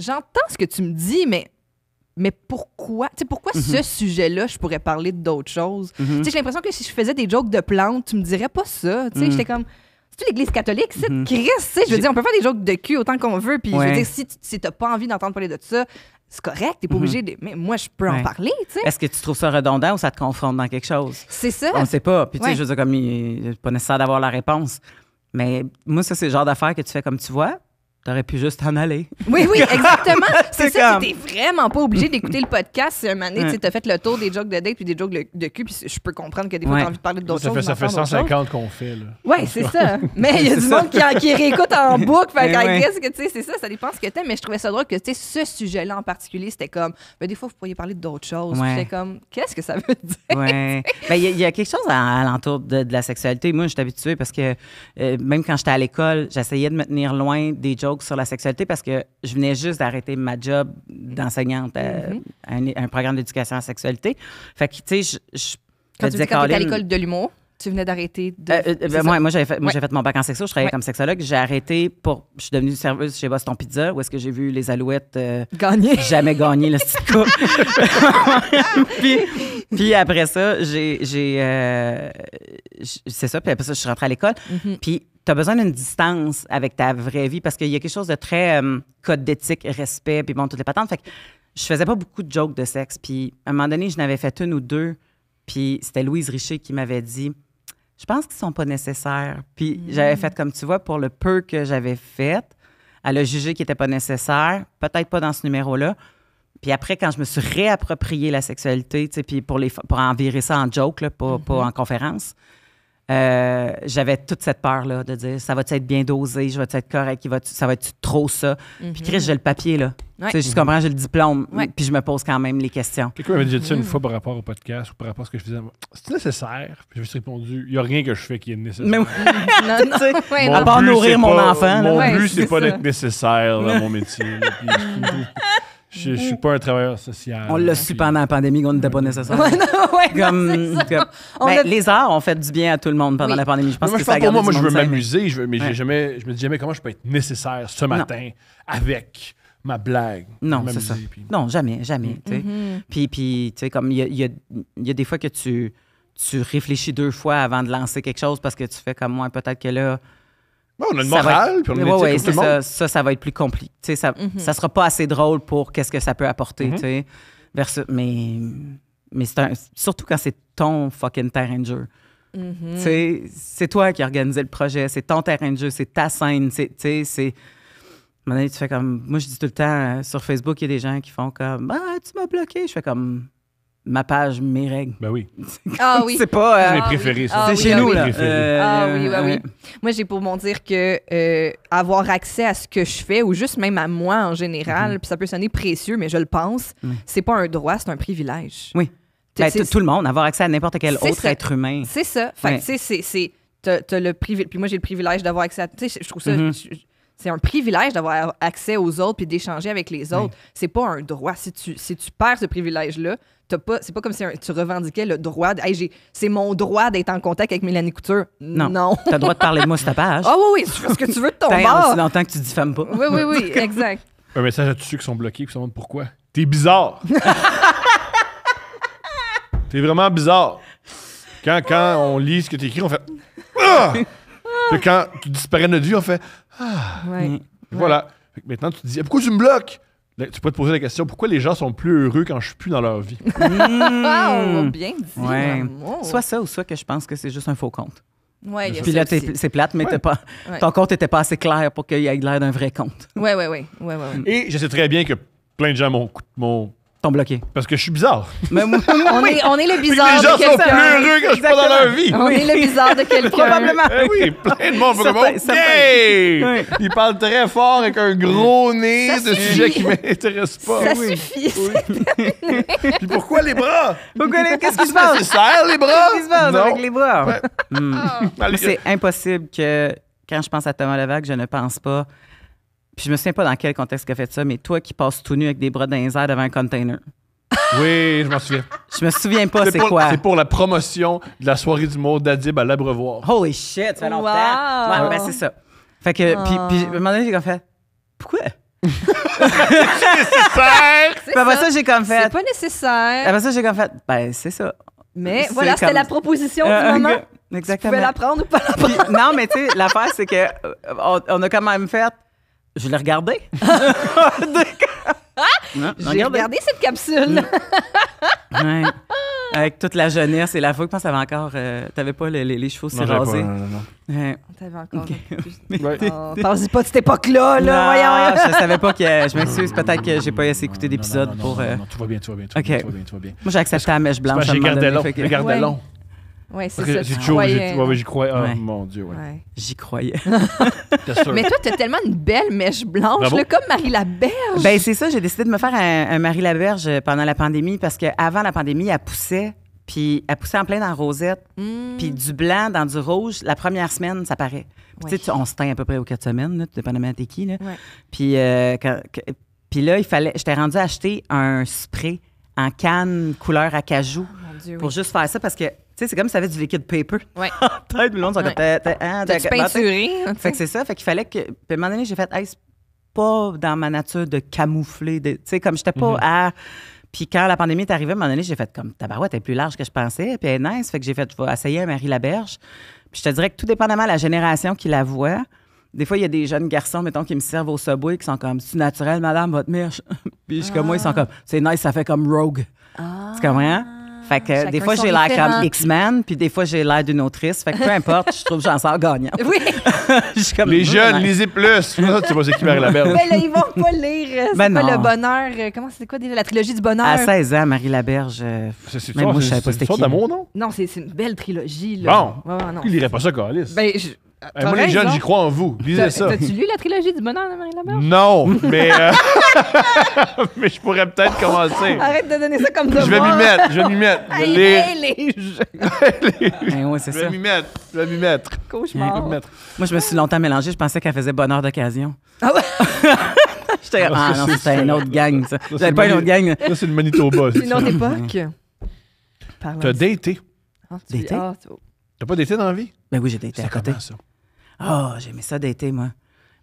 j'entends ce que tu me dis, mais mais pourquoi, tu pourquoi mhm. ce sujet-là, je pourrais parler d'autres choses. Mhm. Tu sais, j'ai l'impression que si je faisais des jokes de plantes, tu me dirais pas ça. Tu sais, mhm. j'étais comme, c'est-tu l'Église catholique, c'est Christ, tu sais? Je veux dire, on peut faire des jokes de cul autant qu'on veut, puis je veux dire, si, si t'as pas envie d'entendre parler de ça, c'est correct, t'es pas obligé de. Mais moi, je peux en parler, tu sais. Est-ce que tu trouves ça redondant ou ça te confronte dans quelque chose? C'est ça. On sait pas. Puis, tu sais, je veux dire, comme, il, pas nécessaire d'avoir la réponse. Mais moi, ça, c'est le genre d'affaires que tu fais comme tu vois. T'aurais pu juste en aller. Oui, oui, exactement. c'est ça, que t'es vraiment pas obligé d'écouter le podcast. C'est un moment tu t'as fait le tour des jokes de date puis des jokes de, cul, puis je peux comprendre que des fois, t'as envie de parler de d'autres choses. ça fait 150 qu'on fait, là. Oui, c'est ça. Mais il y a du monde qui, réécoute en boucle. Fait ce que, tu sais, c'est ça, ça dépend ce que t'aimes. Mais je trouvais ça drôle que, tu ce sujet-là en particulier, c'était comme, ben, des fois, vous pourriez parler d'autres choses. Ouais. J'étais comme, qu'est-ce que ça veut dire? Ouais. Ben, il y, a quelque chose à, l'entour de, de, la sexualité. Moi, je suis habituée parce que euh, même quand j'étais à l'école, j'essayais de me tenir loin des jokes sur la sexualité parce que je venais juste d'arrêter ma job d'enseignante à, euh, mhm. un, programme d'éducation à la sexualité. Fait que, tu sais, je, je Quand tu disais à l'école de l'humour, tu venais d'arrêter de... Euh, euh, ben, moi, moi j'avais fait, fait, mon bac en sexo, je travaillais comme sexologue. J'ai arrêté pour... Je suis devenue serveuse chez Boston Pizza où est-ce que j'ai vu les Alouettes... Jamais gagner, le puis, après ça, j'ai... c'est ça. Puis après ça, je suis rentrée à l'école. Mhm. Puis tu as besoin d'une distance avec ta vraie vie parce qu'il y a quelque chose de très euh, code d'éthique, respect, puis bon, toutes les patentes. Fait que je faisais pas beaucoup de jokes de sexe. Puis à un moment donné, je n'avais fait une ou deux. Puis c'était Louise Richer qui m'avait dit Je pense qu'ils sont pas nécessaires. Puis mm. j'avais fait comme tu vois, pour le peu que j'avais fait, elle a jugé qu'ils n'étaient pas nécessaires, peut-être pas dans ce numéro-là. Puis après, quand je me suis réapproprié la sexualité, puis pour, les, pour en virer ça en joke, pas, pas mm-hmm. en conférence, euh, j'avais toute cette peur-là de dire ça va être bien dosé, je vais être correct, va ça va être trop ça. Puis mhm. Chris, j'ai le papier, là. Tu sais, je j'ai le diplôme, puis je me pose quand même les questions. Quelqu'un m'a dit ça une mm. fois par rapport au podcast ou par rapport à ce que je faisais. C'est nécessaire? Puis je me suis répondu, il n'y a rien que je fais qui est nécessaire. Mais... non, non, sais. mon à part nourrir mon enfant. Mon but, c'est pas d'être nécessaire dans mon métier. Je, ne suis pas un travailleur social. On l'a su pendant la pandémie qu'on n'était pas nécessaire. Les arts ont fait du bien à tout le monde pendant la pandémie. Je pense que je ça pour moi, je veux m'amuser, je mais ouais. jamais, je me dis jamais comment je peux être nécessaire ce matin avec ma blague. Non, Non, jamais, jamais. Mm-hmm. Puis, puis comme il y a, des fois que tu réfléchis deux fois avant de lancer quelque chose parce que tu fais comme moi, peut-être que là on a le moral, puis on a ouais, tout le Ça, ça, ça, va être plus compliqué. Mhm. Ça, sera pas assez drôle pour qu'est-ce que ça peut apporter, mhm. mais, mais un, surtout quand c'est ton fucking terrain de jeu. Mhm. C'est toi qui as organisé le projet, c'est ton terrain de jeu, c'est ta scène, c'est... Tu fais comme... Moi, je dis tout le temps, euh, sur Facebook, il y a des gens qui font comme « Ah, tu m'as bloqué! » Je fais comme ma page, mes règles. Ben oui. Ah oui. C'est pas. Euh, ah c'est mes préférés, ça. c'est chez ah nous, là. Euh, ah oui, ah, oui. Moi, j'ai pour mon dire que euh, avoir accès à ce que je fais, ou juste même à moi en général, mm-hmm. puis ça peut sonner précieux, mais je le pense, mm. c'est pas un droit, c'est un privilège. Oui. Ben, tout le monde, avoir accès à n'importe quel autre être humain. C'est ça. Fait que, tu sais, c'est. T'as le privilège. Puis moi, j'ai le privilège d'avoir accès à. Tu sais, je trouve ça. Mm-hmm. C'est un privilège d'avoir accès aux autres puis d'échanger avec les autres. C'est pas un droit. Si tu, si tu perds ce privilège-là, pas, c'est pas comme si tu revendiquais le droit de, c'est mon droit d'être en contact avec Mélanie Couture. Non. T'as tu as le droit de parler de moi sur ta page. Ah oui, oui, tu fais ce que tu veux de ton bord. Aussi longtemps que tu diffames pas. Oui, oui, oui, exact. Un message à tous ceux qui sont bloqués qui se demandent pourquoi. T'es bizarre. T'es vraiment bizarre. Quand, quand on lit ce que tu t'écris, on fait. Ah! Puis quand tu disparais de vie, on fait ah. Hmm. Voilà. Maintenant, tu te dis, ah, pourquoi tu me bloques? tu peux te poser la question, pourquoi les gens sont plus heureux quand je suis plus dans leur vie? Hmm. Ah, on bien dit. Soit ça ou soit que je pense que c'est juste un faux compte. Ouais, Puis là, c'est plate, mais ton compte n'était pas assez clair pour qu'il ait l'air d'un vrai compte. Oui, oui, oui. Et je sais très bien que plein de gens m'ont T'es bloqué. Parce que je suis bizarre. Mais moi, on, est, on, est, le bizarre. quelqu'un. les gens sont plus heureux quand je suis pas dans leur vie. On est le bizarre de quelqu'un. Probablement. Eh oui, plein de monde. Certains, Ils parlent très fort avec un gros nez de sujets qui m'intéressent pas. Ça oui. suffit. Puis pourquoi les bras? Pourquoi les... Qu'est-ce qui se ben, passe? Ça les bras? Qu'est-ce qui se passe avec les bras? Hmm. C'est impossible que quand je pense à Thomas Levac, je ne pense pas puis je me souviens pas dans quel contexte qu'elle a fait ça, mais toi qui passes tout nu avec des bras dans devant un container. Oui, je m'en souviens. Je me souviens pas c'est quoi. C'est pour la promotion de la soirée du mot d'Adib à l'Abrevoir. Holy shit, ça Ouais, ben c'est ça. Fait que, puis, ah. puis, à un moment donné, j'ai comme fait, pourquoi? C'est après ça, j'ai comme fait, C'est pas nécessaire, après ça, j'ai comme fait, ben, c'est ça. mais voilà, c'était la proposition du euh, moment. Exactement. Tu pouvais la prendre ou pas la prendre. non, mais tu sais, l'affaire, c'est que euh, on a quand même fait. Je l'ai regardé. ah, hein? J'ai regardé cette capsule. Mm. Avec toute la jeunesse et la fougue, je pense que t'avais encore. Tu euh, t'avais pas les, les, cheveux si rasés. non, non. Ouais. T'avais encore. Okay. ouais. oh, T'en pas de cette époque-là, là. Non, je savais pas que. Je m'excuse, peut-être que j'ai pas assez écouté d'épisodes pour. Euh, non, tout va bien, tout va bien. Tout, tout va bien, tout va bien. Moi, j'ai accepté la mèche blanche. J'ai gardé long. J'ai gardé long. Oui, c'est ça. J'y croyais. Ouais, j'y croyais. Oh mon Dieu, oui. J'y croyais. Mais toi, t'as tellement une belle mèche blanche, comme Marie Laberge. Ben, c'est ça. J'ai décidé de me faire un, Marie Marie Laberge pendant la pandémie parce qu'avant la pandémie, elle poussait. Puis elle poussait en plein dans la rosette. Hmm. Puis du blanc dans du rouge, la première semaine, ça paraît. tu sais, on se teint à peu près aux quatre semaines, là, dépendamment de qui. Là. Puis, euh, puis là, il fallait, j'étais rendue acheter un spray en canne couleur acajou oh pour juste faire ça parce que sais, c'est comme si ça avait du liquid paper. Oui. Peut-être, le hein, tas peinturé? Hein, fait que c'est ça. Fait qu'il fallait que. Puis à un moment donné, j'ai fait, hey, c'est pas dans ma nature de camoufler. Tu sais, comme j'étais pas mhm. à. Puis quand la pandémie est arrivée, à un moment donné, j'ai fait comme tabarouette, est plus large que je pensais. Puis elle est nice. Fait que j'ai fait, je vais essayer un Marie Laberge. Puis je te dirais que tout dépendamment de la génération qui la voit, des fois, il y a des jeunes garçons, mettons, qui me servent au subway, qui sont comme, c'est naturel, madame, votre mèche. Puis comme, moi, ils sont ah. comme, c'est nice, ça fait comme rogue. Ah. Tu comprends? Fait que des fois, j'ai l'air comme X-Men, puis des fois, j'ai l'air d'une autrice. Fait que peu importe, je trouve que j'en sors gagnant. Oui. les jeunes, lisez plus. tu pas c'est qui Marie laberge là, ils vont pas lire. Euh, c'est ben pas le bonheur. Euh, comment c'est quoi déjà la trilogie du bonheur? À 16 ans, Marie Laberge. Euh, c'est une histoire d'amour, non? Non, c'est une belle trilogie. Là. Bon. Ouais, non. lirait pas ça, Carlis. Ben, ben, moi, les jeunes, j'y crois en vous. Lisez ça. T'as-tu lu la trilogie du bonheur de marie lambert Non, mais, euh, mais je pourrais peut-être commencer. Arrête de donner ça comme ça. Je vais m'y mettre, je vais m'y mettre. Les les ben je vais m'y mettre, je vais m'y mettre. Moi, je me suis longtemps mélangé. Je pensais qu'elle faisait bonheur d'occasion. Ah ouais? J'étais. Ah non, c'était une autre gang, ça. J'avais pas une autre gang. Ça, c'est le Manitoba. C'est une autre époque. T'as daté. Ah, daté? Ah, T'as pas daté dans la vie? Ben oui, j'ai daté à côté. Oh, j'aimais ça d'été, moi.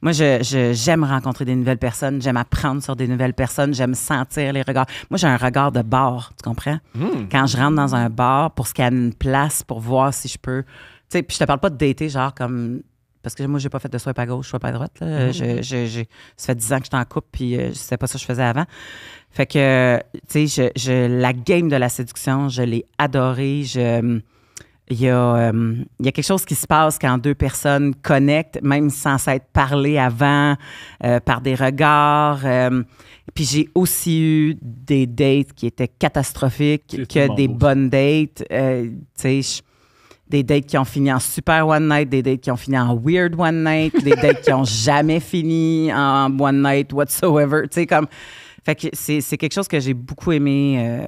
Moi, j'aime rencontrer des nouvelles personnes, j'aime apprendre sur des nouvelles personnes, j'aime sentir les regards. Moi, j'ai un regard de bar, tu comprends? Hmm. Quand je rentre dans un bar pour scanner une place, pour voir si je peux. Tu sais, puis je te parle pas de dater, genre comme. Parce que moi, j'ai pas fait de swipe à gauche, swipe à droite. Hmm. ça fait 10 ans que je en coupe, puis euh, je sais pas ça que je faisais avant. Fait que, tu sais, je, la game de la séduction, je l'ai adorée. Je il y, a, euh, il y a quelque chose qui se passe quand deux personnes connectent, même sans s'être parlé avant, euh, par des regards. Euh. puis j'ai aussi eu des dates qui étaient catastrophiques que des bonnes dates. des dates qui ont fini en super one night, des dates qui ont fini en weird one night, des dates qui ont jamais fini en one night whatsoever. Tu sais, comme c'est quelque chose que j'ai beaucoup aimé. Euh,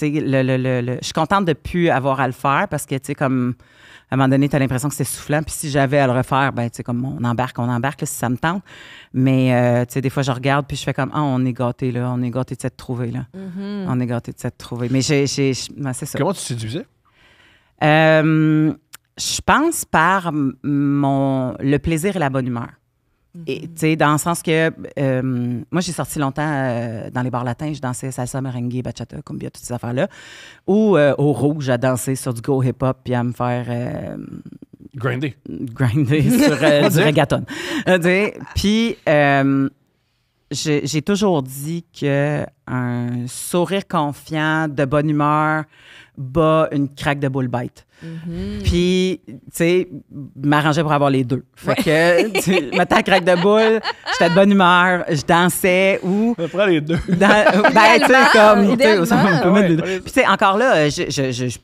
je suis contente de ne plus avoir à le faire parce que, comme à un moment donné, tu as l'impression que c'est soufflant. Puis si j'avais à le refaire, ben, comme on embarque, on embarque si ça me tente. Mais, euh, des fois, je regarde puis je fais comme, ah, on est gâté là, on est gâté de s'être trouvé là. Mm-hmm. On est gâté de s'être trouvé. Mais j'ai. c'est ça. Comment tu séduisais? Euh, je pense par mon, le plaisir et la bonne humeur. Et, mhm. sais, dans le sens que euh, moi, j'ai sorti longtemps euh, dans les bars latins, je dansais salsa, merengue, bachata, cumbia, toutes ces affaires-là. Ou euh, au rouge, à danser sur du go hip-hop puis à me faire. grinder. Grinder sur du reggaeton. Puis j'ai toujours dit que un sourire confiant, de bonne humeur, bat une craque de boule bite Mhm. Puis, tu sais, m'arrangeais pour avoir les deux. Fait que, tu tête craque de boule, j'étais de bonne humeur, je dansais ou. Je prends les deux. ben, tu sais, comme. les deux. tu sais, encore là, je, je, je,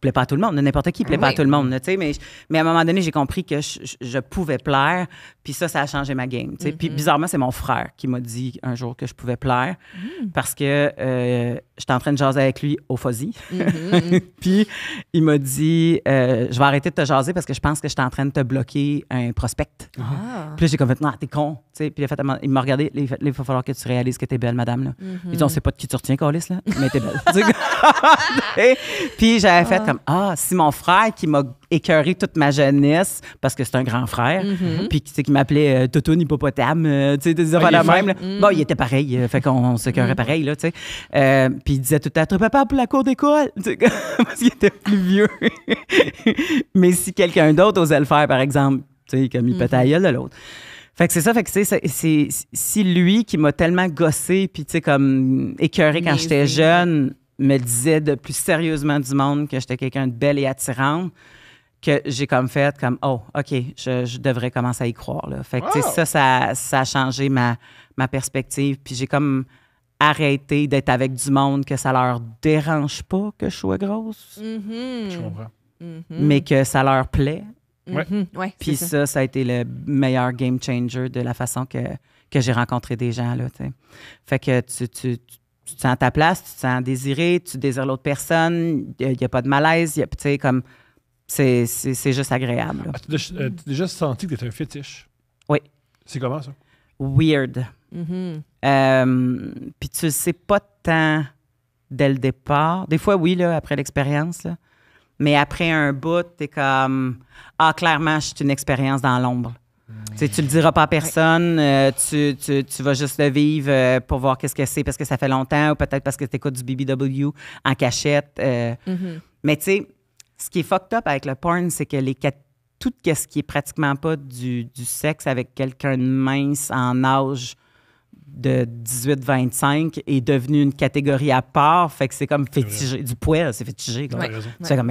plais pas à tout le monde. N'importe qui plaît pas à tout le monde, tu sais. Mais, mais à un moment donné, j'ai compris que je, pouvais plaire. Puis ça, ça a changé ma game, tu sais. Puis, mhm. bizarrement, c'est mon frère qui m'a dit un jour que je pouvais plaire mhm. parce que euh, j'étais en train de jaser avec lui au Fozzy. Puis, il m'a dit. Euh, je vais arrêter de te jaser parce que je pense que je suis en train de te bloquer un prospect. Ah. Puis j'ai comme fait Non, t'es con. il, m'a regardé il, va falloir que tu réalises que t'es belle, madame. Là. Mhm. Ils dit On sait pas de qui tu retiens, Colis, là, mais t'es belle. puis j'avais fait ah. comme Ah, si mon frère qui m'a écœuré toute ma jeunesse parce que c'est un grand frère. Mhm. Puis, tu qui m'appelait euh, Toto Hippopotame, euh, tu sais, ah, même. Mhm. Bon, il était pareil. Euh, fait qu'on s'écœurait mhm. pareil, là, tu sais. puis, il disait tout à l'heure, papa pour la cour d'école. parce qu'il était plus vieux. Mais si quelqu'un d'autre osait le faire, par exemple, tu sais, comme il pétait de l'autre. Fait que c'est ça, fait que c'est, si lui qui m'a tellement gossé, puis tu sais, comme écœuré quand j'étais jeune, me disait de plus sérieusement du monde que j'étais quelqu'un de belle et attirante, que j'ai comme fait comme oh ok je, devrais commencer à y croire là. fait que ça, ça, a changé ma ma perspective puis j'ai comme arrêté d'être avec du monde que ça leur dérange pas que je sois grosse mm-hmm. comprends. Mm-hmm. mais que ça leur plaît mm-hmm. puis ça. ça. a été le meilleur game changer de la façon que j'ai rencontré des gens fait que tu, tu, te sens à ta place, tu te sens désiré, tu désires l'autre personne, il n'y a, pas de malaise, il y a, comme, c'est, c'est, c'est juste agréable. Ah, tu as, euh, déjà senti que tu un fétiche? Oui. C'est comment ça? Weird. Mm-hmm. Euh, puis tu le sais pas tant dès le départ. Des fois, oui, là, après l'expérience. Mais après un bout, tu es comme Ah, clairement, c'est une expérience dans l'ombre. Tu ne le diras pas à personne, euh, tu, tu, tu, vas juste le vivre pour voir qu'est-ce que c'est parce que ça fait longtemps ou peut-être parce que tu écoutes du BBW en cachette. Mm-hmm. Mais tu sais, ce qui est fucked up avec le porn, c'est que tout ce qui est pratiquement pas du, du sexe avec quelqu'un de mince en âge de 18-25 est devenu une catégorie à part. Fait que c'est comme fétigé. Du poil, c'est fétigé. Tu comme, mais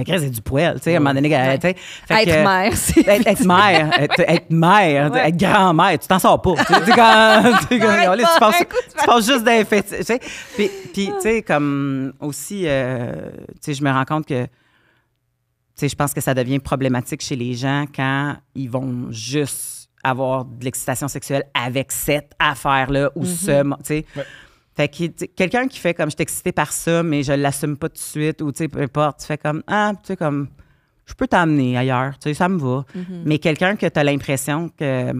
c'est du poil. à un moment donné, fait être, que, mère, être, mère, être, être, mère, être, grand-mère, tu t'en sors pas. Tu oh, penses juste d'un fétiche. Puis, tu sais, comme aussi, euh, je me rends compte que je pense que ça devient problématique chez les gens quand ils vont juste avoir de l'excitation sexuelle avec cette affaire-là ou mhm. ce. Fait que quelqu'un qui fait comme je suis excité par ça, mais je l'assume pas tout de suite, ou tu peu importe, tu fais comme Ah, tu sais, comme je peux t'amener ailleurs, tu sais, ça me va. Mhm. Mais quelqu'un que tu as l'impression que.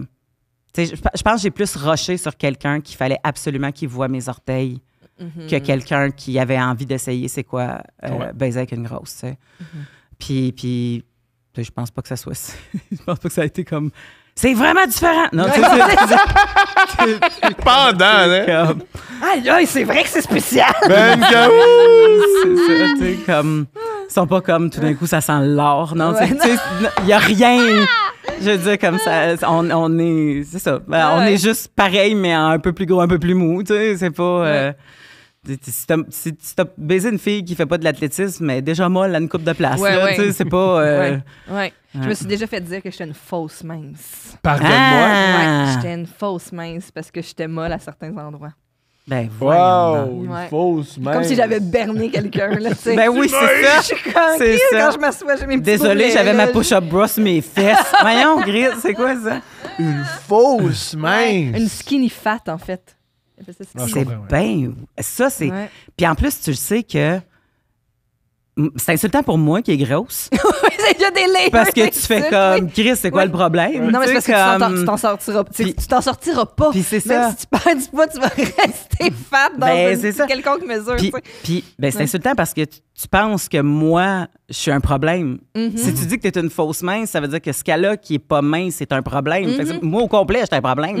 je pense que j'ai plus rushé sur quelqu'un qu'il fallait absolument qu'il voit mes orteils mhm. que quelqu'un qui avait envie d'essayer c'est quoi euh, baiser avec une grosse, puis, je pense pas que ça soit. je pense pas que ça a été comme. C'est vraiment différent. Non, tu sais, c'est pendant, hein. Aïe, c'est vrai que c'est spécial. Ben C'est tu sais comme ils sont pas comme tout d'un coup ça sent l'or, non, Tu tu il y a rien. Je veux dire comme ça on, on est c'est ça, ben, on est juste pareil mais un peu plus gros, un peu plus mou, tu sais, c'est pas euh, si tu si, baisé une fille qui fait pas de l'athlétisme, mais déjà molle à une coupe de place. C'est pas. Ouais, euh, Je me ah. suis déjà fait dire que j'étais une fausse mince. Pardon moi ah! Ouais, j'étais une fausse mince parce que j'étais molle à certains endroits. Ben, voilà. Wow, fausse mince. Comme si j'avais berné quelqu'un, Ben oui, c'est ça. Je suis c'est ça. quand je m'assois, j'ai mes petits Désolée, j'avais ma push-up brosse sur mes fesses. Voyons, Gris, c'est quoi ça? Une fausse mince. Une skinny fat, en fait. C'est bien. Ça, c'est. Puis en plus, tu sais que c'est insultant pour moi qui est grosse. c'est déjà des Parce que tu fais comme Chris, c'est quoi le problème Non, mais c'est parce que tu t'en sortiras, tu t'en sortiras pas. Puis c'est ça. si tu perds du poids, tu vas rester fat dans ben, quelconque mesure. Puis, puis ben, c'est insultant parce que tu, penses que moi, je suis un problème. Mm-hmm. Si tu dis que tu es une fausse mince, ça veut dire que ce cas-là qui est pas mince, c'est un problème. Mm-hmm. Moi au complet, j'étais un problème.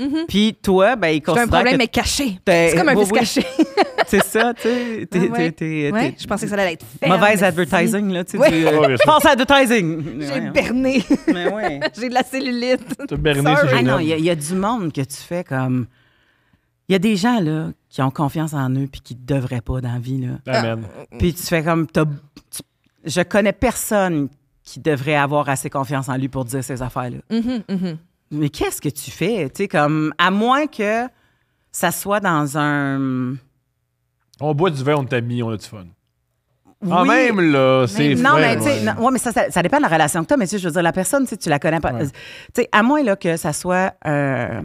Mm-hmm. Puis toi, ben il considère un problème mais caché. c'est comme un vice caché. c'est ça, tu sais. je pensais que ça allait être ferme. Mauvaise advertising, là. Tu sais, à advertising. J'ai berné. Mais J'ai de la cellulite. T'as berné, c'est ah, non, il y, a du monde que tu fais comme. Il y a des gens, là, qui ont confiance en eux puis qui ne devraient pas dans la vie, là. Amen. Ah, ah. Puis tu fais comme. T'as... je connais personne qui devrait avoir assez confiance en lui pour dire ces affaires-là. Mm-hmm, mm-hmm. Mais qu'est-ce que tu fais? Tu sais, comme, à moins que ça soit dans un on boit du vin, on t'a mis on a du fun. En ah, même, là, c'est Non, mais tu sais, mais ça, ça, dépend de la relation que tu as. Mais tu je veux dire, la personne, tu la connais pas. Tu sais, à moins là, que ça soit un euh,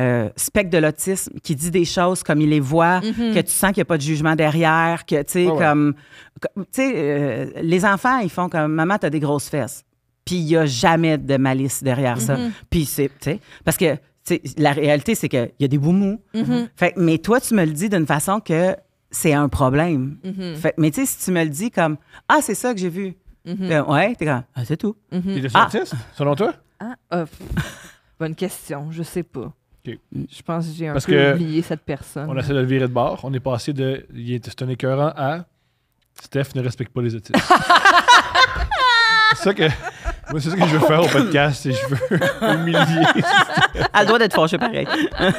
euh, spectre de l'autisme qui dit des choses comme il les voit, mhm. que tu sens qu'il n'y a pas de jugement derrière, que, tu sais, comme. Tu sais, euh, les enfants, ils font comme Maman, as des grosses fesses. Puis il n'y a jamais de malice derrière ça. Mhm. Puis c'est. Tu sais, parce que. la réalité, c'est qu'il y a des boumous. Mhm. mais toi, tu me le dis d'une façon que c'est un problème. Mhm. mais tu sais, si tu me le dis comme Ah, c'est ça que j'ai vu. Mhm. Ben, ouais, t'es comme Ah, c'est tout. Mhm. Il est ah. selon toi? Ah, euh, bonne question, je sais pas. Je pense que j'ai un peu oublié cette personne. On essaie de le virer de bord. On est passé de C'est un écœurant à Steph ne respecte pas les autistes. c'est ça que. Moi, c'est ce que je veux faire au podcast et je veux humilier. Elle doit d'être fâchée pareil. Mais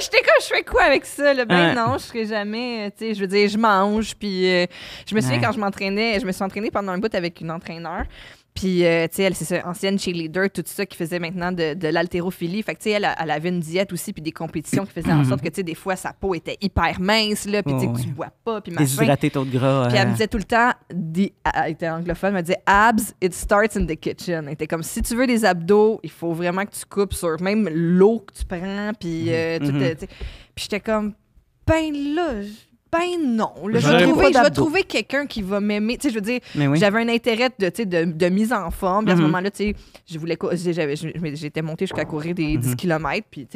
j'étais ben, je fais quoi avec ça? Là? Ben non, je serais jamais. Euh, tu sais, je veux dire, je mange. Puis euh, je me souviens quand je m'entraînais, je me suis entraînée pendant un bout avec une entraîneur. Puis, euh, tu sais, elle, c'est cette ancienne cheerleader, tout ça, qui faisait maintenant de, de l'haltérophilie. Fait que, tu sais, elle, elle, avait une diète aussi, puis des compétitions qui faisaient en sorte que, tu sais, des fois, sa peau était hyper mince, là, puis, tu sais, oh, tu bois pas, puis ma Déshydraté, taux de gras. Puis, elle me hein. disait tout le temps, elle était anglophone, elle me disait, abs, it starts in the kitchen. Elle était comme, si tu veux des abdos, il faut vraiment que tu coupes sur même l'eau que tu prends, puis mhm. euh, mm Puis, j'étais comme, ben là, ben non. je vais trouver, trouver quelqu'un qui va m'aimer. je veux dire, j'avais un intérêt de, de, de, mise en forme. à ce mhm. moment-là, je voulais j'étais montée jusqu'à courir des 10 mhm. km. Puis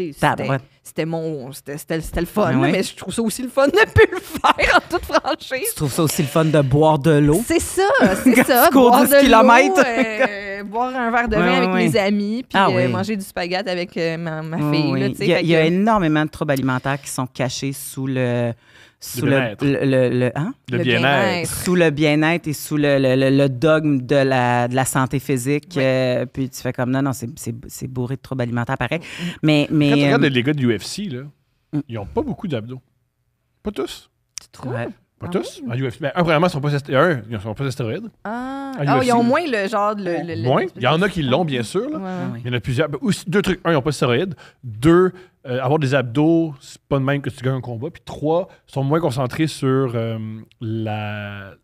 c'était mon, c'était le fun. Mais, je trouve ça aussi le fun de ne plus le faire en toute franchise. Tu trouves ça aussi le fun de boire de l'eau C'est ça, c'est ça. boire 10 de km. Euh, boire un verre de vin avec mes amis, puis ah euh, manger du spaghetti avec euh, ma, ma, fille. il y a énormément de troubles alimentaires qui sont cachés sous le sous le, le, le, hein? le bien-être. sous le bien-être et sous le, dogme de la, de la santé physique. Euh, puis tu fais comme non, non, c'est bourré de troubles alimentaires pareil. Mais, mais, Quand tu euh, les gars de l'UFC, là, mm. ils n'ont pas beaucoup d'abdos. Pas tous. Tu trouves? Pas ah tous. UFC. Ben, un, premièrement, ils sont pas, sont pas stéroïdes. Ah, ah ils ont moins le genre. Le, moins. Il y en a qui l'ont, bien sûr. Il y en a plusieurs. Ben, deux trucs. Un, ils n'ont pas de stéroïdes. Deux, euh, avoir des abdos, c'est pas de même que tu gagnes un combat. Puis trois, ils sont moins concentrés sur euh,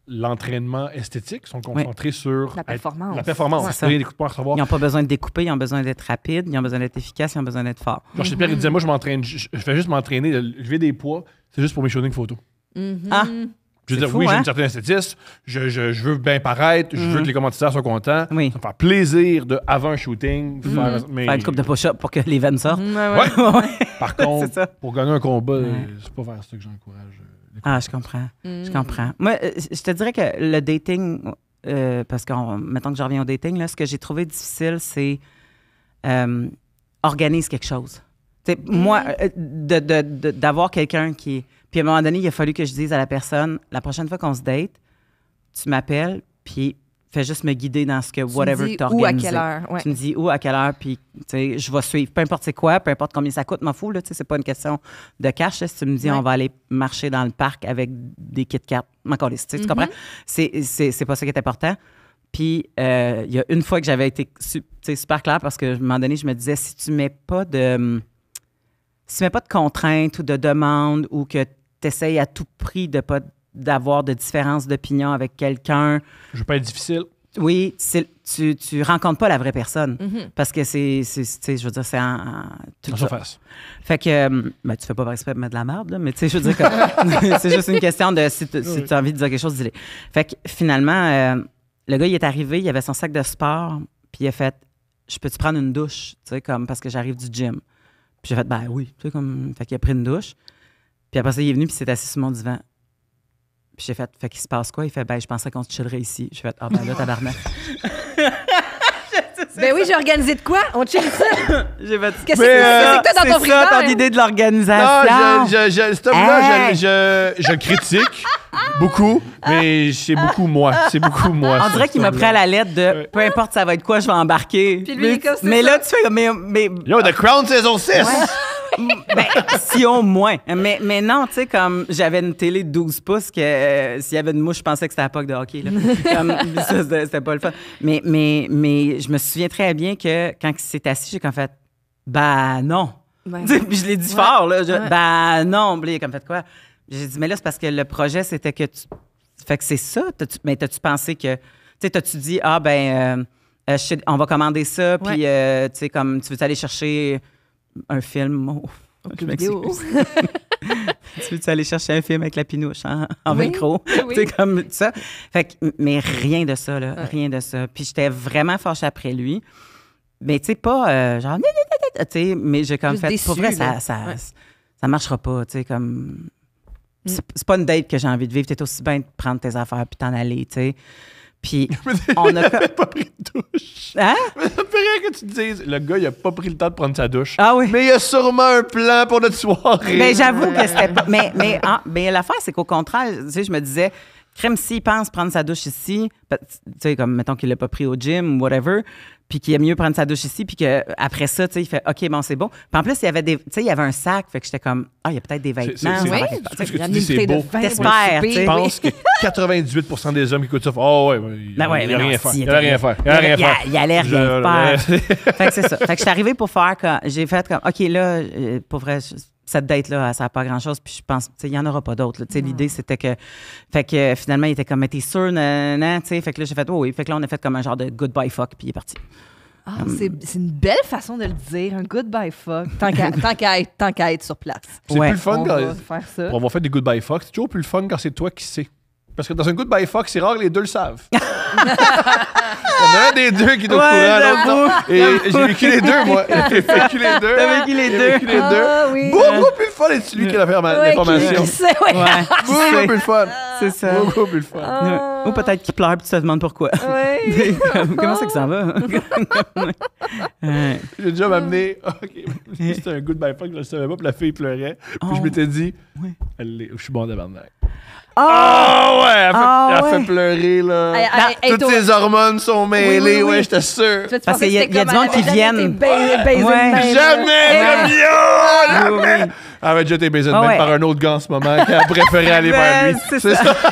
l'entraînement esthétique. Ils sont concentrés sur la performance. la performance. Ils n'ont pas besoin de découper, ils ont besoin d'être rapides, ils ont besoin d'être efficaces, ils ont besoin d'être forts. Je sais mm Moi, je m'entraîne, je, fais juste m'entraîner, lever des poids, c'est juste pour mes shooting photos. Mhm. ah. Je veux dire, oui, j'ai hein? une certaine esthétisme, je, je, veux bien paraître, je veux mhm. que les commentateurs soient contents. Oui. Ça me fait plaisir de, avant un shooting, mhm. faire, faire une coupe de push-up pour que l'événement sorte. sortent. Ouais. Par contre, pour gagner un combat, c'est pas vers ça que j'encourage. Euh, ah, je comprends. Je comprends. Moi, euh, je te dirais que le dating, euh, parce que, maintenant que je reviens au dating, là, ce que j'ai trouvé difficile, c'est organiser quelque chose. Moi, d'avoir quelqu'un qui est puis à un moment donné, il a fallu que je dise à la personne, la prochaine fois qu'on se date, tu m'appelles, puis fais juste me guider dans ce que tu whatever tu Ou à quelle heure. Ouais. Tu me dis où, à quelle heure, puis tu sais, je vais suivre. Peu importe c'est quoi, peu importe combien ça coûte, m'en fous. sais, c'est pas une question de cash. si tu me dis on va aller marcher dans le parc avec des Kit Kat, tu mm-hmm. comprends? C'est pas ça qui est important. Puis euh, il y a une fois que j'avais été super clair parce que à un moment donné, je me disais si tu mets pas de. Si tu mets pas de contraintes ou de demandes ou que t'essayes à tout prix de pas d'avoir de différences d'opinion avec quelqu'un. Je veux pas être difficile. Oui, tu, tu rencontres pas la vraie personne. Mm-hmm. Parce que c'est, je veux dire, c'est en. en, Fait que, euh, ben, tu fais pas par respect de mettre de la merde, là, mais tu sais, je veux dire, c'est juste une question de si tu as envie de dire quelque chose, dis-le. Fait que finalement, euh, le gars, il est arrivé, il avait son sac de sport, puis il a fait Je peux-tu prendre une douche, tu sais, comme parce que j'arrive du gym. Puis j'ai fait Ben oui, tu sais, comme. Fait qu'il a pris une douche. Puis après ça, il est venu, puis s'est assis sur mon divan. Puis j'ai fait, fait qu'il se passe quoi? Il fait, ben, je pensais qu'on se chillerait ici. J'ai fait, ah, oh, ben là, tabarnak. ben oui, j'ai organisé de quoi? On chill ça j'ai fait, qu'est-ce que c'est que t'as dans ton frigo? C'est ça, ton idée de l'organisation. Non, je, je, là je, je, critique beaucoup, mais c'est beaucoup moi. C'est beaucoup moi. On dirait qu'il m'a pris à la lettre de peu importe ça va être quoi, je vais embarquer. Puis lui, mais, comme là, tu fais, mais, Yo, The Crown saison 6! ben, si au moins. Mais, mais non, tu sais, comme j'avais une télé de 12 pouces que euh, s'il y avait une mouche, je pensais que c'était la POC de hockey. c'était pas le fun. Mais, mais, mais je me souviens très bien que quand il s'est assis, j'ai comme fait, bah non. Puis je l'ai dit fort, là. Ben non, il comme fait quoi? J'ai dit, mais là, c'est parce que le projet, c'était que Fait que c'est ça. -tu... Mais t'as-tu pensé que. Tu sais, t'as-tu dit, ah, ben, euh, euh, on va commander ça, puis, tu sais, comme, tu veux aller chercher un film. Oh, je m'excuse. tu veux -tu aller chercher un film avec la pinouche hein? en micro? Tu sais, c'est comme ça. Fait mais rien de ça, là, rien de ça. Puis j'étais vraiment fâchée après lui. Mais tu sais, pas euh, genre, tu sais, mais j'ai comme fait, pour vrai, ça, ça, ça marchera pas, tu sais, comme. Mm. C'est pas une date que j'ai envie de vivre. T'es aussi bien de prendre tes affaires puis t'en aller, tu sais. Puis on a pas pris de douche. Hein? Mais ça fait rien que tu te dises le gars il a pas pris le temps de prendre sa douche. Ah oui. Mais il y a sûrement un plan pour notre soirée. Mais ben, j'avoue que c'était pas mais mais ah, l'affaire c'est qu'au contraire, tu sais je me disais crème s'il pense prendre sa douche ici, tu sais comme mettons qu'il l'a pas pris au gym ou whatever, puis qu'il aime mieux prendre sa douche ici, puis qu'après ça, tu sais, il fait OK, bon, c'est bon. Puis en plus, il y avait des, tu sais, il y avait un sac, fait que j'étais comme Ah, il y a peut-être des vêtements. C'est, oui, c'est beau. tu sais. Je pense que 98 des hommes qui écoutent ça font Oh, ouais, il n'y ben a, rien à faire. Il n'y a rien à faire. Il n'y a rien à faire. Il rien faire. Fait que c'est ça. Fait que je suis arrivée pour faire, j'ai fait comme OK, là, euh, pour vrai, cette date-là, ça n'a pas grand-chose. Puis je pense, il n'y en aura pas d'autres. sais, L'idée, c'était que. Fait que finalement, il était comme, mais t'es sûr, non, nan, tu sais. Fait que là, j'ai fait, oh, oui. Fait que là, on a fait comme un genre de goodbye fuck, puis il est parti. Ah, hum. c'est une belle façon de le dire, un goodbye fuck, tant qu'à être sur place. C'est plus le fun on quand. Va faire ça. On va faire des goodbye fuck. C'est toujours plus le fun quand c'est toi qui sais. Parce que dans un goodbye fuck, c'est rare que les deux le savent. Il y en a un des deux qui est au courant. Et j'ai vécu les deux, moi. J'ai vécu les deux. J'ai vécu les deux. Beaucoup plus fun est celui qui a l'information. Beaucoup plus fun. C'est ça. Beaucoup plus fun. Ah. Ou peut-être qu'il pleure et tu te demandes pourquoi. Oui. Comment ça que ça va? J'ai déjà m'amener C'était un goodbye fuck, je le savais pas, puis la fille pleurait. Puis je oh. m'étais dit, je suis bon d'abandonner. Ah oh, ouais, elle, a ah fait, pleurer là. Bah, Toutes ses hormones sont mêlées, ouais, j'étais sûr. Parce qu'il y, a, du monde qui viennent. Jamais, eh, jamais, jamais. Elle avait déjà été baisée de ah même par un autre gars en ce moment qui a préféré aller ben, vers lui. C'est ça.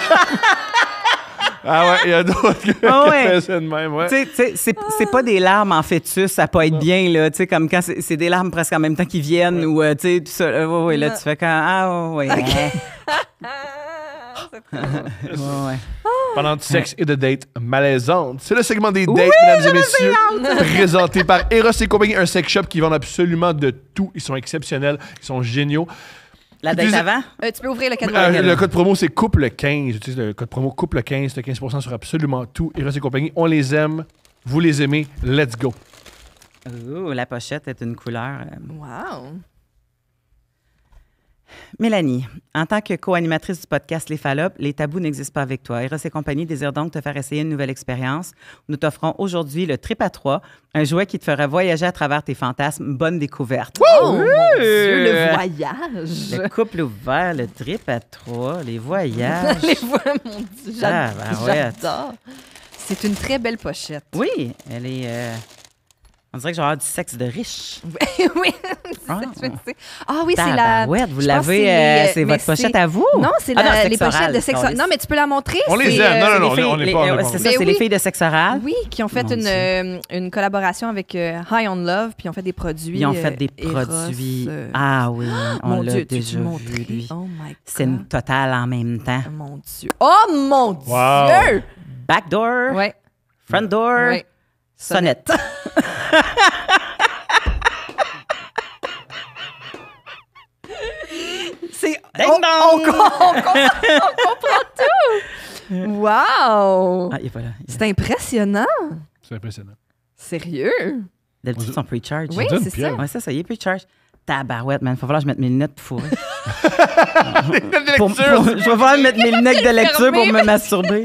Ah ouais, il y a d'autres ah qui ah ouais. ça de même, ouais. C'est pas des larmes en fœtus, ça peut être bien, là, tu sais, comme quand c'est des larmes presque en même temps qui viennent, ou, euh, tu sais, tout ça, là, tu fais quand, ah, ouais, ouais. Hein, ah! Pendant du sexe et de date malaisante. C'est le segment des dates, mesdames et messieurs, présenté par Eros et compagnie, un sex shop qui vend absolument de tout. Ils sont exceptionnels, ils sont géniaux. La date avant? Euh, tu peux ouvrir le code euh, promo. le code promo, c'est couple15. J'utilise le code promo couple15. C'est 15% sur absolument tout. Eros et compagnie, on les aime. Vous les aimez. Let's go. la pochette est une couleur. Euh, wow. Mélanie, en tant que co-animatrice du podcast Les Fallops, les tabous n'existent pas avec toi. Eros et compagnie désirent donc te faire essayer une nouvelle expérience. Nous t'offrons aujourd'hui le Trip à trois, un jouet qui te fera voyager à travers tes fantasmes. Bonne découverte. Oh, mon Dieu, le voyage! Le couple ouvert, le trip à trois, les voyages. les voyages, mon Dieu, j'adore. C'est une très belle pochette. Oui, elle est... Euh, on dirait que j'aurais du sexe de riche. oui, ah. ah. oui, c'est la. Ouais, vous l'avez, c'est euh, votre pochette à vous. Non, ah c'est les pochettes de sexe oral. Non, mais tu peux la montrer. On les aime. non, non, euh, non, euh, C'est ça, c'est les filles de sexe oral. Oui, qui ont fait une, collaboration avec High on Love, puis ils ont fait des produits. Ils ont fait des produits. Ah oui, on l'a déjà vu, God. Oh c'est une totale en même temps. Oh Mon Dieu. Oh mon Dieu! Backdoor. Front door. Sonnette. C'est. On, on, on, comprend tout! Wow! Ah, il C'est impressionnant! C'est impressionnant. Sérieux? D'habitude, ils sont pre charged Oui, c'est ça. Ouais, ça, ça y est, pre-charge. Tabarouette, man. Il va falloir que je mette mes lunettes pour fourrer. de lecture! je vais falloir mettre mes lunettes de lecture pour me masturber.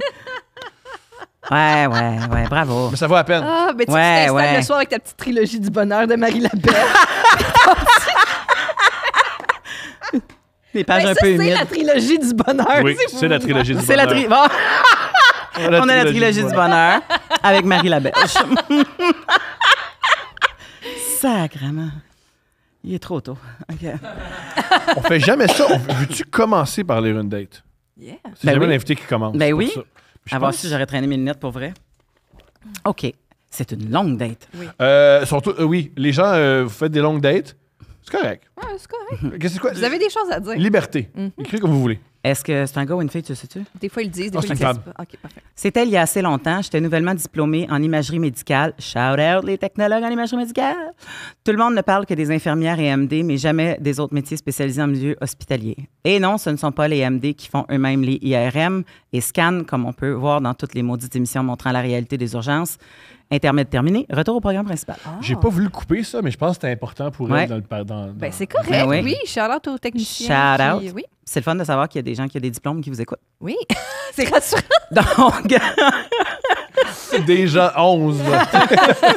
Ouais, ouais, ouais, bravo. Mais ça vaut à peine. Ah, mais tu Ouais, t'installes ouais. le soir avec ta petite trilogie du bonheur de Marie Labelle. Des pages un ça, peu c'est la trilogie du bonheur. Oui, c'est la trilogie du bonheur. C'est la bonheur. on a la trilogie du bonheur avec Marie Labelle. Sacrement. Il est trop tôt. OK. On fait jamais ça. Veux-tu commencer par lire une date? Yeah. C'est ben jamais l'invité qui commence. Ben oui. Avant pense... si j'aurais traîné mes lunettes pour vrai. OK. C'est une longue date. Oui. Euh, surtout, euh, oui, les gens, euh, vous faites des longues dates. C'est correct. Ouais, c'est correct. Vous avez des choses à dire. Liberté. Mhm. Écrivez comme vous voulez. Est-ce que c'est un gars ou une fille, tu sais-tu? Des fois, ils le disent, des ah, fois, ils disent OK, parfait. C'était il y a assez longtemps. J'étais nouvellement diplômée en imagerie médicale. Shout out les technologues en imagerie médicale! Tout le monde ne parle que des infirmières et MD, mais jamais des autres métiers spécialisés en milieu hospitalier. Et non, ce ne sont pas les MD qui font eux-mêmes les IRM et scannent, comme on peut voir dans toutes les maudites émissions montrant la réalité des urgences. Intermède terminé, retour au programme principal. Ah. J'ai pas voulu couper ça, mais je pense que c'était important pour elle ben, dans c'est correct, ben oui. Shout-out aux techniciens. Shout-out. Oui. C'est le fun de savoir qu'il y a des gens qui ont des diplômes qui vous écoutent. Oui, c'est rassurant. Donc... Déjà 11.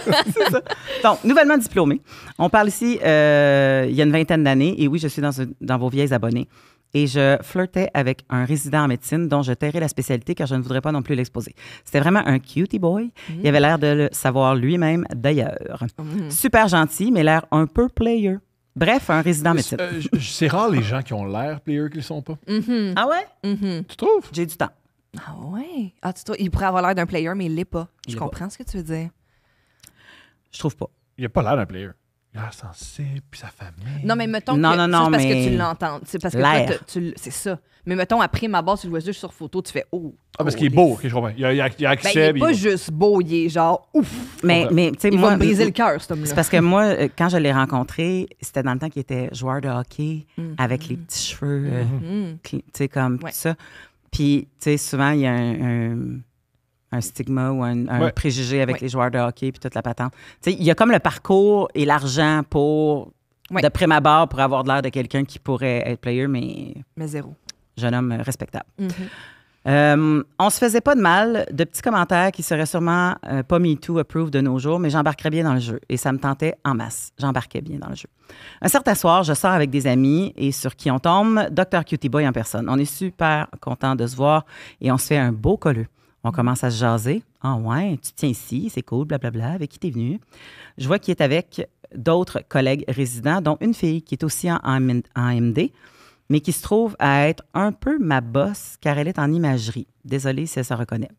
Donc, nouvellement diplômé. On parle ici, euh, il y a une vingtaine d'années, et oui, je suis dans, dans vos vieilles abonnés et je flirtais avec un résident en médecine dont je tairais la spécialité car je ne voudrais pas non plus l'exposer. C'était vraiment un cutie boy. Mm-hmm. Il avait l'air de le savoir lui-même d'ailleurs. Mm-hmm. Super gentil, mais l'air un peu player. Bref, un résident euh, médecine. c'est rare les gens qui ont l'air player qu'ils ne sont pas. Mm-hmm. Ah ouais? Tu trouves? J'ai du temps. Ah ouais? Ah, Il pourrait avoir l'air d'un player, mais il l'est pas. je comprends ce que tu veux dire. Je trouve pas. Il n'a pas l'air d'un player. L'air sensible, puis sa famille. Non, mais mettons non, que non, non, c'est parce que tu l'entends. C'est parce que tu, c'est ça. Mais mettons, après ma base, tu le vois juste sur photo, tu fais Oh. Ah, parce oh, qu'il est beau, ok, je comprends. Il a, il a, il a ben, il est pas juste beau, il est genre ouf. Mais, mais tu sais, moi. Va me briser euh, le cœur, cet homme-là. C'est parce que moi, euh, quand je l'ai rencontré, c'était dans le temps qu'il était joueur de hockey, mm. avec mm. les petits cheveux, mm-hmm. mm. euh, tu sais, comme ça. Puis, tu sais, souvent, il y a un un stigma ou un, préjugé avec les joueurs de hockey puis toute la patente. Il y a comme le parcours et l'argent pour, de prime abord, pour avoir l'air de quelqu'un qui pourrait être player, mais. Mais zéro. Jeune homme respectable. Mm-hmm. Euh, on se faisait pas de mal, de petits commentaires qui seraient sûrement euh, pas me too approved de nos jours, mais j'embarquerais bien dans le jeu et ça me tentait en masse. J'embarquais bien dans le jeu. Un certain soir, je sors avec des amis et sur qui on tombe, Dr. Cutie Boy en personne. On est super content de se voir et on se fait un beau colleux. On commence à se jaser. Ah oh, ouais, tu tiens ici, c'est cool, blablabla. Avec qui t'es venu? Je vois qu'il est avec d'autres collègues résidents, dont une fille qui est aussi en, en mais qui se trouve à être un peu ma bosse car elle est en imagerie. Désolée si elle se reconnaît.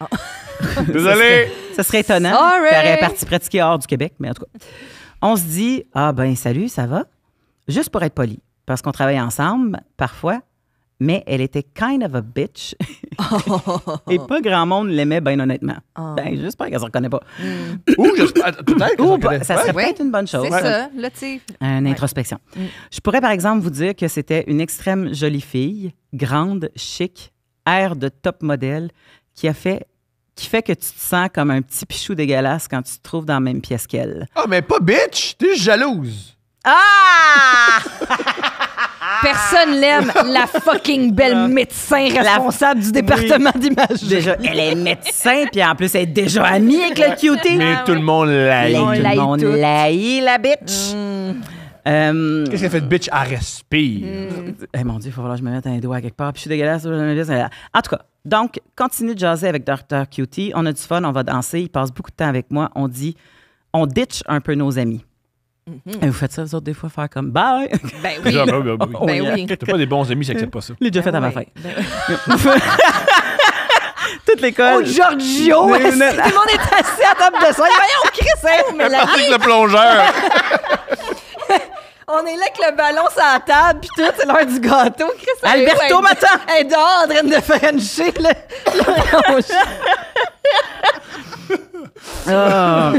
Ah. Désolée! Ce serait, étonnant. Car elle est partie pratiquer hors du Québec, mais en tout cas. On se dit, ah ben salut, ça va? Juste pour être poli, parce qu'on travaille ensemble parfois, mais elle était kind of a bitch. Et pas grand monde l'aimait, bien honnêtement. Ah. Ben, j'espère qu'elle ne se reconnaît pas. peut-être Ça serait peut-être une bonne chose. C'est ça, là, tu Une introspection. Mm. Je pourrais, par exemple, vous dire que c'était une extrême jolie fille, grande, chic, air de top modèle, qui a fait qui fait que tu te sens comme un petit pichou dégueulasse quand tu te trouves dans la même pièce qu'elle. Ah, oh, mais pas bitch! T'es jalouse! Ah! Personne ah! l'aime, la fucking belle ah. médecin responsable du département d'imagerie. elle est médecin, puis en plus, elle est déjà amie avec le cutie. Mais ah, tout le monde l'haït. Tout le monde l'haït, la bitch. Hmm. Euh, Qu'est-ce qu'elle fait de bitch? à respire. Hmm. Eh, mon Dieu, il va falloir que je me mette un doigt quelque part. Puis je suis dégueulasse. En tout cas, donc, continue de jaser avec Dr. Cutie. On a du fun, on va danser. Il passe beaucoup de temps avec moi. On dit, on ditch un peu nos amis. Mm-hmm. Et vous faites ça, vous autres, des fois, faire comme bye. Ben, ben oui. ben, oui. T'as pas des bons amis, j'accepte pas ça. L'ai déjà fait à ben ma fête. Ben Toute l'école. Oh, Giorgio! tout le monde est assis à table de soin. Voyons, Chris, hein, mais la. Avec le plongeur. On est là avec le ballon sur la table, puis tout, c'est l'heure du gâteau. Alberto matin Elle en train de ah.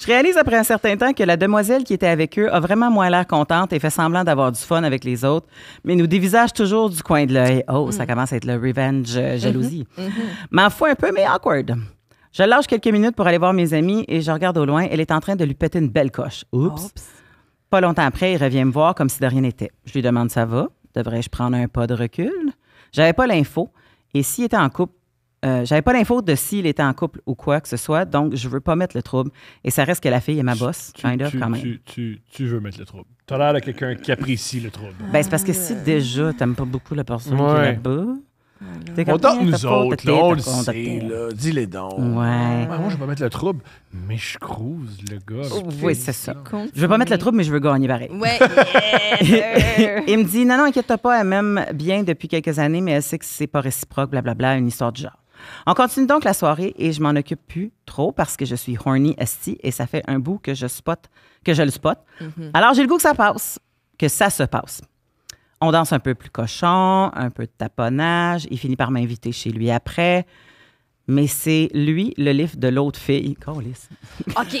je réalise après un certain temps que la demoiselle qui était avec eux a vraiment moins l'air contente et fait semblant d'avoir du fun avec les autres, mais nous dévisage toujours du coin de l'œil. Oh, ça mm. commence à être le revenge euh, jalousie. Mm-hmm. Mm-hmm. ma M'en un peu, mais awkward. Je lâche quelques minutes pour aller voir mes amis et je regarde au loin. Elle est en train de lui péter une belle coche. Oups. Pas longtemps après, il revient me voir comme si de rien n'était. Je lui demande ça va. Devrais-je prendre un pas de recul? J'avais pas l'info. Et s'il était en couple, euh, j'avais pas l'info de s'il était en couple ou quoi que ce soit, donc je veux pas mettre le trouble. Et ça reste que la fille est ma boss, tu, veux mettre le trouble. as l'air de quelqu'un qui apprécie le trouble. Ben, c'est parce que si déjà t'aimes pas beaucoup la personne qui est là-bas, on tente eh, nous autres, on le sait, Dis-les donc. Ouais. Ah, moi, je veux pas mettre le trouble, mais je cruise, le gars. Oui, c'est ça. Je vais pas mettre le trouble, mais je veux gagner pareil. Ouais. Il me dit, non, non, inquiète pas, elle m'aime bien depuis quelques années, mais elle sait que c'est pas réciproque, blablabla, une histoire de genre. On continue donc la soirée et je m'en occupe plus trop parce que je suis horny esti et ça fait un bout que je spot, que je le spot. Mm-hmm. Alors j'ai le goût que ça passe, que ça se passe. On danse un peu plus cochon, un peu de taponnage. Il finit par m'inviter chez lui après. Mais c'est lui, le lift de l'autre fille. Colis. OK, mais.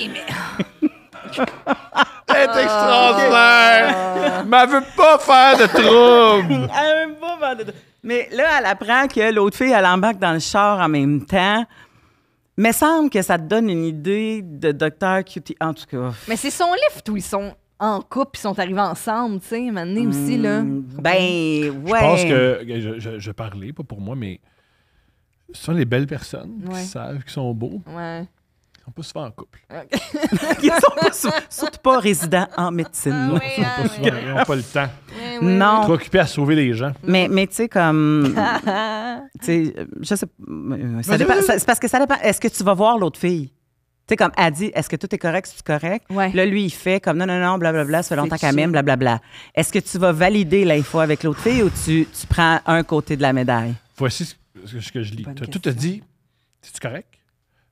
Elle est extraordinaire! Mais veut pas faire de trouble! elle pas Mais là, elle apprend que l'autre fille, elle embarque dans le char en même temps. Mais semble que ça te donne une idée de Dr Cutie. En tout cas. Mais c'est son lift où ils sont en couple ils sont arrivés ensemble, tu sais, maintenant aussi, là. Hmm, ben, ouais. Je pense que, je, je, je parlais, pas pour moi, mais ce sont les belles personnes qui savent qu'ils sont beaux. Ouais. Ils sont pas souvent en couple. ils sont pas souvent, surtout pas résidents en médecine. Ah, ils n'ont pas, ah pas, le temps. non. Ils sont occupés à sauver les gens. Mais, mais tu sais, comme. tu sais, je sais. Ça c'est parce que ça dépend. Est-ce que tu vas voir l'autre fille? sais, comme elle dit, est-ce que tout est correct, c'est correct? Là, lui, il fait comme non, non, non, blablabla, ça fait longtemps qu'elle m'aime, blablabla. Est-ce que tu vas valider l'info avec l'autre fille ou tu, tu, prends un côté de la médaille? Voici ce, que je lis. tout a dit, c'est-tu correct?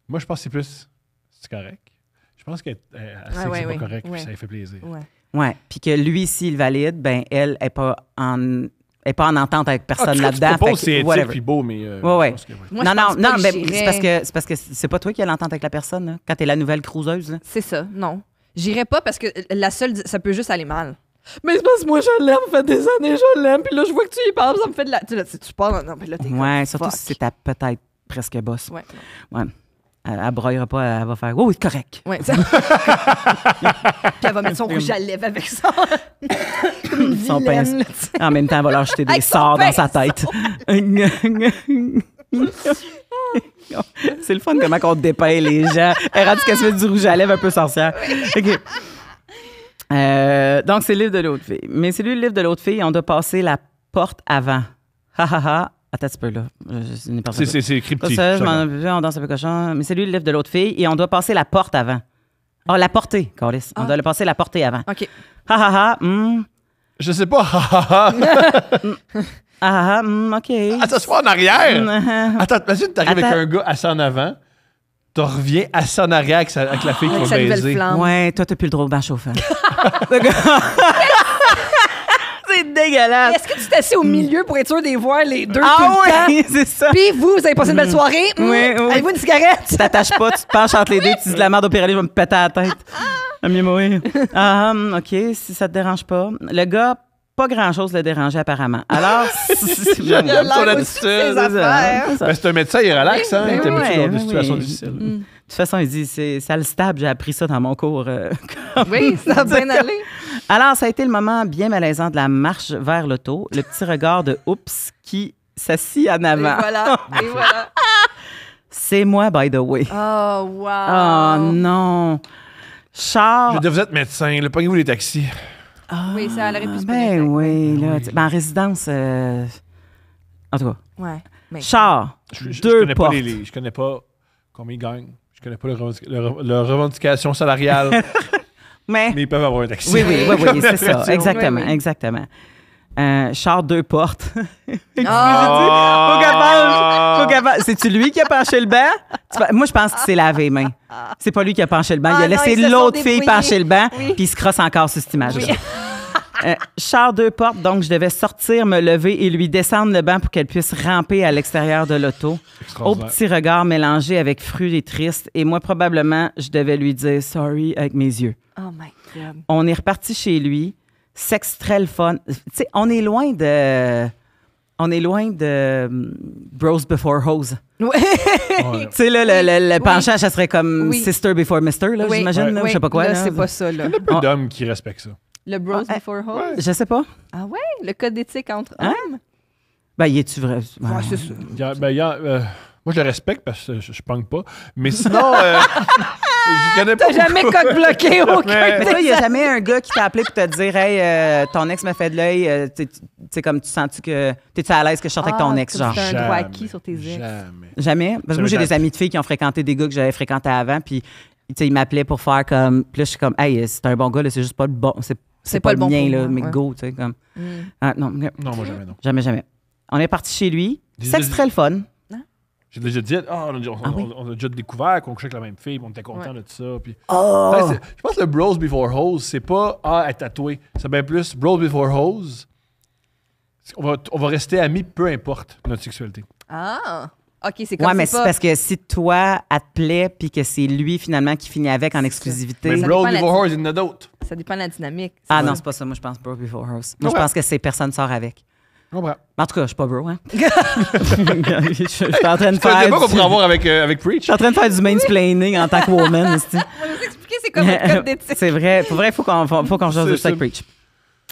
Moi, je pense que c'est plus, c'est correct. Je pense qu'elle est que correct, puis ça lui fait plaisir. Ouais. Puis que lui, s'il valide, ben elle n'est pas en n'est pas en entente avec personne là-dedans. c'est beau, mais... Euh, ouais, ouais. mais ouais. non, non, non, mais c'est parce que c'est parce que c'est pas toi qui as l'entente avec la personne, là, quand t'es la nouvelle cruiseuse. C'est ça, non. J'irai pas parce que la seule... Ça peut juste aller mal. Mais c'est parce que moi, je l'aime, fait des années, je l'aime, puis là, je vois que tu y parles, ça me fait de la... Tu, tu parles, non, mais là, t'es Ouais, surtout si c'est ta peut-être presque boss. ouais. Elle, ne broyera pas, elle va faire Oui, oui, correct. Ouais, Puis elle va mettre son rouge à lèvres avec ça. son pince. En même temps, elle va leur jeter des sorts dans sa tête. C'est le fun comment on dépeint les gens. Elle rend qu'elle se fait du rouge à lèvres un peu sorcière. OK. Euh, donc, c'est le livre de l'autre fille. Mais c'est lui le livre de l'autre fille. On doit passer la porte avant. Ha ha ha, Attends c'est peu, là. Euh, c'est, c'est, c'est écrit Ça, je m'en vais, on danse un peu cochon. Mais c'est lui le livre de l'autre fille et on doit passer la porte avant. Oh la portée, Carlis. On ah. doit le passer la portée avant. OK. Ha ha ha. Hmm. Je sais pas. Ah, ah, OK. Attends, c'est en arrière. Attends, imagine, t'arrives avec un gars assez en avant, tu reviens assez en arrière avec, la fille ah, qui va baiser. Ouais, toi, t'as plus le droit au bain chauffant. Est-ce que tu t'es assis au milieu pour être sûr de voir les deux Ah tout le oui, c'est ça. Puis vous, vous avez passé une belle mm. soirée. Mm. Oui, Avez-vous une cigarette? Tu t'attaches pas, tu te penches entre les deux, tu dis de la merde au péril, je vais me péter à la tête. Ah. mieux mourir. Um, ah, OK, si ça te dérange pas. Le gars pas grand-chose le dérangeait apparemment. Alors, ben, c'est un médecin, il relaxe, hein, ben il est habitué dans des ben situations difficiles. Mm. De toute façon, il dit, c'est, ça le stable, j'ai appris ça dans mon cours. Euh, oui, ça a bien allé. Alors, ça a été le moment bien malaisant de la marche vers l'auto, le petit regard de oups qui s'assit en avant. Et voilà, et voilà. c'est moi, by the way. Oh, wow. Oh, non. Charles. Je devais vous êtes médecin, le pognez-vous les taxis. Ah, oui, ça aurait pu se Ben oui, là. Ben, en résidence, euh, en tout cas. Ouais. Charles Char, je, connais Pas les, je connais pas combien ils gagnent. Je connais pas leur, revendication salariale. mais, ils peuvent avoir un taxi. Oui, oui, oui, c'est ça. Exactement, exactement. Euh, char deux portes. oh! C'est-tu lui qui a penché le banc? Moi, je pense qu'il s'est lavé mais. C'est pas lui qui a penché le banc. Il a ah, laissé l'autre fille pencher le banc, puis il se crosse encore sur cette image-là. Euh, char deux portes, donc je devais sortir, me lever et lui descendre le banc pour qu'elle puisse ramper à l'extérieur de l'auto. Au petit regard mélangé avec fruit et triste. Et moi, probablement, je devais lui dire sorry avec mes yeux. Oh my God. On est reparti chez lui. Sexe très le fun. Tu sais, on est loin de on est loin de hum, Bros Before Hose. Oui. tu sais, là, le, le penchant, ça serait comme Sister Before Mister, là, oui. j'imagine, je sais pas quoi. Là, c'est pas ça, là. Il y a peu d'hommes qui respectent ça. Le bros ah, eh, before home? Je sais pas. Ah ouais? Le code d'éthique entre hein? hommes? Ben, y est-tu vrai? Ouais, c'est Y a, ben, y a, euh, moi, je le respecte parce que je, je pas. Mais sinon, euh, je connais pas. T'as jamais code bloqué aucun. Mais toi, y a jamais un gars qui t'a appelé pour te dire, hey, euh, ton ex m'a fait de l'œil. tu sais, comme tu sens-tu que. T'es-tu à l'aise que je sorte avec ton ah, ex, genre? Jamais. Jamais? Parce que moi, j'ai des amis de filles qui ont fréquenté des gars que j'avais fréquentés avant. Puis, tu sais, ils m'appelaient pour faire comme. Puis là, je suis comme, hey, c'est un bon gars, là, c'est juste pas le bon c'est pas, le bon mien, là, mais go, tu sais, comme. Mm. Ah, non, non, moi, jamais, non. Jamais, jamais. On est parti chez lui. Sexe très le fun. Hein? J'ai déjà dit, ah, ah on, a, déjà découvert qu'on couchait avec la même fille, on était content de tout ça. Puis, oh! je pense que le Bros Before Hose, c'est pas ah, être tatoué. C'est bien plus Bros Before Hose. On va, on va rester amis peu importe notre sexualité. Ah! OK, c'est comme ça. Ouais, mais c'est parce que si toi, elle te plaît, puis que c'est lui finalement qui finit avec en exclusivité. Mais Bro Before Horse, il y en a d'autres. Ça dépend de la dynamique. Ah non, c'est pas ça. Moi, je pense Bro Before Horse. Moi, je pense que ces personnes sortent avec. Ouais. En tout cas, je suis pas bro, hein. je, suis en train de faire. C'est pas qu'on pourrait avoir avec, euh, avec Preach. Je suis en train de faire du main planning en tant que woman. On va expliquer c'est comme votre code d'éthique. C'est vrai, pour vrai, faut qu'on faut qu'on change de ça avec Preach.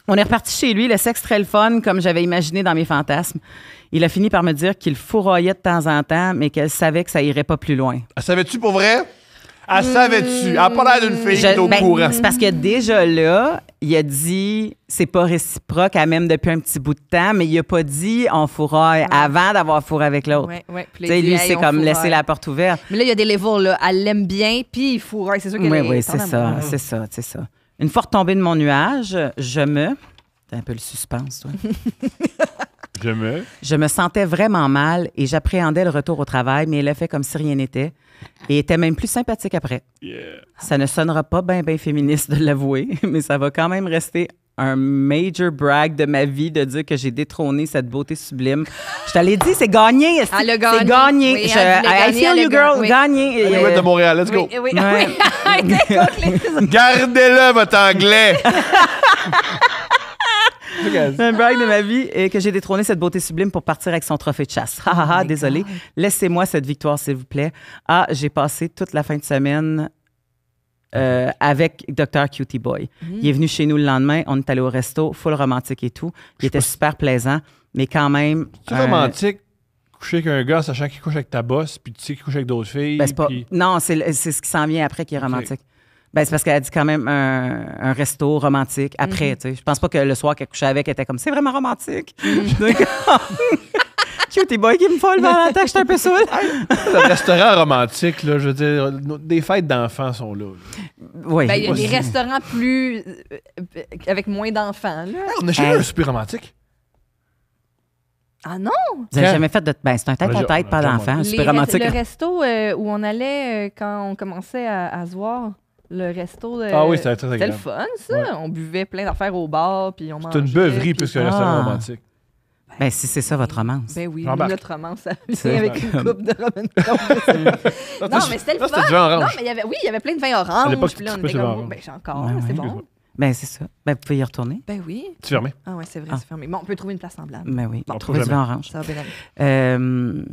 On est reparti chez lui, le sexe très le fun, comme j'avais imaginé dans mes fantasmes. Il a fini par me dire qu'il fourroyait de temps en temps, mais qu'elle savait que ça irait pas plus loin. Ah, savais-tu pour vrai? Elle ah, savait-tu? Elle ah, a pas l'air d'une fille qui au ben, courant. C'est parce que déjà là, il a dit c'est pas réciproque à même depuis un petit bout de temps, mais il a pas dit on fourraille avant d'avoir fourré avec l'autre. Ouais, ouais. lui, c'est comme laisser la porte ouverte. Mais là, il y a des levels, là. Elle l'aime bien, puis il fourraille. C'est sûr qu'elle Oui, oui, c'est ça, c'est ça, c'est ça. Une fois tombée de mon nuage, je me. T'as un peu le suspense, toi. Jamais. Je me sentais vraiment mal et j'appréhendais le retour au travail, mais elle a fait comme si rien n'était et était même plus sympathique après. Ça ne sonnera pas bien bien féministe de l'avouer, mais ça va quand même rester un major brag de ma vie de dire que j'ai détrôné cette beauté sublime. Je t'allais dit, c'est gagné. C'est gagné. I feel you, girl. Gagné. de Montréal, let's go. Gardez-le, votre anglais un brag de ma vie et que j'ai détrôné cette beauté sublime pour partir avec son trophée de chasse. Ha désolé. Laissez-moi cette victoire, s'il vous plaît. Ah, j'ai passé toute la fin de semaine euh, avec Dr. Cutie Boy. Mm. Il est venu chez nous le lendemain, on est allé au resto, full romantique et tout. Il était super plaisant, mais quand même. euh... romantique coucher avec un gars, sachant qu'il couche avec ta bosse, puis tu sais qu'il couche avec d'autres filles. Ben, non, c'est, c'est ce qui s'en vient après qui est romantique. Ben, c'est parce qu'elle a dit quand même un, un resto romantique après, mhm. tu sais. Je pense pas que le soir qu'elle couchait avec, elle était comme, c'est vraiment romantique. Tu hmm Tes boy qui me font le je j'étais un peu saoul. Un restaurant romantique, là, je veux dire, des fêtes d'enfants sont là. Oui. Ben, il y a des restaurants plus. Euh, avec moins d'enfants, là. on a jamais un super romantique. Ah non! Vous n'avez jamais fait de. Ben, c'est un tête à tête, pas d'enfants, Super romantique. Le resto euh, où on allait euh, quand on commençait à, à se voir le resto. De... Ah oui, c'était très agréable. C'était le fun, ça. On buvait plein d'affaires au bar, puis on mangeait. C'est une beuverie plus qu'un ah. restaurant romantique. Ben, ben, si c'est ça votre romance. Ben oui, notre romance, ça vient avec une coupe de Robin Non, mais c'était le fun. Non, mais il y avait, oui, il y avait plein de vins orange. Puis là, on comme, ben, j'ai encore, ben c'est bon. Ben, c'est ça. Ben, vous pouvez y retourner. Ben oui. C'est fermé. Ah ouais, c'est vrai, c'est ah. fermé. Bon, on peut trouver une place semblable. Ben oui, on trouve du vin orange. Ça va bien euh,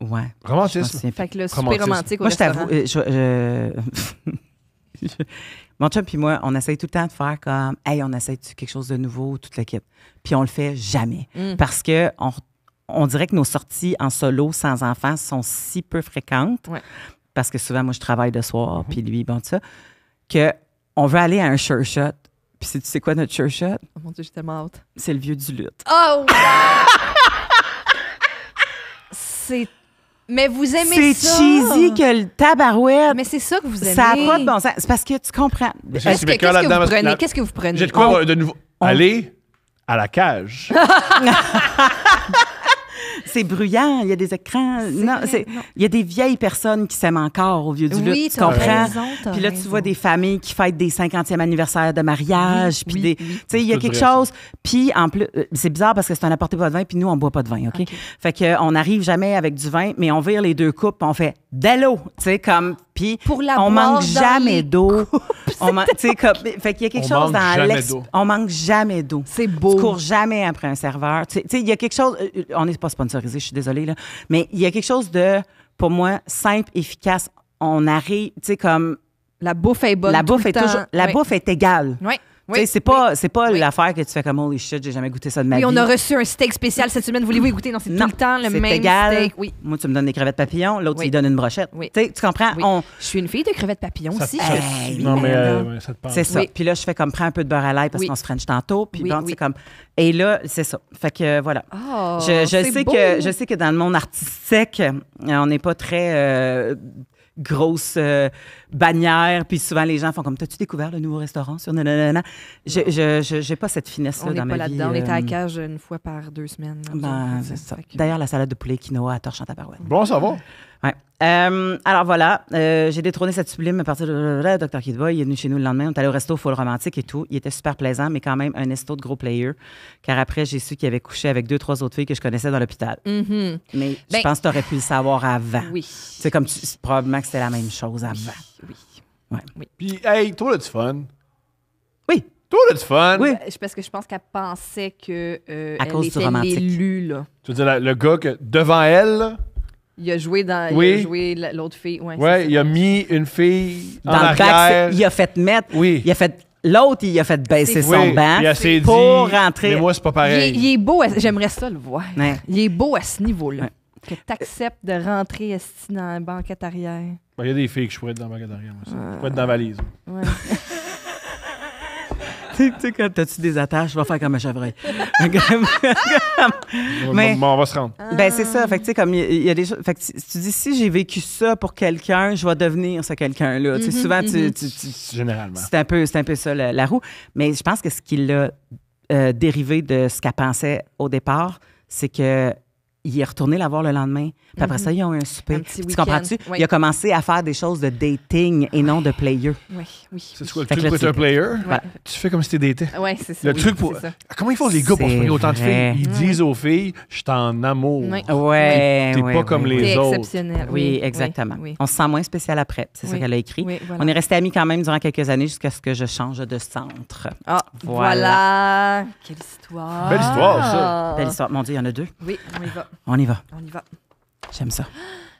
Ouais. Romantisme. fait que le super romantique Moi, je t'avoue, euh, je, Mon chum puis moi, on essaye tout le temps de faire comme, hey, on essaye quelque chose de nouveau, toute l'équipe. Puis on le fait jamais. Mm. Parce que on, dirait que nos sorties en solo, sans enfants, sont si peu fréquentes. Parce que souvent, moi, je travaille de soir, mm-hmm. puis lui, bon, tout ça. Que on veut aller à un sure shot. Puis tu sais quoi notre sure shot? Oh mon Dieu, j'étais morte. C'est le vieux du lutte. Oh! C'est mais vous aimez ça. C'est cheesy que le tabarouette. Mais c'est ça que vous aimez. Ça n'a pas de bon sens. C'est parce que tu comprends. Qu'est-ce que, vous prenez? Qu'est-ce que vous prenez? J'ai de quoi de nouveau. Allez à la cage. c'est bruyant, il y a des écrans. Non, c'est, il y a des vieilles personnes qui s'aiment encore au vieux du oui, tu comprends? puis là, tu vois des familles qui fêtent des 50e anniversaire de mariage, puis Tu sais, il y a quelque chose... Puis en plus, euh, c'est bizarre parce que c'est un apporté pas de vin, puis nous, on boit pas de vin, OK? okay. Fait on n'arrive jamais avec du vin, mais on vire les deux coupes, on fait « d'allô », tu sais, comme pour on manque jamais d'eau. on sais comme... fait qu'il y a quelque chose dans on manque jamais d'eau. C'est beau. Tu cours jamais après un serveur. Tu sais il y a quelque chose euh, euh, on n'est pas sponsorisé, je suis désolée là, mais il y a quelque chose de pour moi simple, efficace. On arrive, tu sais comme la bouffe est bonne. La bouffe est La bouffe est égale. Oui. Oui, c'est pas, pas l'affaire que tu fais comme holy shit, j'ai jamais goûté ça de ma vie. Oui, on a reçu un steak spécial cette semaine, voulez-vous y goûter? Non, c'est tout le temps le même steak. Oui. Moi, tu me donnes des crevettes papillons, l'autre, il donne une brochette. tu comprends? Je suis une fille de crevettes papillons aussi. non, mais euh, ça te parle. C'est ça. Puis là, je fais comme prends un peu de beurre à l'ail parce qu'on se french tantôt. Puis c'est comme. Et là, c'est ça. Fait que voilà. Oh, je, sais que, je sais que dans le monde artistique, euh, on n'est pas très euh, grosse euh, bannière. Puis souvent, les gens font comme T'as-tu découvert le nouveau restaurant sur nanana? Je n'ai pas cette finesse-là dans ma vie. On est pas là-dedans. On était à euh, cage une fois par deux semaines. Ben, euh, c'est ça. D'ailleurs, la salade de poulet quinoa à torche en tabarouette. Bon, ça va. Euh, alors voilà, euh, j'ai détrôné cette sublime à partir de Dr. Kidboy. Il est venu chez nous le lendemain. On est allé au resto full romantique et tout. Il était super plaisant, mais quand même un esto de gros player. Car après, j'ai su qu'il avait couché avec deux, trois autres filles que je connaissais dans l'hôpital. Mm-hmm. Mais je ben pense que tu aurais pu le savoir avant. Oui. C'est comme tu, probablement que c'était la même chose avant. Oui. Puis, hey, toi, là, fun. Oui. Toi, là, fun. Oui. Ben, parce que je pense qu'elle pensait que. Euh, à cause était du romantique. là. Tu veux dire, le gars devant elle. Il a joué dans. Il a joué l'autre fille. Ouais, ouais il a mis une fille dans le back, Il a fait mettre. Oui. Il a fait. L'autre, il a fait baisser son bac pour rentrer. Mais moi, c'est pas pareil. Il, est beau. J'aimerais ça le voir. Il est beau à ce niveau-là. Que tu acceptes de rentrer dans la banquette arrière. Ben, il y a des filles que je pourrais être dans la banquette arrière. Moi, Je pourrais être dans la valise. tu sais, quand t'as-tu des attaches, je vais faire comme un chevreuil. mais, bon, on va se rendre. Ah. Ben, c'est ça. Fait que, tu sais, comme il y, a des choses. Fait que, tu dis, si j'ai vécu ça pour quelqu'un, je vais devenir ce quelqu'un-là. Mm-hmm, souvent, mm-hmm. tu, Généralement. C'est un, peu, un peu ça, la, roue. Mais je pense que ce qu'il a euh, dérivé de ce qu'elle pensait au départ, c'est que il est retourné la voir le lendemain. Puis après mm-hmm. ça, ils ont eu un souper. tu comprends-tu? Il a commencé à faire des choses de dating et non de player. Oui, oui. C'est oui. quoi le truc pour un player? Tu fais comme si t'étais daté. Oui, c'est ça. Le truc pour. Comment ils font les gars pour se marier autant de filles? Ils disent aux filles, je t'en amour. Oui. Ouais, T'es pas comme les autres. exceptionnel. Oui, exactement. On se sent moins spécial après. C'est ça qu'elle a écrit. On est resté amis quand même durant quelques années jusqu'à ce que je change de centre. Ah, voilà. voilà. Quelle histoire. Belle histoire, ça. Belle histoire. Mon Dieu, il y en a deux. Oui, on y va. On y va. On y va. J'aime ça.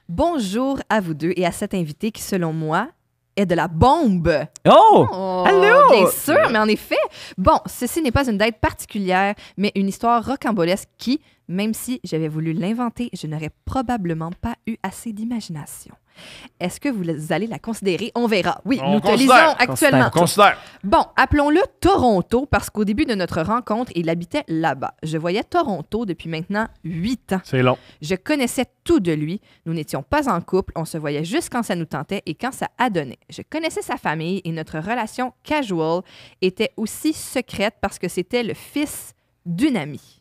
Bonjour à vous deux et à cet invité qui, selon moi, est de la bombe. Oh! oh Allô! Bien sûr, mais en effet. Bon, ceci n'est pas une date particulière, mais une histoire rocambolesque qui, même si j'avais voulu l'inventer, je n'aurais probablement pas eu assez d'imagination. Est-ce que vous allez la considérer? On verra. Oui, nous te lisons actuellement. Bon, appelons-le Toronto parce qu'au début de notre rencontre, il habitait là-bas. Je voyais Toronto depuis maintenant huit ans. C'est long. Je connaissais tout de lui. Nous n'étions pas en couple. On se voyait juste quand ça nous tentait et quand ça adonnait. Je connaissais sa famille et notre relation casual était aussi secrète parce que c'était le fils d'une amie.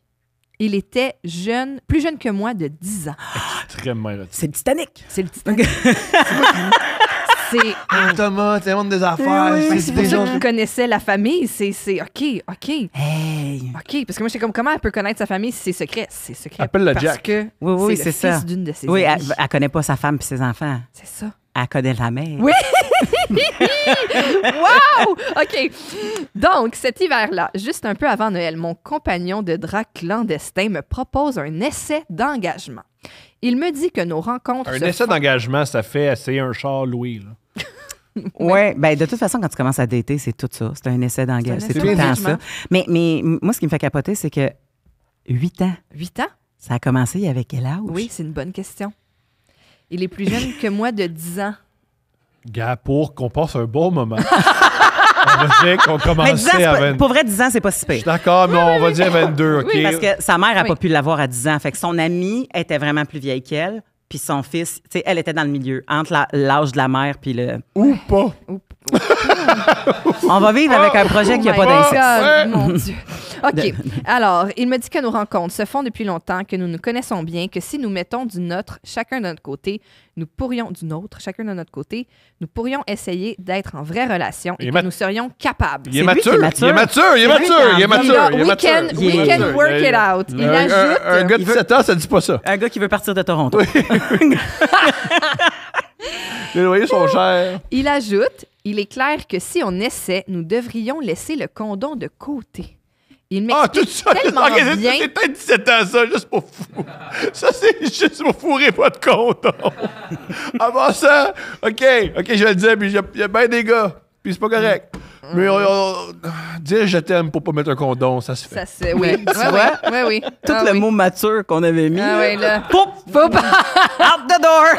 Il était jeune, plus jeune que moi, de 10 ans. Ah, très C'est le Titanic. C'est le Titanic. c'est. Ah, Thomas, c'est le monde des affaires. c'est pour ça qu'il connaissait la famille. C'est, OK, OK. Hey. OK, parce que moi, j'étais comme, comment elle peut connaître sa famille si c'est secret? C'est secret. Appelle le parce Que oui, oui, c'est, ça. d'une de ses Oui, elle, ne connaît pas sa femme et ses enfants. C'est ça. Elle de la mer. Oui! wow! OK. Donc, cet hiver-là, juste un peu avant Noël, mon compagnon de drap clandestin me propose un essai d'engagement. Il me dit que nos rencontres. Un essai d'engagement, ça fait essayer un char louis. là. Oui, ben de toute façon, quand tu commences à dater, c'est tout ça. C'est un essai d'engagement. C'est tout ça. Mais, mais moi, ce qui me fait capoter, c'est que 8 ans, 8 ans? ça a commencé avec quel âge? Oui, c'est une bonne question. Il est plus jeune que moi de 10 ans. Gars, pour qu'on passe un bon moment. on va dire qu'on commençait à Pour vrai, 10 ans, c'est pas si pire. Je suis d'accord, mais on va dire 22, OK? Parce que sa mère n'a pas pu l'avoir à 10 ans. Fait que son amie était vraiment plus vieille qu'elle. Puis son fils, tu sais, elle était dans le milieu, entre l'âge de la mère puis le. Ou pas. Ou on va vivre avec un projet qui n'a pas oh d'inceste. Mon Dieu. OK. Alors, il me dit que nos rencontres se font depuis longtemps, que nous nous connaissons bien, que si nous mettons du nôtre chacun de notre côté, nous pourrions du nôtre chacun de notre côté, nous pourrions essayer d'être en vraie relation et, que nous serions capables. Il est, mature, il est mature, il est mature, il est mature, il est mature. We can work it out. Il un, ajoute un, gars de 7 ans, ça ne dit pas ça. Un gars qui veut partir de Toronto. Oui. Les loyers sont chers. Il ajoute Il est clair que si on essaie, nous devrions laisser le condom de côté. Il ah, m'explique ah, tout ça, tellement bien. C'est peut-être 17 ans, ça, juste pour Ça, c'est juste pour fourrer votre condom. Avant ça, OK, OK, je vais le dire, puis il y a bien des gars puis c'est pas correct. Mm. Mais mm. Euh, dire je t'aime pour pas mettre un condom, ça se fait. Ça se fait, oui. Oui, Tout ah, le mot mature qu'on avait mis. Ah oui, là. Poup! Poup! Mm. Out the door!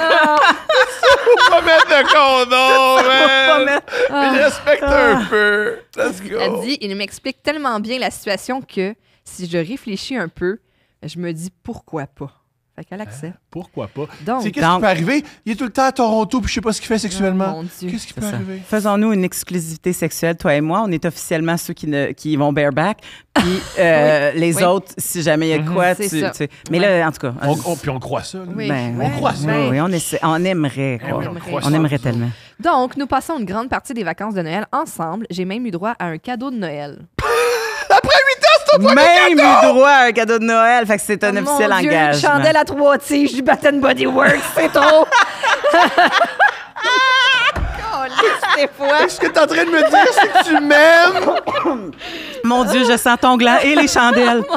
pour ah. pas mettre un condom, man! Ah. respecte un peu. Let's go. Elle dit, il m'explique tellement bien la situation que si je réfléchis un peu, je me dis pourquoi pas. Fait qu'elle hein? accepte. pourquoi pas? qu'est-ce qui peut arriver? Il est tout le temps à Toronto, puis je sais pas ce qu'il fait sexuellement. qu'est-ce qui peut arriver? Faisons-nous une exclusivité sexuelle, toi et moi. On est officiellement ceux qui, ne, qui vont bareback. Puis euh, les autres, si jamais il y a mhm. quoi, tu, Mais là, en tout cas. On, puis on croit ça. Oui. Ben ben on croit ça. Oui, on, essaie, on aimerait. Ben on, aimerait, tellement. Donc, nous passons une grande partie des vacances de Noël ensemble. J'ai même eu droit à un cadeau de Noël. Après 8 même eu droit à un cadeau de Noël. Fait que c'est un oh Mon Dieu, engagement. Une chandelle à trois tiges du Batten Body Works, c'est trop. Ce que tu t'es en train de me dire, c'est que tu m'aimes. Mon Dieu, je sens ton gland et les chandelles.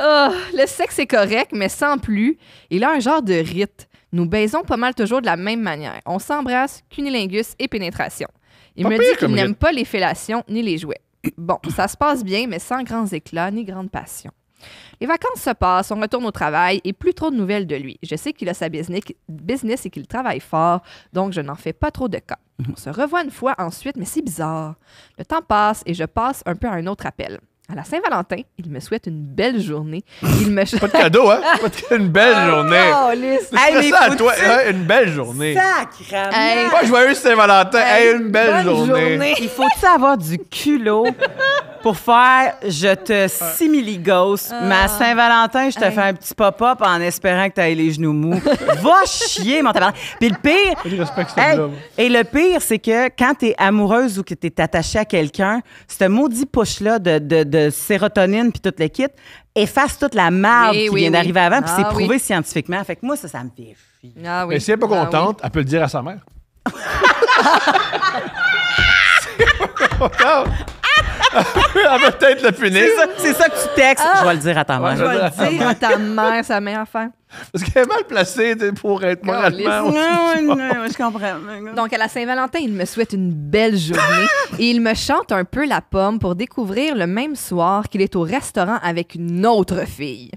Oh, oh, le sexe est correct, mais sans plus. Il a un genre de rite. Nous baisons pas mal toujours de la même manière. On s'embrasse, cunilingus et pénétration. Il me dit qu'il n'aime pas les fellations ni les jouets. Bon, ça se passe bien, mais sans grands éclats ni grande passion. Les vacances se passent, on retourne au travail et plus trop de nouvelles de lui. Je sais qu'il a sa business et qu'il travaille fort, donc je n'en fais pas trop de cas. Mhm. On se revoit une fois ensuite, mais c'est bizarre. Le temps passe et je passe un peu à un autre appel. À la Saint-Valentin, il me souhaite une belle journée. Il me Pas de cadeau, hein? Une belle oh, journée. Oh, à toi. Hein? Une belle journée. Sacrement! joyeux Saint-Valentin. une belle journée. Il faut-tu avoir du culot pour faire je te simili-ghost, ah. mais Saint-Valentin, je te fais un petit pop-up en espérant que tu les genoux mous. Va chier, mon tabarnak. Puis le pire. et le pire, c'est que quand tu es amoureuse ou que tu es attachée à quelqu'un, ce maudit poche là de, sérotonine puis tout le kit, efface toute la merde qui vient d'arriver avant, puis c'est ah, prouvé scientifiquement. Fait que moi, ça, ça me fait Et ah, Mais si elle n'est pas ah, contente, elle peut le dire à sa mère. Elle va peut-être le punir. C'est ça, que tu textes. je vais ah. le dire à ta mère. je vais le dire à ta mère, sa meilleure affaire. Parce qu'elle est mal placée pour être moralement. Non, non, non, je comprends. Donc, à la Saint-Valentin, il me souhaite une belle journée et il me chante un peu la pomme pour découvrir le même soir qu'il est au restaurant avec une autre fille.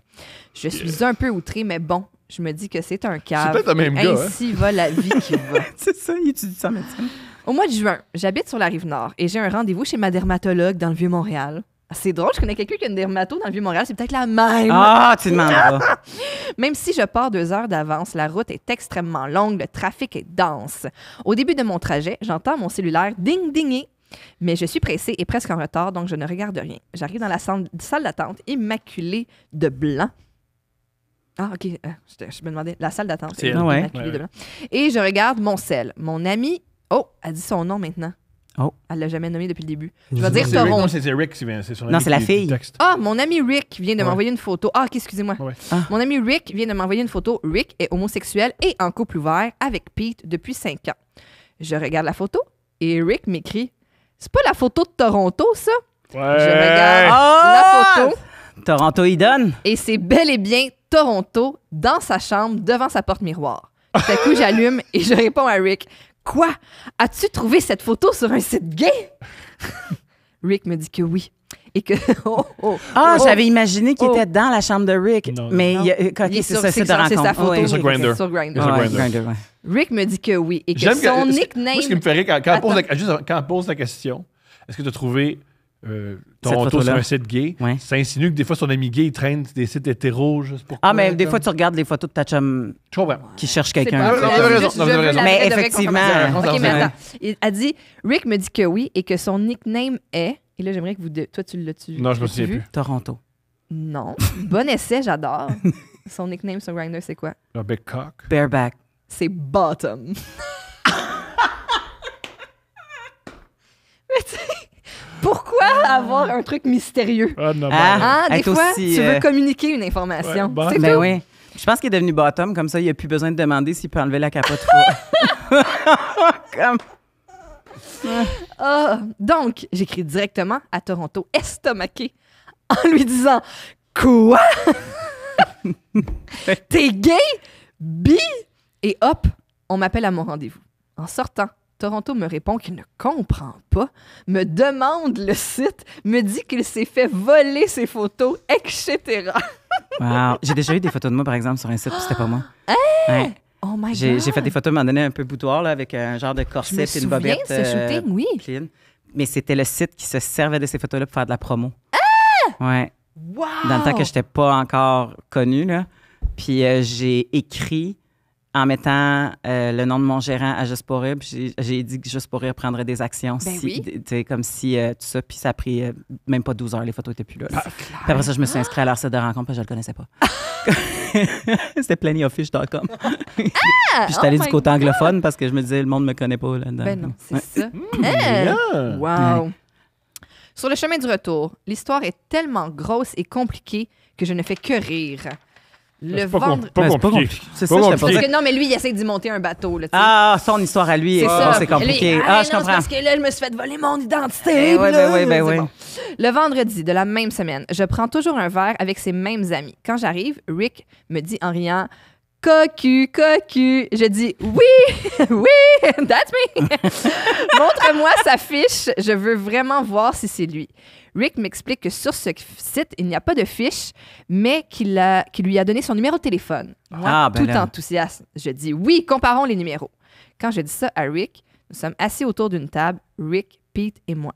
Je suis un peu outrée, mais bon, je me dis que c'est un cas. C'est peut-être le même Ainsi gars. Hein. Ainsi va la vie qui va. c'est ça, il étudie ça en médecine. Au mois de juin, j'habite sur la rive nord et j'ai un rendez-vous chez ma dermatologue dans le Vieux-Montréal. Ah, c'est drôle, je connais quelqu'un qui a une dermato dans le Vieux-Montréal, c'est peut-être la même. Ah, tu demandes Même si je pars deux heures d'avance, la route est extrêmement longue, le trafic est dense. Au début de mon trajet, j'entends mon cellulaire ding-dinguer mais je suis pressée et presque en retard, donc je ne regarde rien. J'arrive dans la salle, d'attente immaculée de blanc. Ah, OK. Euh, je, me demandais. La salle d'attente immaculée de blanc. Et je regarde mon sel. Mon ami Oh, elle dit son nom maintenant. Oh. Elle l'a jamais nommé depuis le début. Je vais dire Toronto. Non, c'est Non, c'est la fille. Ah, mon ami Rick vient de m'envoyer une photo. Ah, excusez-moi. Ah. Mon ami Rick vient de m'envoyer une photo. Rick est homosexuel et en couple ouvert avec Pete depuis 5 ans. Je regarde la photo et Rick m'écrit C'est pas la photo de Toronto, ça Je regarde la photo Toronto donne. et c'est bel et bien Toronto dans sa chambre devant sa porte miroir. Tout coup, j'allume et je réponds à Rick Quoi? As-tu trouvé cette photo sur un site gay? Rick me dit que oui. Et que. Oh, oh, ah, oh, j'avais imaginé qu'il oh. était dans la chambre de Rick. mais quand Il, okay, il c'est ça, c'est de rencontre. sa photo. Sur Grindr. Sur Rick me dit que oui. Et que son nickname. ce qui me ferait quand, quand on pose la question, est-ce que tu as trouvé euh, Toronto sur un site gay. Ça insinue que des fois, son ami gay, il traîne des sites hétéros juste pour. Ah, mais des fois, tu regardes les photos de ta chum qui cherche quelqu'un. Mais effectivement. Ok, mais Il a dit Rick me dit que oui et que son nickname est. Et là, j'aimerais que vous. Toi, tu l'as-tu. Non, je me souviens plus. Toronto. Non. bon essai, j'adore. son nickname sur Grindr, c'est quoi Le ah, Big ben, Cock. Bareback. C'est Bottom. mais tu pourquoi ah. avoir un truc mystérieux? Ah, ah, ben, ah des fois, tu veux euh, communiquer une information. Ben oui. Je pense qu'il est devenu bottom, comme ça, il n'a a plus besoin de demander s'il peut enlever la capote. donc, j'écris directement à Toronto, estomaqué, en lui disant Quoi T'es gay Bi Et hop, on m'appelle à mon rendez-vous. En sortant, Toronto me répond qu'il ne comprend pas, me demande le site, me dit qu'il s'est fait voler ses photos, etc. wow. J'ai déjà eu des photos de moi, par exemple, sur un site, c'était pas moi. Hein? Oh my God. J'ai fait des photos, m'en donné un peu boudoir, là, avec un genre de corset et une bobette. Euh, oui. Mais c'était le site qui se servait de ces photos-là pour faire de la promo. Ah! Ouais. Dans le temps que je n'étais pas encore connue, là. Puis euh, j'ai écrit en mettant euh, le nom de mon gérant à Juste pour j'ai dit que Juste pour rire prendrait des actions, C'est ben comme si euh, tout ça, puis ça a pris euh, même pas 12 heures, les photos étaient plus là. Ah, puis après ça, je me suis inscrite à leur de rencontre, parce je le connaissais pas. C'était plentyoffish.com. ah, puis je suis allée oh du côté anglophone parce que je me disais, le monde me connaît pas là-dedans. Ben non, c'est ça. Hmm, wow! Sur le chemin du retour, l'histoire est tellement grosse et compliquée que je ne fais que rire. Le vendredi. Pas, compliqué. C'est ça, Parce que non, mais lui, il essaie d'y monter un bateau. Là, ah, son histoire à lui, c'est compliqué. ah, ah je comprends. Parce que là, je me suis fait voler mon identité. Oui, eh ouais, ben oui. — ben Le vendredi de la même semaine, je prends toujours un verre avec ses mêmes amis. Quand j'arrive, Rick me dit en riant cocu, cocu. Je dis oui, oui, that's me. Montre-moi sa fiche. Je veux vraiment voir si c'est lui. Rick m'explique que sur ce site, il n'y a pas de fiche, mais qu'il lui a donné son numéro de téléphone. Moi, ah, ben tout enthousiaste, enthousiasme, je dis oui, comparons les numéros. Quand je dis ça à Rick, nous sommes assis autour d'une table, Rick, Pete et moi.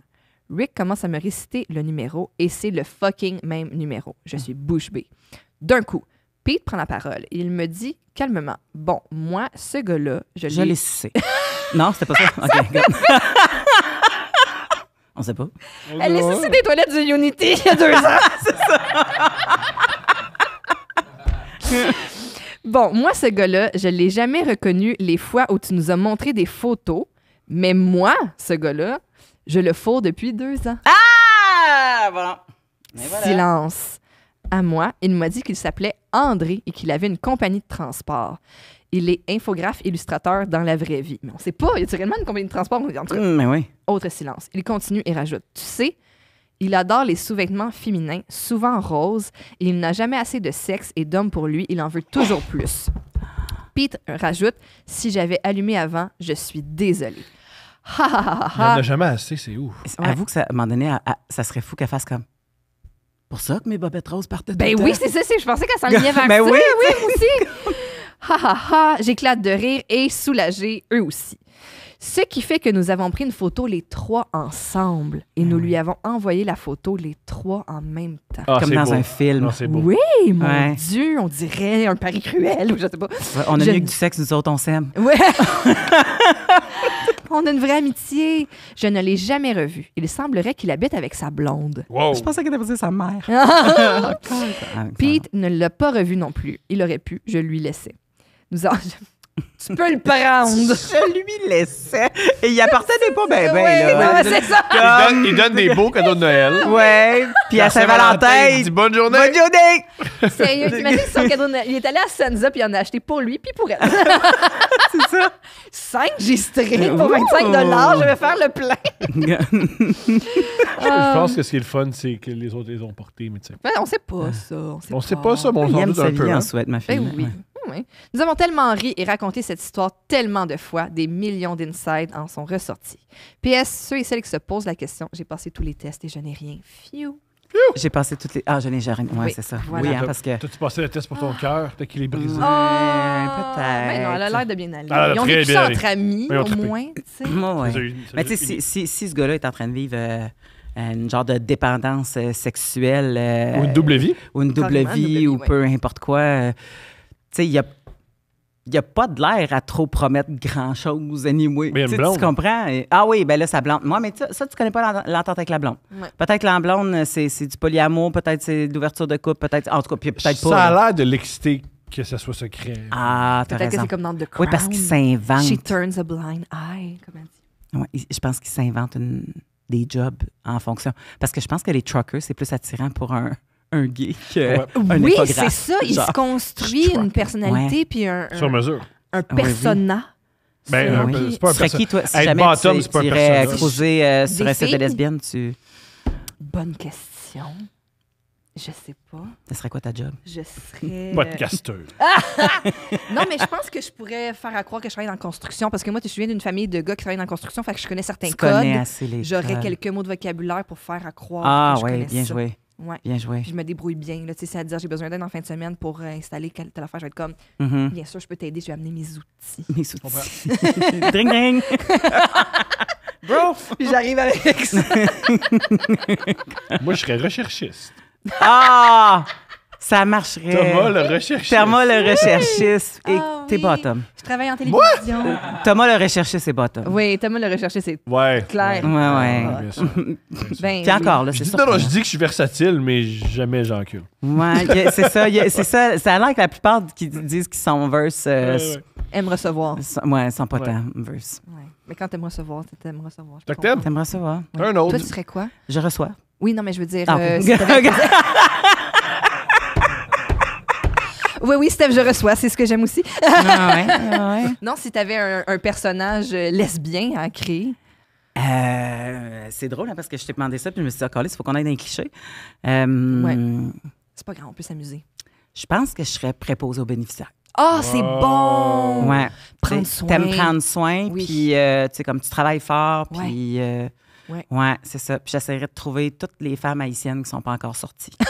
Rick commence à me réciter le numéro et c'est le fucking même numéro. Je suis bouche bée. D'un coup, Pete prend la parole. Il me dit calmement Bon, moi, ce gars-là, je l'ai. Je non, c'était pas ça. OK. On sait pas. Oh Elle est des toilettes de Unity il y a deux ans. c'est ça. bon, moi, ce gars-là, je l'ai jamais reconnu les fois où tu nous as montré des photos, mais moi, ce gars-là, je le faux depuis deux ans. Ah! voilà. Silence. À moi, il m'a dit qu'il s'appelait André et qu'il avait une compagnie de transport il est infographe illustrateur dans la vraie vie. Mais on sait pas, y a-t-il réellement une compagnie de transport? En tout hmm, mais oui. Autre silence. Il continue et rajoute Tu sais, il adore les sous-vêtements féminins, souvent roses, et il n'a jamais assez de sexe et d'hommes pour lui, il en veut toujours plus. Pete rajoute Si j'avais allumé avant, je suis désolé. Ha ha ha Il a jamais assez, c'est ouf. Avoue que ça, à donné, à- ça serait fou qu'elle fasse comme. Pour ça que mes bobettes roses partaient de Ben oui, c'est ça, c'est- je pensais qu'elle s'enlignait vers Ben oui, oui, aussi. Ha ha ha, j'éclate de rire et soulagé eux aussi. Ce qui fait que nous avons pris une photo les trois ensemble et ben nous lui avons envoyé la photo les trois en même temps. Ah, Comme dans un film. Ah, oui, mon Dieu, on dirait un pari cruel ou sais pas. on a mieux que du sexe, nous autres, on s'aime. Ouais. On a une vraie amitié. Je ne l'ai jamais revu. Il semblerait qu'il habite avec sa blonde. Je pensais qu'il était passé sa mère. Ah, Pete ne l'a pas revu non plus. Il aurait pu, je lui laissais. Tu peux le prendre. Je lui laissais. Et il appartenait pas ben ben. Ouais, là. ça. Il, donne, des beaux cadeaux de Noël. Ouais. Puis à Saint-Valentin, il dit bonne journée. Bonne journée. son cadeau Il est allé à Sansa puis il en a acheté pour lui puis pour elle. C'est ça. 5 strict pour 25 dollars. Je vais faire le plein. Je euh, pense que ce qui est le fun, c'est que les autres les ont portés, mais tu sais. Ben, on sait pas ça. On sait, pas. ça, mais on s'en doute un peu. Hein. souhaite, ma ben fille. Nous avons tellement ri et raconté cette histoire tellement de fois, des millions d'insides en sont ressortis. PS, ceux et celles qui se posent la question, j'ai passé tous les tests et je n'ai rien. J'ai passé tous les. Ah, je n'ai rien. Ouais, oui, c'est ça. Voilà. Oui, hein, parce que. T'as-tu passé le test pour ton ah. cœur? Peut-être qu'il est brisé. Oh, peut-être. Mais non, elle a l'air de bien aller. Ah, ils ont vécu ça entre amis, au moins. ouais. Mais tu sais, si, si, ce gars-là est en train de vivre. Euh, euh, une genre de dépendance euh, sexuelle. ou une double vie. Ou une double vie, ou peu importe quoi il y a n'y a pas de l'air à trop promettre grand-chose, anyway. Mais tu, tu comprends? Ah oui, ben là, ça blonde. Moi, mais ça, tu connais pas l'entente avec la blonde. Peut-être que la blonde, c'est du polyamour, peut-être c'est l'ouverture de couple, peut-être. En tout cas, peut-être pas. Ça a l'air de l'exciter que ça soit secret. Ah, Peut-être que c'est comme dans The Crown. Oui, parce qu'il s'invente. She turns a blind eye, comme elle dit. je pense qu'il s'invente des jobs en fonction. Parce que je pense que les truckers, c'est plus attirant pour un un geek. Euh, oui, c'est ça. Il se construit une personnalité puis un, Sur mesure. Un persona. Ben, c'est pas un persona. Qui, toi, si hey, jamais bottom, tu, pas irais creuser euh, sur un site de lesbienne, tu... Bonne question. Je sais pas. Ce serait quoi ta job? Je serais. Podcasteur. non, mais je pense que je pourrais faire à croire que je travaille dans la construction parce que moi, te viens d'une famille de gars qui travaillent dans la construction, fait que je connais certains tu codes. J'aurais quelques mots de vocabulaire pour faire à croire. Ah, que je ouais, connais bien ça. joué. Ouais. Bien joué. je me débrouille bien. c'est à dire, j'ai besoin d'aide en fin de semaine pour euh, installer telle affaire. Je vais être comme, mm-hmm. bien sûr, je peux t'aider. Je vais amener mes outils. Mes outils. Ding, ding! Bro! Puis j'arrive avec ça. Moi, je serais recherchiste. Ah! Ça marcherait. Thomas le recherchiste. Thomas le recherchiste. Et ah t'es bottom. Je travaille en télévision. Thomas le recherchiste, c'est bottom. Oui, Thomas le recherchiste, c'est ouais. clair. Ouais, ouais. bien sûr. Ben encore, là, c'est ça. Non, je dis que je suis versatile, mais jamais j'encule. Ouais, c'est ça. c'est ça. Ça a l'air que la plupart qui disent qu'ils sont verse. Euh, Aiment recevoir. ouais, sont pas tant verse. Ouais. Mais quand t'aimes recevoir, t'aimes recevoir. T'aimes? T'aimes recevoir. Un autre. Toi, tu serais quoi? Je reçois. Oui, non, mais je veux dire. Ah, euh, Oui, oui, Steph, je reçois. C'est ce que j'aime aussi. Ah ah non, si tu avais un, personnage euh, lesbien à créer. Euh, c'est drôle hein, parce que je t'ai demandé ça puis je me suis dit, ah, il faut qu'on aille dans les clichés. Euh, c'est pas grave, on peut s'amuser. Je pense que je serais préposée aux bénéficiaires. Ah, oh, c'est bon! Ouais. Prendre soin. T'aimes prendre soin, puis tu comme tu travailles fort, puis. Ouais. c'est ça. Puis j'essaierai de trouver toutes les femmes haïtiennes qui ne sont pas encore sorties.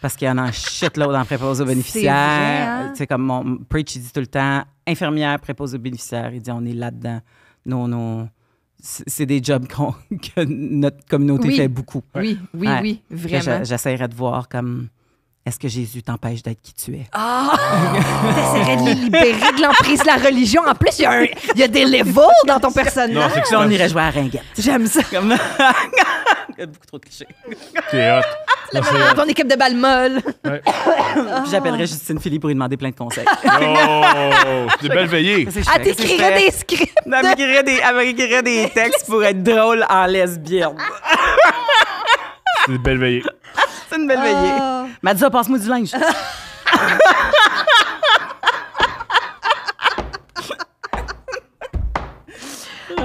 parce qu'il y en a un shitload en préposé aux bénéficiaires. C'est hein? comme mon preach, il dit tout le temps, infirmière, préposé aux bénéficiaires. Il dit, on est là-dedans. Non, non. C'est des jobs que notre communauté fait beaucoup. Oui, oui, oui, vraiment. J'essaierai de voir comme est-ce que Jésus t'empêche d'être qui tu es? Ah! Oh! T'essaierais de les libérer de l'emprise de la religion. En plus, il y, a y a des levels dans ton personnage. Non, c'est que ça, on irait jouer à Ringuette. J'aime ça. Comme... il y a beaucoup trop de clichés. es hot. Le ton équipe de balle molle. Ouais. J'appellerais Justine Philly pour lui demander plein de conseils. Oh! Des belles veillées. Elle t'écrirait des scripts. Elle m'écrirait des, des textes pour être drôle en lesbienne. C'est des belles veillées une belle veillée. Ah. M'a dit, passe-moi du linge.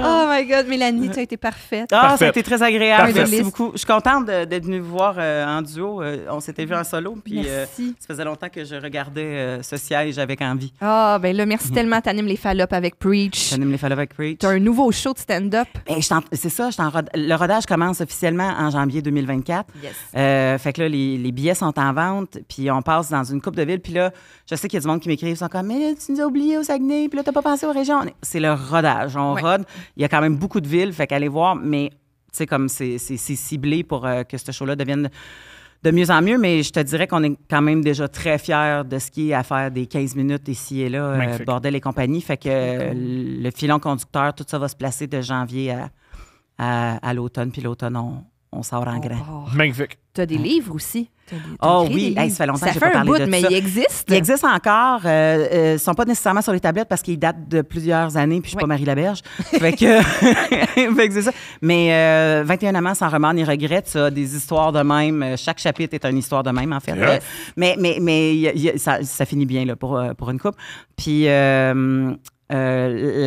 Oh my God, Mélanie, tu as été parfaite. Ah, ça a été très agréable. Merci beaucoup. Je suis contente d'être venue vous voir euh, en duo. Euh, on s'était vu en solo, puis euh, merci. ça faisait longtemps que je regardais ce siège avec envie. Ah, ben là, merci mhm. tellement. T'animes les fall avec Preach. T'animes les fall avec Preach. T'as un nouveau show de stand-up. Ben, c'est ça. Le rodage commence officiellement en janvier 2024. Yes. fait que là, les, billets sont en vente, puis on passe dans une coupe de ville. Puis là, je sais qu'il y a du monde qui m'écrivent, ils sont comme, mais tu nous as oubliés au Saguenay, puis là, t'as pas pensé aux régions. C'est le rodage. On rode il y a quand même beaucoup de villes, fait qu'aller voir, mais c'est comme c'est ciblé pour euh, que ce show-là devienne de mieux en mieux, mais je te dirais qu'on est quand même déjà très fiers de ce qui est à faire des 15 minutes ici et là, euh, bordel et compagnie. Fait que euh, le filon conducteur, tout ça va se placer de janvier à, l'automne, puis l'automne, on, on sort en grand. Magnifique. Tu as des livres aussi? Oh oui, ça fait longtemps que mais il existe. Il existe encore. Ils euh, ne euh, sont pas nécessairement sur les tablettes parce qu'ils datent de plusieurs années, puis je suis pas Marie Laberge. fait Mais 21 euh, amants sans remords ni regrets, ça, des histoires de même. Chaque chapitre est une histoire de même, en fait. mais mais, mais ça, finit bien là, pour, une coupe. Puis la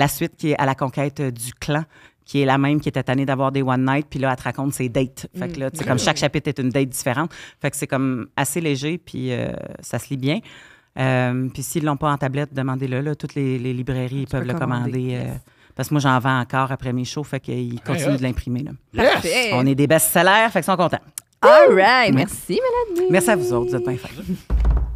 suite qui est à la conquête du clan qui est la même qui était tannée d'avoir des one night, puis là, elle te raconte ses dates. Fait que mm. là, c'est sais, ben comme chaque chapitre est une date différente. Fait que c'est comme assez léger, puis euh, ça se lit bien. Euh, puis s'ils l'ont pas en tablette, demandez-le. Là, toutes les, librairies peuvent le commander. Euh, parce que moi, j'en vends encore après mes shows, fait qu'ils continuent oh. de l'imprimer. On est des best-sellers, fait qu'ils sont contents. All right. Merci, Mélanie. Merci à vous autres. Vous êtes bien